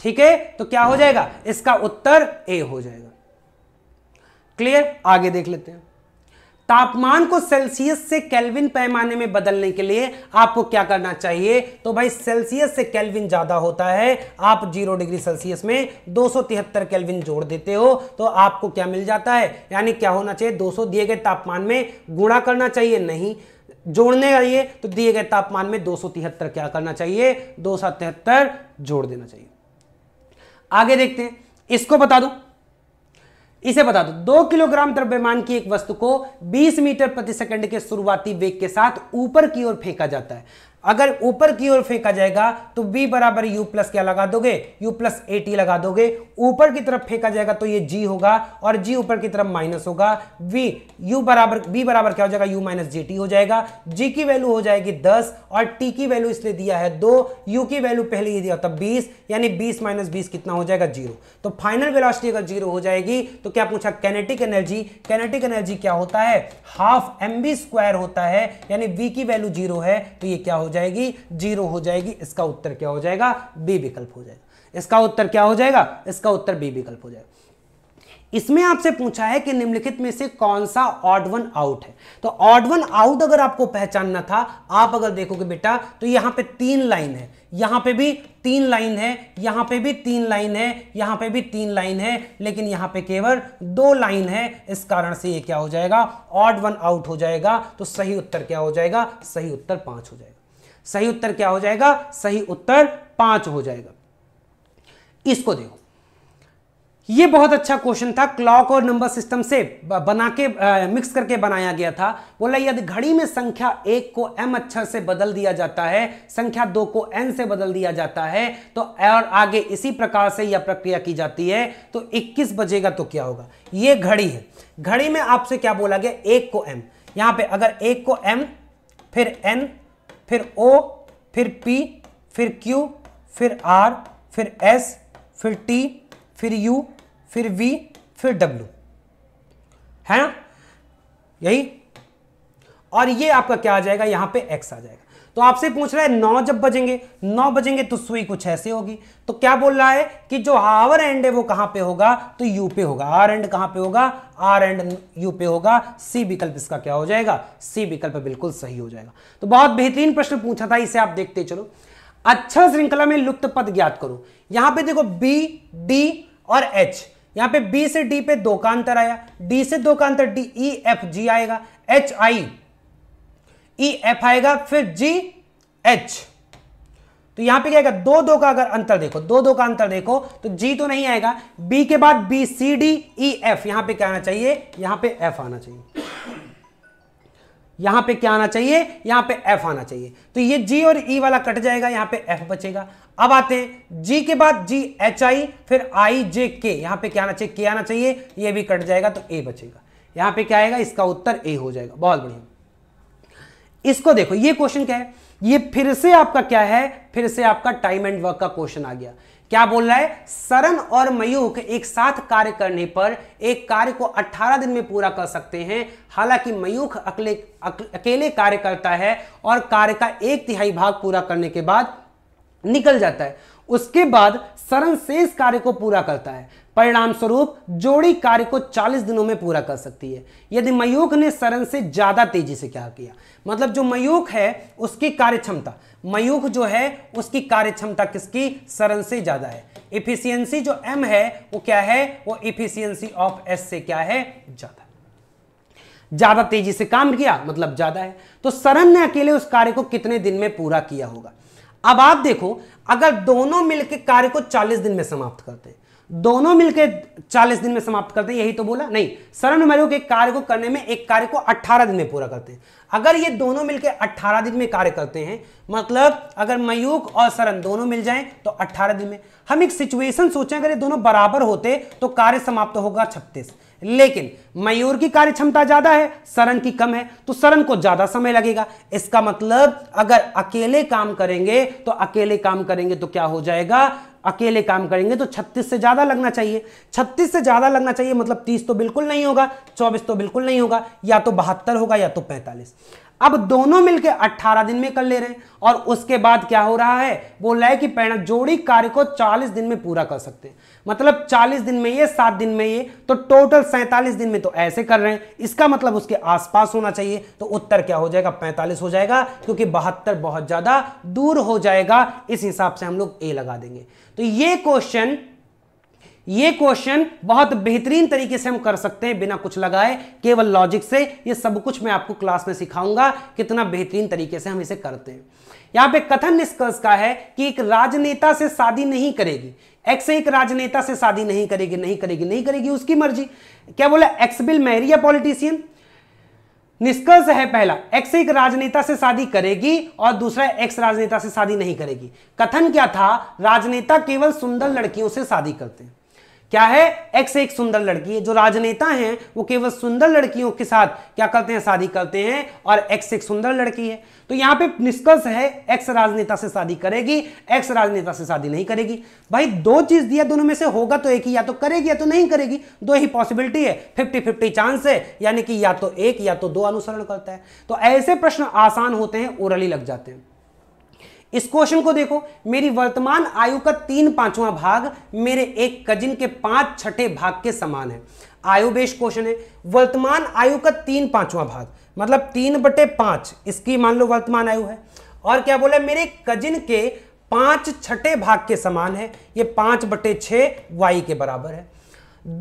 ठीक है तो क्या हो जाएगा इसका उत्तर ए हो जाएगा क्लियर आगे देख लेते हैं तापमान को सेल्सियस से कैल्विन पैमाने में बदलने के लिए आपको क्या करना चाहिए तो भाई सेल्सियस से कैल्विन ज़्यादा होता है आप जीरो डिग्री सेल्सियस में दो केल्विन जोड़ देते हो तो आपको क्या मिल जाता है यानी क्या होना चाहिए 200 दिए गए तापमान में गुणा करना चाहिए नहीं जोड़ने आइए तो दिए गए तापमान में दो क्या करना चाहिए दो जोड़ देना चाहिए आगे देखते हैं इसको बता दू इसे बता दो दो किलोग्राम द्रव्यमान की एक वस्तु को 20 मीटर प्रति सेकंड के शुरुआती वेग के साथ ऊपर की ओर फेंका जाता है अगर ऊपर की ओर फेंका जाएगा तो b बराबर u प्लस क्या लगा दोगे u प्लस ए लगा दोगे ऊपर की तरफ फेंका जाएगा तो ये g होगा और g ऊपर की तरफ माइनस होगा v u बराबर बी बराबर क्या हो जाएगा u माइनस जे हो जाएगा g की वैल्यू हो जाएगी 10 और t की वैल्यू इसलिए दिया है दो u की वैल्यू पहले ही दिया था 20 यानी 20 माइनस बीस कितना हो जाएगा जीरो तो फाइनल वेलोसिटी अगर जीरो हो जाएगी तो क्या पूछा कैनेटिक एनर्जी कैनेटिक एनर्जी क्या होता है हाफ एम स्क्वायर होता है यानी वी की वैल्यू जीरो है तो ये क्या हो हो जाएगी जीरो हो जाएगी इसका उत्तर क्या हो जाएगा बी विकल्प हो जाएगा इसका उत्तर क्या हो जाएगा इसका उत्तर बी विकल्प हो जाएगा इसमें आपसे पूछा है कि निम्नलिखित में से कौन सा ऑड वन आउट है तो ऑड वन आउट अगर आपको पहचानना था आप अगर देखोगे बेटा तो यहां पे तीन लाइन है यहां पे भी तीन लाइन है यहां पे भी तीन लाइन है यहां पे भी तीन लाइन है लेकिन यहां पे केवल दो लाइन है इस कारण से ये क्या हो जाएगा ऑड वन आउट हो जाएगा तो सही उत्तर क्या हो जाएगा सही उत्तर पांच हो जाएगा सही उत्तर क्या हो जाएगा सही उत्तर पांच हो जाएगा इसको देखो ये बहुत अच्छा क्वेश्चन था क्लॉक और नंबर सिस्टम से बना के आ, मिक्स करके बनाया गया था बोला यदि घड़ी में संख्या एक को एम अक्षर से बदल दिया जाता है संख्या दो को एन से बदल दिया जाता है तो और आगे इसी प्रकार से यह प्रक्रिया की जाती है तो 21 बजेगा तो क्या होगा ये घड़ी है घड़ी में आपसे क्या बोला गया एक को एम यहां पर अगर एक को एम फिर एन फिर ओ फिर पी फिर क्यू फिर आर फिर एस फिर टी फिर यू फिर वी फिर डब्ल्यू है ना यही और ये आपका क्या आ जाएगा यहां पे एक्स आ जाएगा तो आपसे पूछ रहा है नौ जब बजेंगे नौ बजेंगे तो सुई कुछ ऐसे होगी तो क्या बोल रहा है कि जो आवर एंड है वो कहां पे होगा तो यू पे होगा आर एंड कहां पे होगा आर एंड यू पे होगा सी विकल्प इसका क्या हो जाएगा सी विकल्प बिल्कुल सही हो जाएगा तो बहुत बेहतरीन प्रश्न पूछा था इसे आप देखते चलो अच्छा श्रृंखला में लुप्त पद ज्ञात करो यहां पर देखो बी डी और एच यहां पर बी से डी पे दो का अंतर आया डी से दो का अंतर डी ई एफ जी आएगा H I E e, F आएगा फिर जी एच तो यहां पे क्या आएगा दो दो का अगर अंतर देखो दो दो का अंतर देखो तो जी तो नहीं आएगा बी के बाद B C D E F यहां पे क्या आना चाहिए यहां पे एफ आना चाहिए यहां पे क्या आना चाहिए यहां पे एफ आना चाहिए तो ये जी और ई e वाला कट जाएगा यहां पे एफ बचेगा अब आते हैं जी के बाद जी एच आई फिर आई जे के यहां पे क्या आना चाहिए के आना चाहिए ये भी कट जाएगा तो ए बचेगा यहां पे क्या आएगा इसका उत्तर ए हो जाएगा बहुत बढ़िया इसको देखो ये क्वेश्चन क्या है ये फिर से आपका क्या है फिर से आपका टाइम एंड वर्क का क्वेश्चन आ गया क्या बोल रहा है सरन और मयूख एक साथ कार्य करने पर एक कार्य को 18 दिन में पूरा कर सकते हैं हालांकि मयूख अकेले अकेले कार्य करता है और कार्य का एक तिहाई भाग पूरा करने के बाद निकल जाता है उसके बाद सरन शेष कार्य को पूरा करता है परिणाम स्वरूप जोड़ी कार्य को 40 दिनों में पूरा कर सकती है यदि मयूख ने सरन से ज़्यादा तेजी से क्या किया मतलब जो मयूख है उसकी कार्य क्षमता मयूख जो है उसकी कार्य क्षमता किसकी सरन से ज़्यादा है इफिशियंसी जो एम है वो क्या है वो इफिशियंसी ऑफ एस से क्या है ज़्यादा ज़्यादा तेजी से काम किया मतलब ज़्यादा है तो सरन ने अकेले उस कार्य को कितने दिन में पूरा किया होगा अब आप देखो अगर दोनों मिलकर कार्य को 40 दिन में समाप्त करते हैं दोनों मिलकर 40 दिन में समाप्त करते हैं यही तो बोला नहीं सर्वनुमेरों के कार्य को करने में एक कार्य को 18 दिन में पूरा करते हैं अगर ये दोनों मिलकर 18 दिन में कार्य करते हैं मतलब अगर मयूक और सरन दोनों मिल जाएं तो 18 दिन में हम एक सिचुएशन सोचें अगर ये दोनों बराबर होते तो कार्य समाप्त होगा छत्तीस लेकिन मयूर की कार्य क्षमता ज्यादा है सरन की कम है तो सरन को ज्यादा समय लगेगा इसका मतलब अगर अकेले काम करेंगे तो अकेले काम करेंगे तो क्या हो जाएगा अकेले काम करेंगे तो 36 से ज़्यादा लगना चाहिए 36 से ज़्यादा लगना चाहिए मतलब 30 तो बिल्कुल नहीं होगा 24 तो बिल्कुल नहीं होगा या तो बहत्तर होगा या तो 45 अब दोनों मिलके 18 दिन में कर ले रहे हैं और उसके बाद क्या हो रहा है बोला है कि पैणा जोड़ी कार्य को 40 दिन में पूरा कर सकते हैं मतलब 40 दिन में ये सात दिन में ये तो टोटल सैंतालीस दिन में तो ऐसे कर रहे हैं इसका मतलब उसके आसपास होना चाहिए तो उत्तर क्या हो जाएगा पैंतालीस हो जाएगा क्योंकि बहत्तर बहुत ज़्यादा दूर हो जाएगा इस हिसाब से हम लोग ए लगा देंगे तो ये क्वेश्चन ये क्वेश्चन बहुत बेहतरीन तरीके से हम कर सकते हैं बिना कुछ लगाए केवल लॉजिक से ये सब कुछ मैं आपको क्लास में सिखाऊंगा कितना बेहतरीन तरीके से हम इसे करते हैं यहां पे कथन निष्कर्ष का है कि एक राजनेता से शादी नहीं करेगी एक्स एक राजनेता से शादी नहीं करेगी नहीं करेगी नहीं करेगी उसकी मर्जी क्या बोला एक्स बिल मैरी या पॉलिटिशियन निष्कर्ष है पहला एक्स एक राजनेता से शादी करेगी और दूसरा एक्स राजनेता से शादी नहीं करेगी कथन क्या था राजनेता केवल सुंदर लड़कियों से शादी करते हैं क्या है एक्स एक सुंदर लड़की है जो राजनेता हैं वो केवल सुंदर लड़कियों के साथ क्या करते हैं शादी करते हैं और एक्स एक सुंदर लड़की है तो यहां पे निष्कर्ष है एक्स राजनेता से शादी करेगी एक्स राजनेता से शादी नहीं करेगी भाई दो चीज दिया दोनों में से होगा तो एक ही या तो करेगी या तो नहीं करेगी दो ही पॉसिबिलिटी है फिफ्टी फिफ्टी चांस है यानी कि या तो एक या तो दो अनुसरण करता है तो ऐसे प्रश्न आसान होते हैं ओरली लग जाते हैं इस क्वेश्चन को देखो मेरी वर्तमान आयु का तीन पांचवा भाग मेरे एक कजिन के पांच छठे भाग के समान है आयु बेश क्वेश्चन है वर्तमान आयु का तीन पांचवा भाग मतलब तीन बटे पांच इसकी मान लो वर्तमान आयु है और क्या बोला मेरे कजिन के पांच छठे भाग के समान है ये पांच बटे छ वाई के बराबर है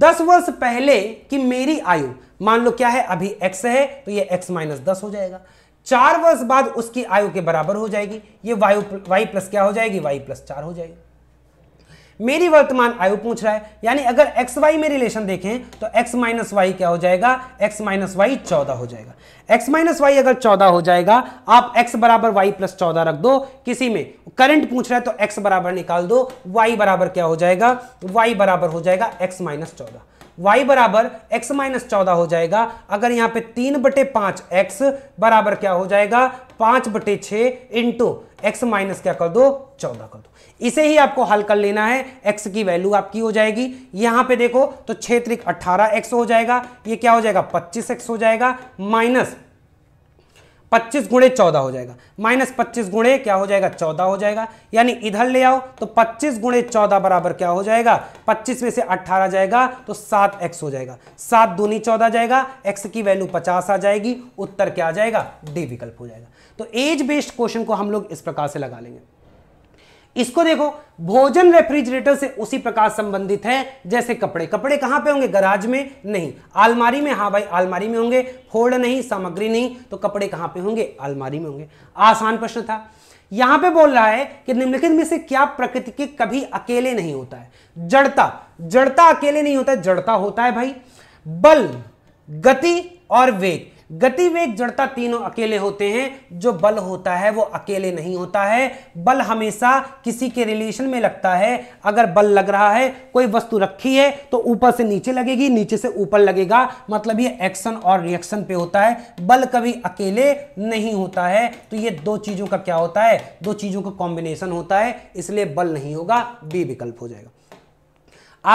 दस वर्ष पहले की मेरी आयु मान लो क्या है अभी एक्स है तो ये एक्स माइनस दस हो जाएगा चार वर्ष बाद उसकी आयु के बराबर हो जाएगी ये वायु वाई प्लस क्या हो जाएगी वाई प्लस चार हो जाएगी मेरी वर्तमान आयु पूछ रहा है यानी अगर एक्स वाई में रिलेशन देखें तो एक्स माइनस वाई क्या हो जाएगा एक्स माइनस वाई चौदह हो जाएगा एक्स माइनस वाई अगर चौदह हो जाएगा आप एक्स बराबर वाई प्लस चौदह रख दो किसी में करंट पूछ रहा है तो एक्स बराबर निकाल दो वाई बराबर क्या हो जाएगा वाई बराबर हो जाएगा एक्स माइनस चौदह y बराबर x माइनस चौदह हो जाएगा अगर यहाँ पे तीन बटे पांच एक्स बराबर क्या हो जाएगा पांच बटे छ इंटू एक्स माइनस क्या कर दो चौदह कर दो इसे ही आपको हल कर लेना है एक्स की वैल्यू आपकी हो जाएगी यहां पे देखो तो छः त्रिक अठारह एक्स हो जाएगा ये क्या हो जाएगा पच्चीस एक्स हो जाएगा माइनस पच्चीस गुणे चौदह हो जाएगा माइनस पच्चीस गुणे क्या हो जाएगा चौदह हो जाएगा यानी इधर ले आओ तो पच्चीस गुणे चौदह बराबर क्या हो जाएगा पच्चीस में से अट्ठारह जाएगा तो सात एक्स हो जाएगा सात दूनी चौदह जाएगा एक्स की वैल्यू पचास आ जाएगी उत्तर क्या आ जाएगा डी विकल्प हो जाएगा तो एज बेस्ड क्वेश्चन को हम लोग इस प्रकार से लगा लेंगे इसको देखो भोजन रेफ्रिजरेटर से उसी प्रकार संबंधित है जैसे कपड़े कपड़े कहां पे होंगे गराज में नहीं आलमारी में हाँ भाई आलमारी में होंगे फोड़ नहीं सामग्री नहीं तो कपड़े कहां पे होंगे आलमारी में होंगे आसान प्रश्न था यहां पे बोल रहा है कि निम्नलिखित में से क्या प्रकृति के कभी अकेले नहीं होता है जड़ता जड़ता अकेले नहीं होता है जड़ता होता है भाई बल गति और वेग गति वेग जड़ता तीनों अकेले होते हैं जो बल होता है वो अकेले नहीं होता है बल हमेशा किसी के रिलेशन में लगता है अगर बल लग रहा है कोई वस्तु रखी है तो ऊपर से नीचे लगेगी नीचे से ऊपर लगेगा मतलब ये एक्शन और रिएक्शन पे होता है बल कभी अकेले नहीं होता है तो ये दो चीज़ों का क्या होता है दो चीज़ों का कॉम्बिनेशन होता है इसलिए बल नहीं होगा बी विकल्प हो जाएगा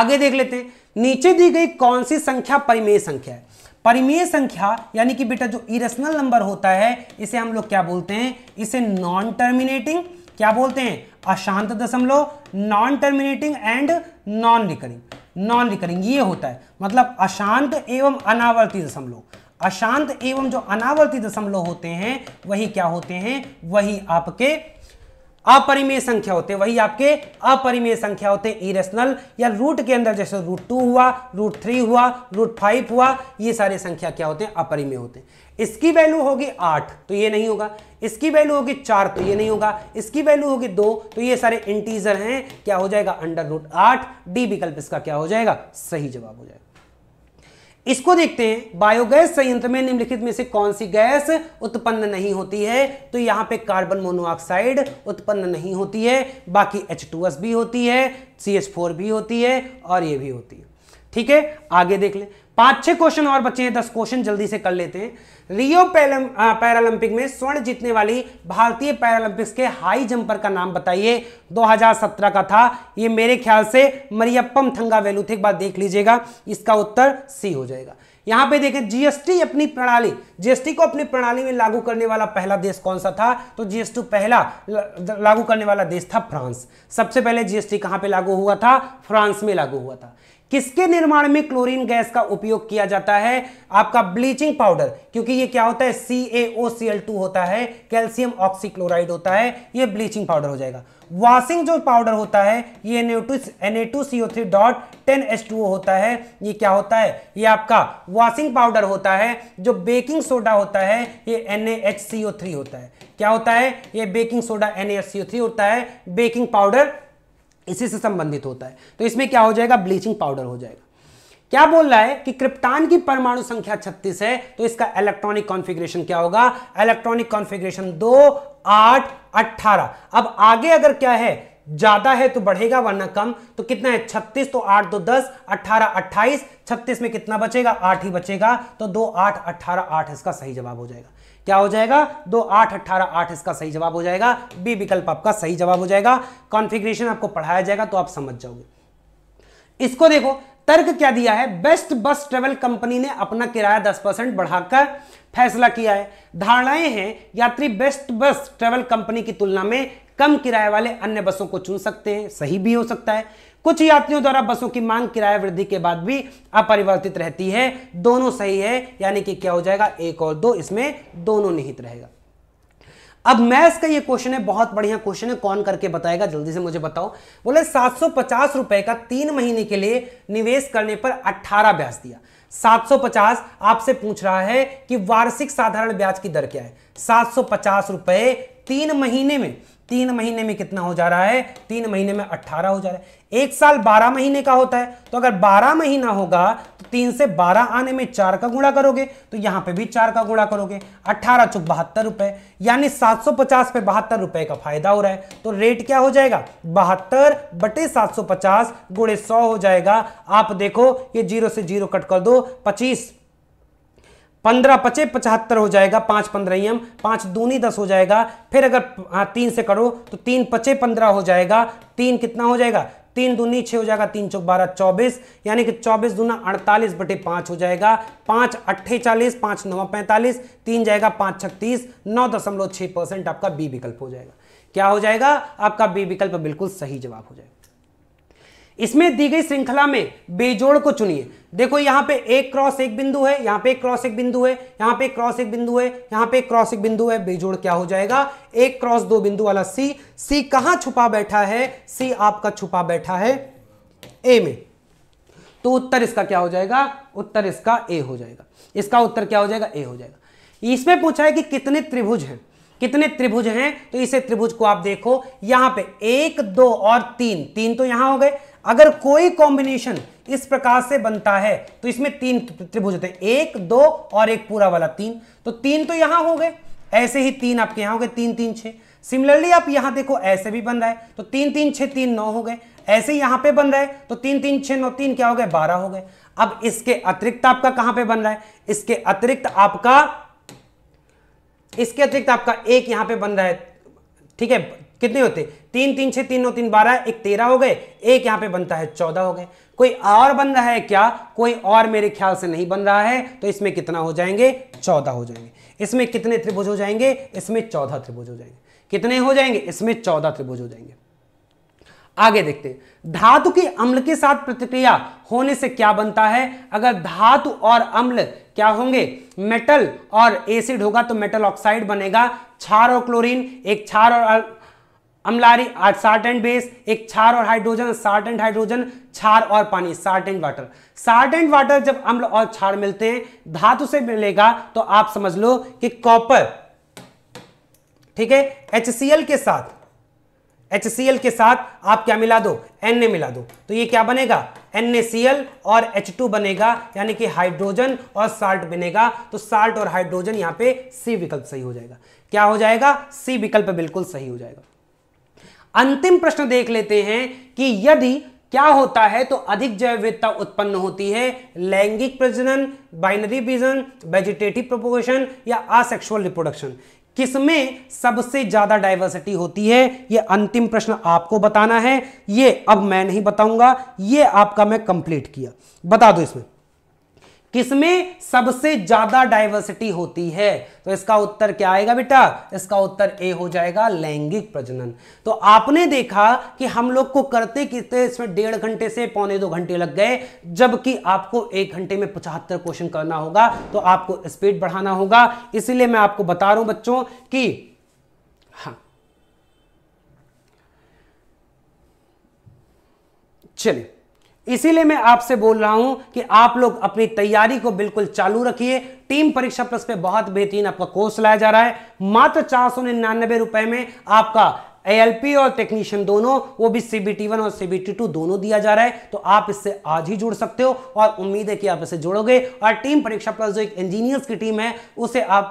आगे देख लेते हैं नीचे दी गई कौन सी संख्या परिमेय संख्या है परिमेय संख्या यानी कि बेटा जो इरेशनल नंबर होता है इसे हम लोग क्या बोलते हैं इसे नॉन टर्मिनेटिंग क्या बोलते हैं अशांत दशमलव non terminating and non recurring non recurring ये होता है मतलब अशांत एवं अनावर्ती दशमलव अशांत एवं जो अनावर्ती दशमलव होते हैं वही क्या होते हैं वही आपके अपरिमेय संख्या होते वही आपके अपरिमेय संख्या होते इरेशनल या रूट के अंदर जैसे रूट टू हुआ रूट थ्री हुआ रूट फाइव हुआ ये सारे संख्या क्या होते हैं अपरिमेय होते हैं इसकी वैल्यू होगी आठ तो ये नहीं होगा इसकी वैल्यू होगी चार तो ये नहीं होगा इसकी वैल्यू होगी दो तो ये सारे इंटीजर हैं क्या हो जाएगा अंडर रूट आठ डी विकल्प इसका क्या हो जाएगा सही जवाब हो जाएगा इसको देखते हैं बायोगैस संयंत्र में निम्नलिखित में से कौन सी गैस उत्पन्न नहीं होती है तो यहां पे कार्बन मोनोऑक्साइड उत्पन्न नहीं होती है बाकी H2S भी होती है CH4 भी होती है और ये भी होती है ठीक है आगे देख लें पांच छह क्वेश्चन और बचे हैं दस क्वेश्चन जल्दी से कर लेते हैं रियो पैरालंपिक में स्वर्ण जीतने वाली भारतीय पैरालंपिक्स के हाई जंपर का नाम बताइए 2017 का था ये मेरे ख्याल से मरियप्पम थंगा वेलू थे एक बार देख लीजिएगा इसका उत्तर सी हो जाएगा यहां पे देखें जीएसटी अपनी प्रणाली जीएसटी को अपनी प्रणाली में लागू करने वाला पहला देश कौन सा था तो जीएसटी पहला लागू करने वाला देश था फ्रांस सबसे पहले जीएसटी कहां पे लागू हुआ था फ्रांस में लागू हुआ था किसके निर्माण में क्लोरीन गैस का उपयोग किया जाता है आपका ब्लीचिंग पाउडर क्योंकि ये क्या होता है CaOCl2 होता है कैल्शियम ऑक्सीक्लोराइड होता है ये ब्लीचिंग पाउडर हो जाएगा वॉशिंग जो पाउडर होता है ये Na2CO3 डॉट 10H2O होता है ये क्या होता है ये आपका वॉशिंग पाउडर होता है जो बेकिंग सोडा होता है ये NaHCO3 होता है क्या होता है ये बेकिंग सोडा NaHCO3 होता है बेकिंग पाउडर इसी से संबंधित होता है तो इसमें क्या हो जाएगा ब्लीचिंग पाउडर हो जाएगा क्या बोल रहा है कि क्रिप्टान की परमाणु संख्या 36 है तो इसका इलेक्ट्रॉनिक कॉन्फ़िगरेशन क्या होगा इलेक्ट्रॉनिक कॉन्फ़िगरेशन दो आठ अट्ठारह अब आगे अगर क्या है ज्यादा है तो बढ़ेगा वरना कम तो कितना है 36 तो 8 दो 10 18 28 36 में कितना बचेगा 8 ही बचेगा तो 2 8 18 8 इसका सही जवाब हो जाएगा क्या हो जाएगा दो आठ अट्ठारह आठ इसका सही जवाब हो जाएगा बी विकल्प आपका सही जवाब हो जाएगा कॉन्फिग्रेशन आपको पढ़ाया जाएगा तो आप समझ जाओगे इसको देखो तर्क क्या दिया है बेस्ट बस ट्रेवल कंपनी ने अपना किराया दस परसेंट बढ़ाकर फैसला किया है धारणाएं हैं यात्री बेस्ट बस ट्रेवल कंपनी की तुलना में कम किराए वाले अन्य बसों को चुन सकते हैं सही भी हो सकता है कुछ यात्रियों द्वारा बसों की मांग किराया वृद्धि के बाद भी अपरिवर्तित रहती है दोनों सही है यानी कि क्या हो जाएगा एक और दो इसमें दोनों निहित रहेगा अब मैथ्स का ये क्वेश्चन है बहुत बढ़िया क्वेश्चन है कौन करके बताएगा जल्दी से मुझे बताओ बोले सात रुपए का तीन महीने के लिए निवेश करने पर 18 ब्याज दिया 750 आपसे पूछ रहा है कि वार्षिक साधारण ब्याज की दर क्या है सात रुपए तीन महीने में तीन महीने में कितना हो जा रहा है तीन महीने में 18 हो जा रहा है एक साल बारह महीने का होता है तो अगर बारह महीना होगा तो तीन से बारह आने में चार का गुणा करोगे तो यहाँ पे भी चार का गुणा करोगे अट्ठारह चुप बहत्तर रुपए यानी सात सौ पचास पे बहत्तर रुपए का फायदा हो रहा है तो रेट क्या हो जाएगा बहत्तर बटे सात सौ पचास गुणे सौ हो जाएगा आप देखो ये जीरो से जीरो कट कर दो पच्चीस पंद्रह पचे पचहत्तर हो जाएगा पाँच पंद्रहम पाँच दूनी दस हो जाएगा फिर अगर हाँ, तीन से करो तो तीन पचे पंद्रह हो जाएगा तीन कितना हो जाएगा तीन दूनी छह हो जाएगा तीन चौक बारह चौबीस यानी कि चौबीस दूना अड़तालीस बटे पांच हो जाएगा पांच अट्ठे चालीस पांच नौ पैंतालीस तीन जाएगा पांच छत्तीस नौ दशमलव छह परसेंट आपका बी विकल्प हो जाएगा क्या हो जाएगा आपका बी विकल्प बिल्कुल सही जवाब हो जाएगा इसमें दी गई श्रृंखला में बेजोड़ को चुनिए देखो यहां पे एक क्रॉस एक बिंदु है यहां पे एक क्रॉस एक बिंदु है यहां पे एक क्रॉस एक बिंदु है यहां पे एक क्रॉस एक बिंदु है बेजोड़ क्या हो जाएगा एक क्रॉस दो बिंदु वाला सी सी कहां छुपा बैठा है सी आपका छुपा बैठा है ए में तो उत्तर इसका क्या हो जाएगा उत्तर इसका ए हो जाएगा इसका उत्तर क्या हो जाएगा ए हो जाएगा इसमें पूछा है कि कितने त्रिभुज हैं कितने त्रिभुज हैं तो इसे त्रिभुज को आप देखो यहां पे एक दो और तीन तीन तो यहां हो गए अगर कोई कॉम्बिनेशन इस प्रकार से बनता है तो इसमें तीन त्रिभुज होते हैं एक दो और एक पूरा वाला तीन तो तीन तो यहां हो गए ऐसे ही तीन आपके यहां हो गए तीन तीन छः सिमिलरली आप यहां देखो ऐसे भी बन रहा है तो तीन तीन छः तीन नौ हो गए ऐसे यहां पे बन रहा है तो तीन तीन छः नौ तीन क्या हो गए बारह हो गए अब इसके अतिरिक्त आपका कहां पे बन रहा है इसके अतिरिक्त आपका इसके अतिरिक्त आपका एक यहां पे बन रहा है ठीक है कितने होते तीन तीन छह तीन नौ तीन बारह एक तेरह हो गए एक यहां पे बनता है चौदह हो गए कोई और बन रहा है क्या कोई और मेरे ख्याल से नहीं बन रहा है तो इसमें कितना हो जाएंगे चौदह हो जाएंगे इसमें कितने त्रिभुज हो जाएंगे इसमें चौदह त्रिभुज हो जाएंगे कितने हो जाएंगे इसमें चौदह त्रिभुज हो जाएंगे आगे देखते हैं धातु के अम्ल के साथ प्रतिक्रिया होने से क्या बनता है अगर धातु और अम्ल क्या होंगे मेटल और एसिड होगा तो मेटल ऑक्साइड बनेगा छार और क्लोरीन एक छार और अम्लारी सार्ट एंड बेस एक छार और हाइड्रोजन सार्ट एंड हाइड्रोजन छार और पानी salt and water salt and water जब अम्ल और छार मिलते हैं धातु से मिलेगा तो आप समझ लो कि कॉपर ठीक है एच के साथ एच के साथ आप क्या मिला दो Na मिला दो तो ये क्या बनेगा एल और टू बनेगा यानी कि हाइड्रोजन और साल्ट बनेगा तो साल्ट और हाइड्रोजन यहां पे सी विकल्प सही हो जाएगा क्या हो जाएगा सी विकल्प बिल्कुल सही हो जाएगा अंतिम प्रश्न देख लेते हैं कि यदि क्या होता है तो अधिक जैविधता उत्पन्न होती है लैंगिक प्रजनन बाइनरी विजन वेजिटेटिव प्रोपोगेशन या असेक्सुअल रिप्रोडक्शन किसमें सबसे ज्यादा डाइवर्सिटी होती है यह अंतिम प्रश्न आपको बताना है यह अब मैं नहीं बताऊंगा यह आपका मैं कंप्लीट किया बता दो इसमें किसमें सबसे ज्यादा डायवर्सिटी होती है तो इसका उत्तर क्या आएगा बेटा इसका उत्तर ए हो जाएगा लैंगिक प्रजनन तो आपने देखा कि हम लोग को करते कितने इसमें डेढ़ घंटे से पौने दो घंटे लग गए जबकि आपको एक घंटे में पचहत्तर क्वेश्चन करना होगा तो आपको स्पीड बढ़ाना होगा इसीलिए मैं आपको बता रहा हूं बच्चों कि हाँ चलिए इसीलिए मैं आपसे बोल रहा हूं कि आप लोग अपनी तैयारी को बिल्कुल चालू रखिए टीम परीक्षा प्लस पे बहुत बेहतरीन आपका कोर्स लाया जा रहा है मात्र चार सौ निन्यानबे रुपए में आपका एएलपी और टेक्नीशियन दोनों वो भी सीबीटी वन और सीबीटी टू दोनों दिया जा रहा है तो आप इससे आज ही जुड़ सकते हो और उम्मीद है कि आप इसे जुड़ोगे और टीम परीक्षा प्लस जो एक इंजीनियर्स की टीम है उसे आप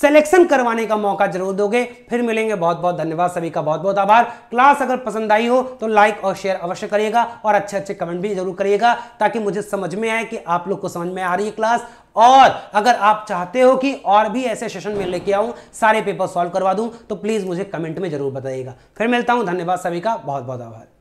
सिलेक्शन करवाने का मौका जरूर दोगे फिर मिलेंगे बहुत बहुत धन्यवाद सभी का बहुत बहुत आभार क्लास अगर पसंद आई हो तो लाइक और शेयर अवश्य करिएगा और अच्छे अच्छे कमेंट भी जरूर करिएगा ताकि मुझे समझ में आए कि आप लोग को समझ में आ रही है क्लास और अगर आप चाहते हो कि और भी ऐसे सेशन में लेके आऊं सारे पेपर सॉल्व करवा दूं तो प्लीज़ मुझे कमेंट में जरूर बताइएगा फिर मिलता हूं धन्यवाद सभी का बहुत बहुत आभार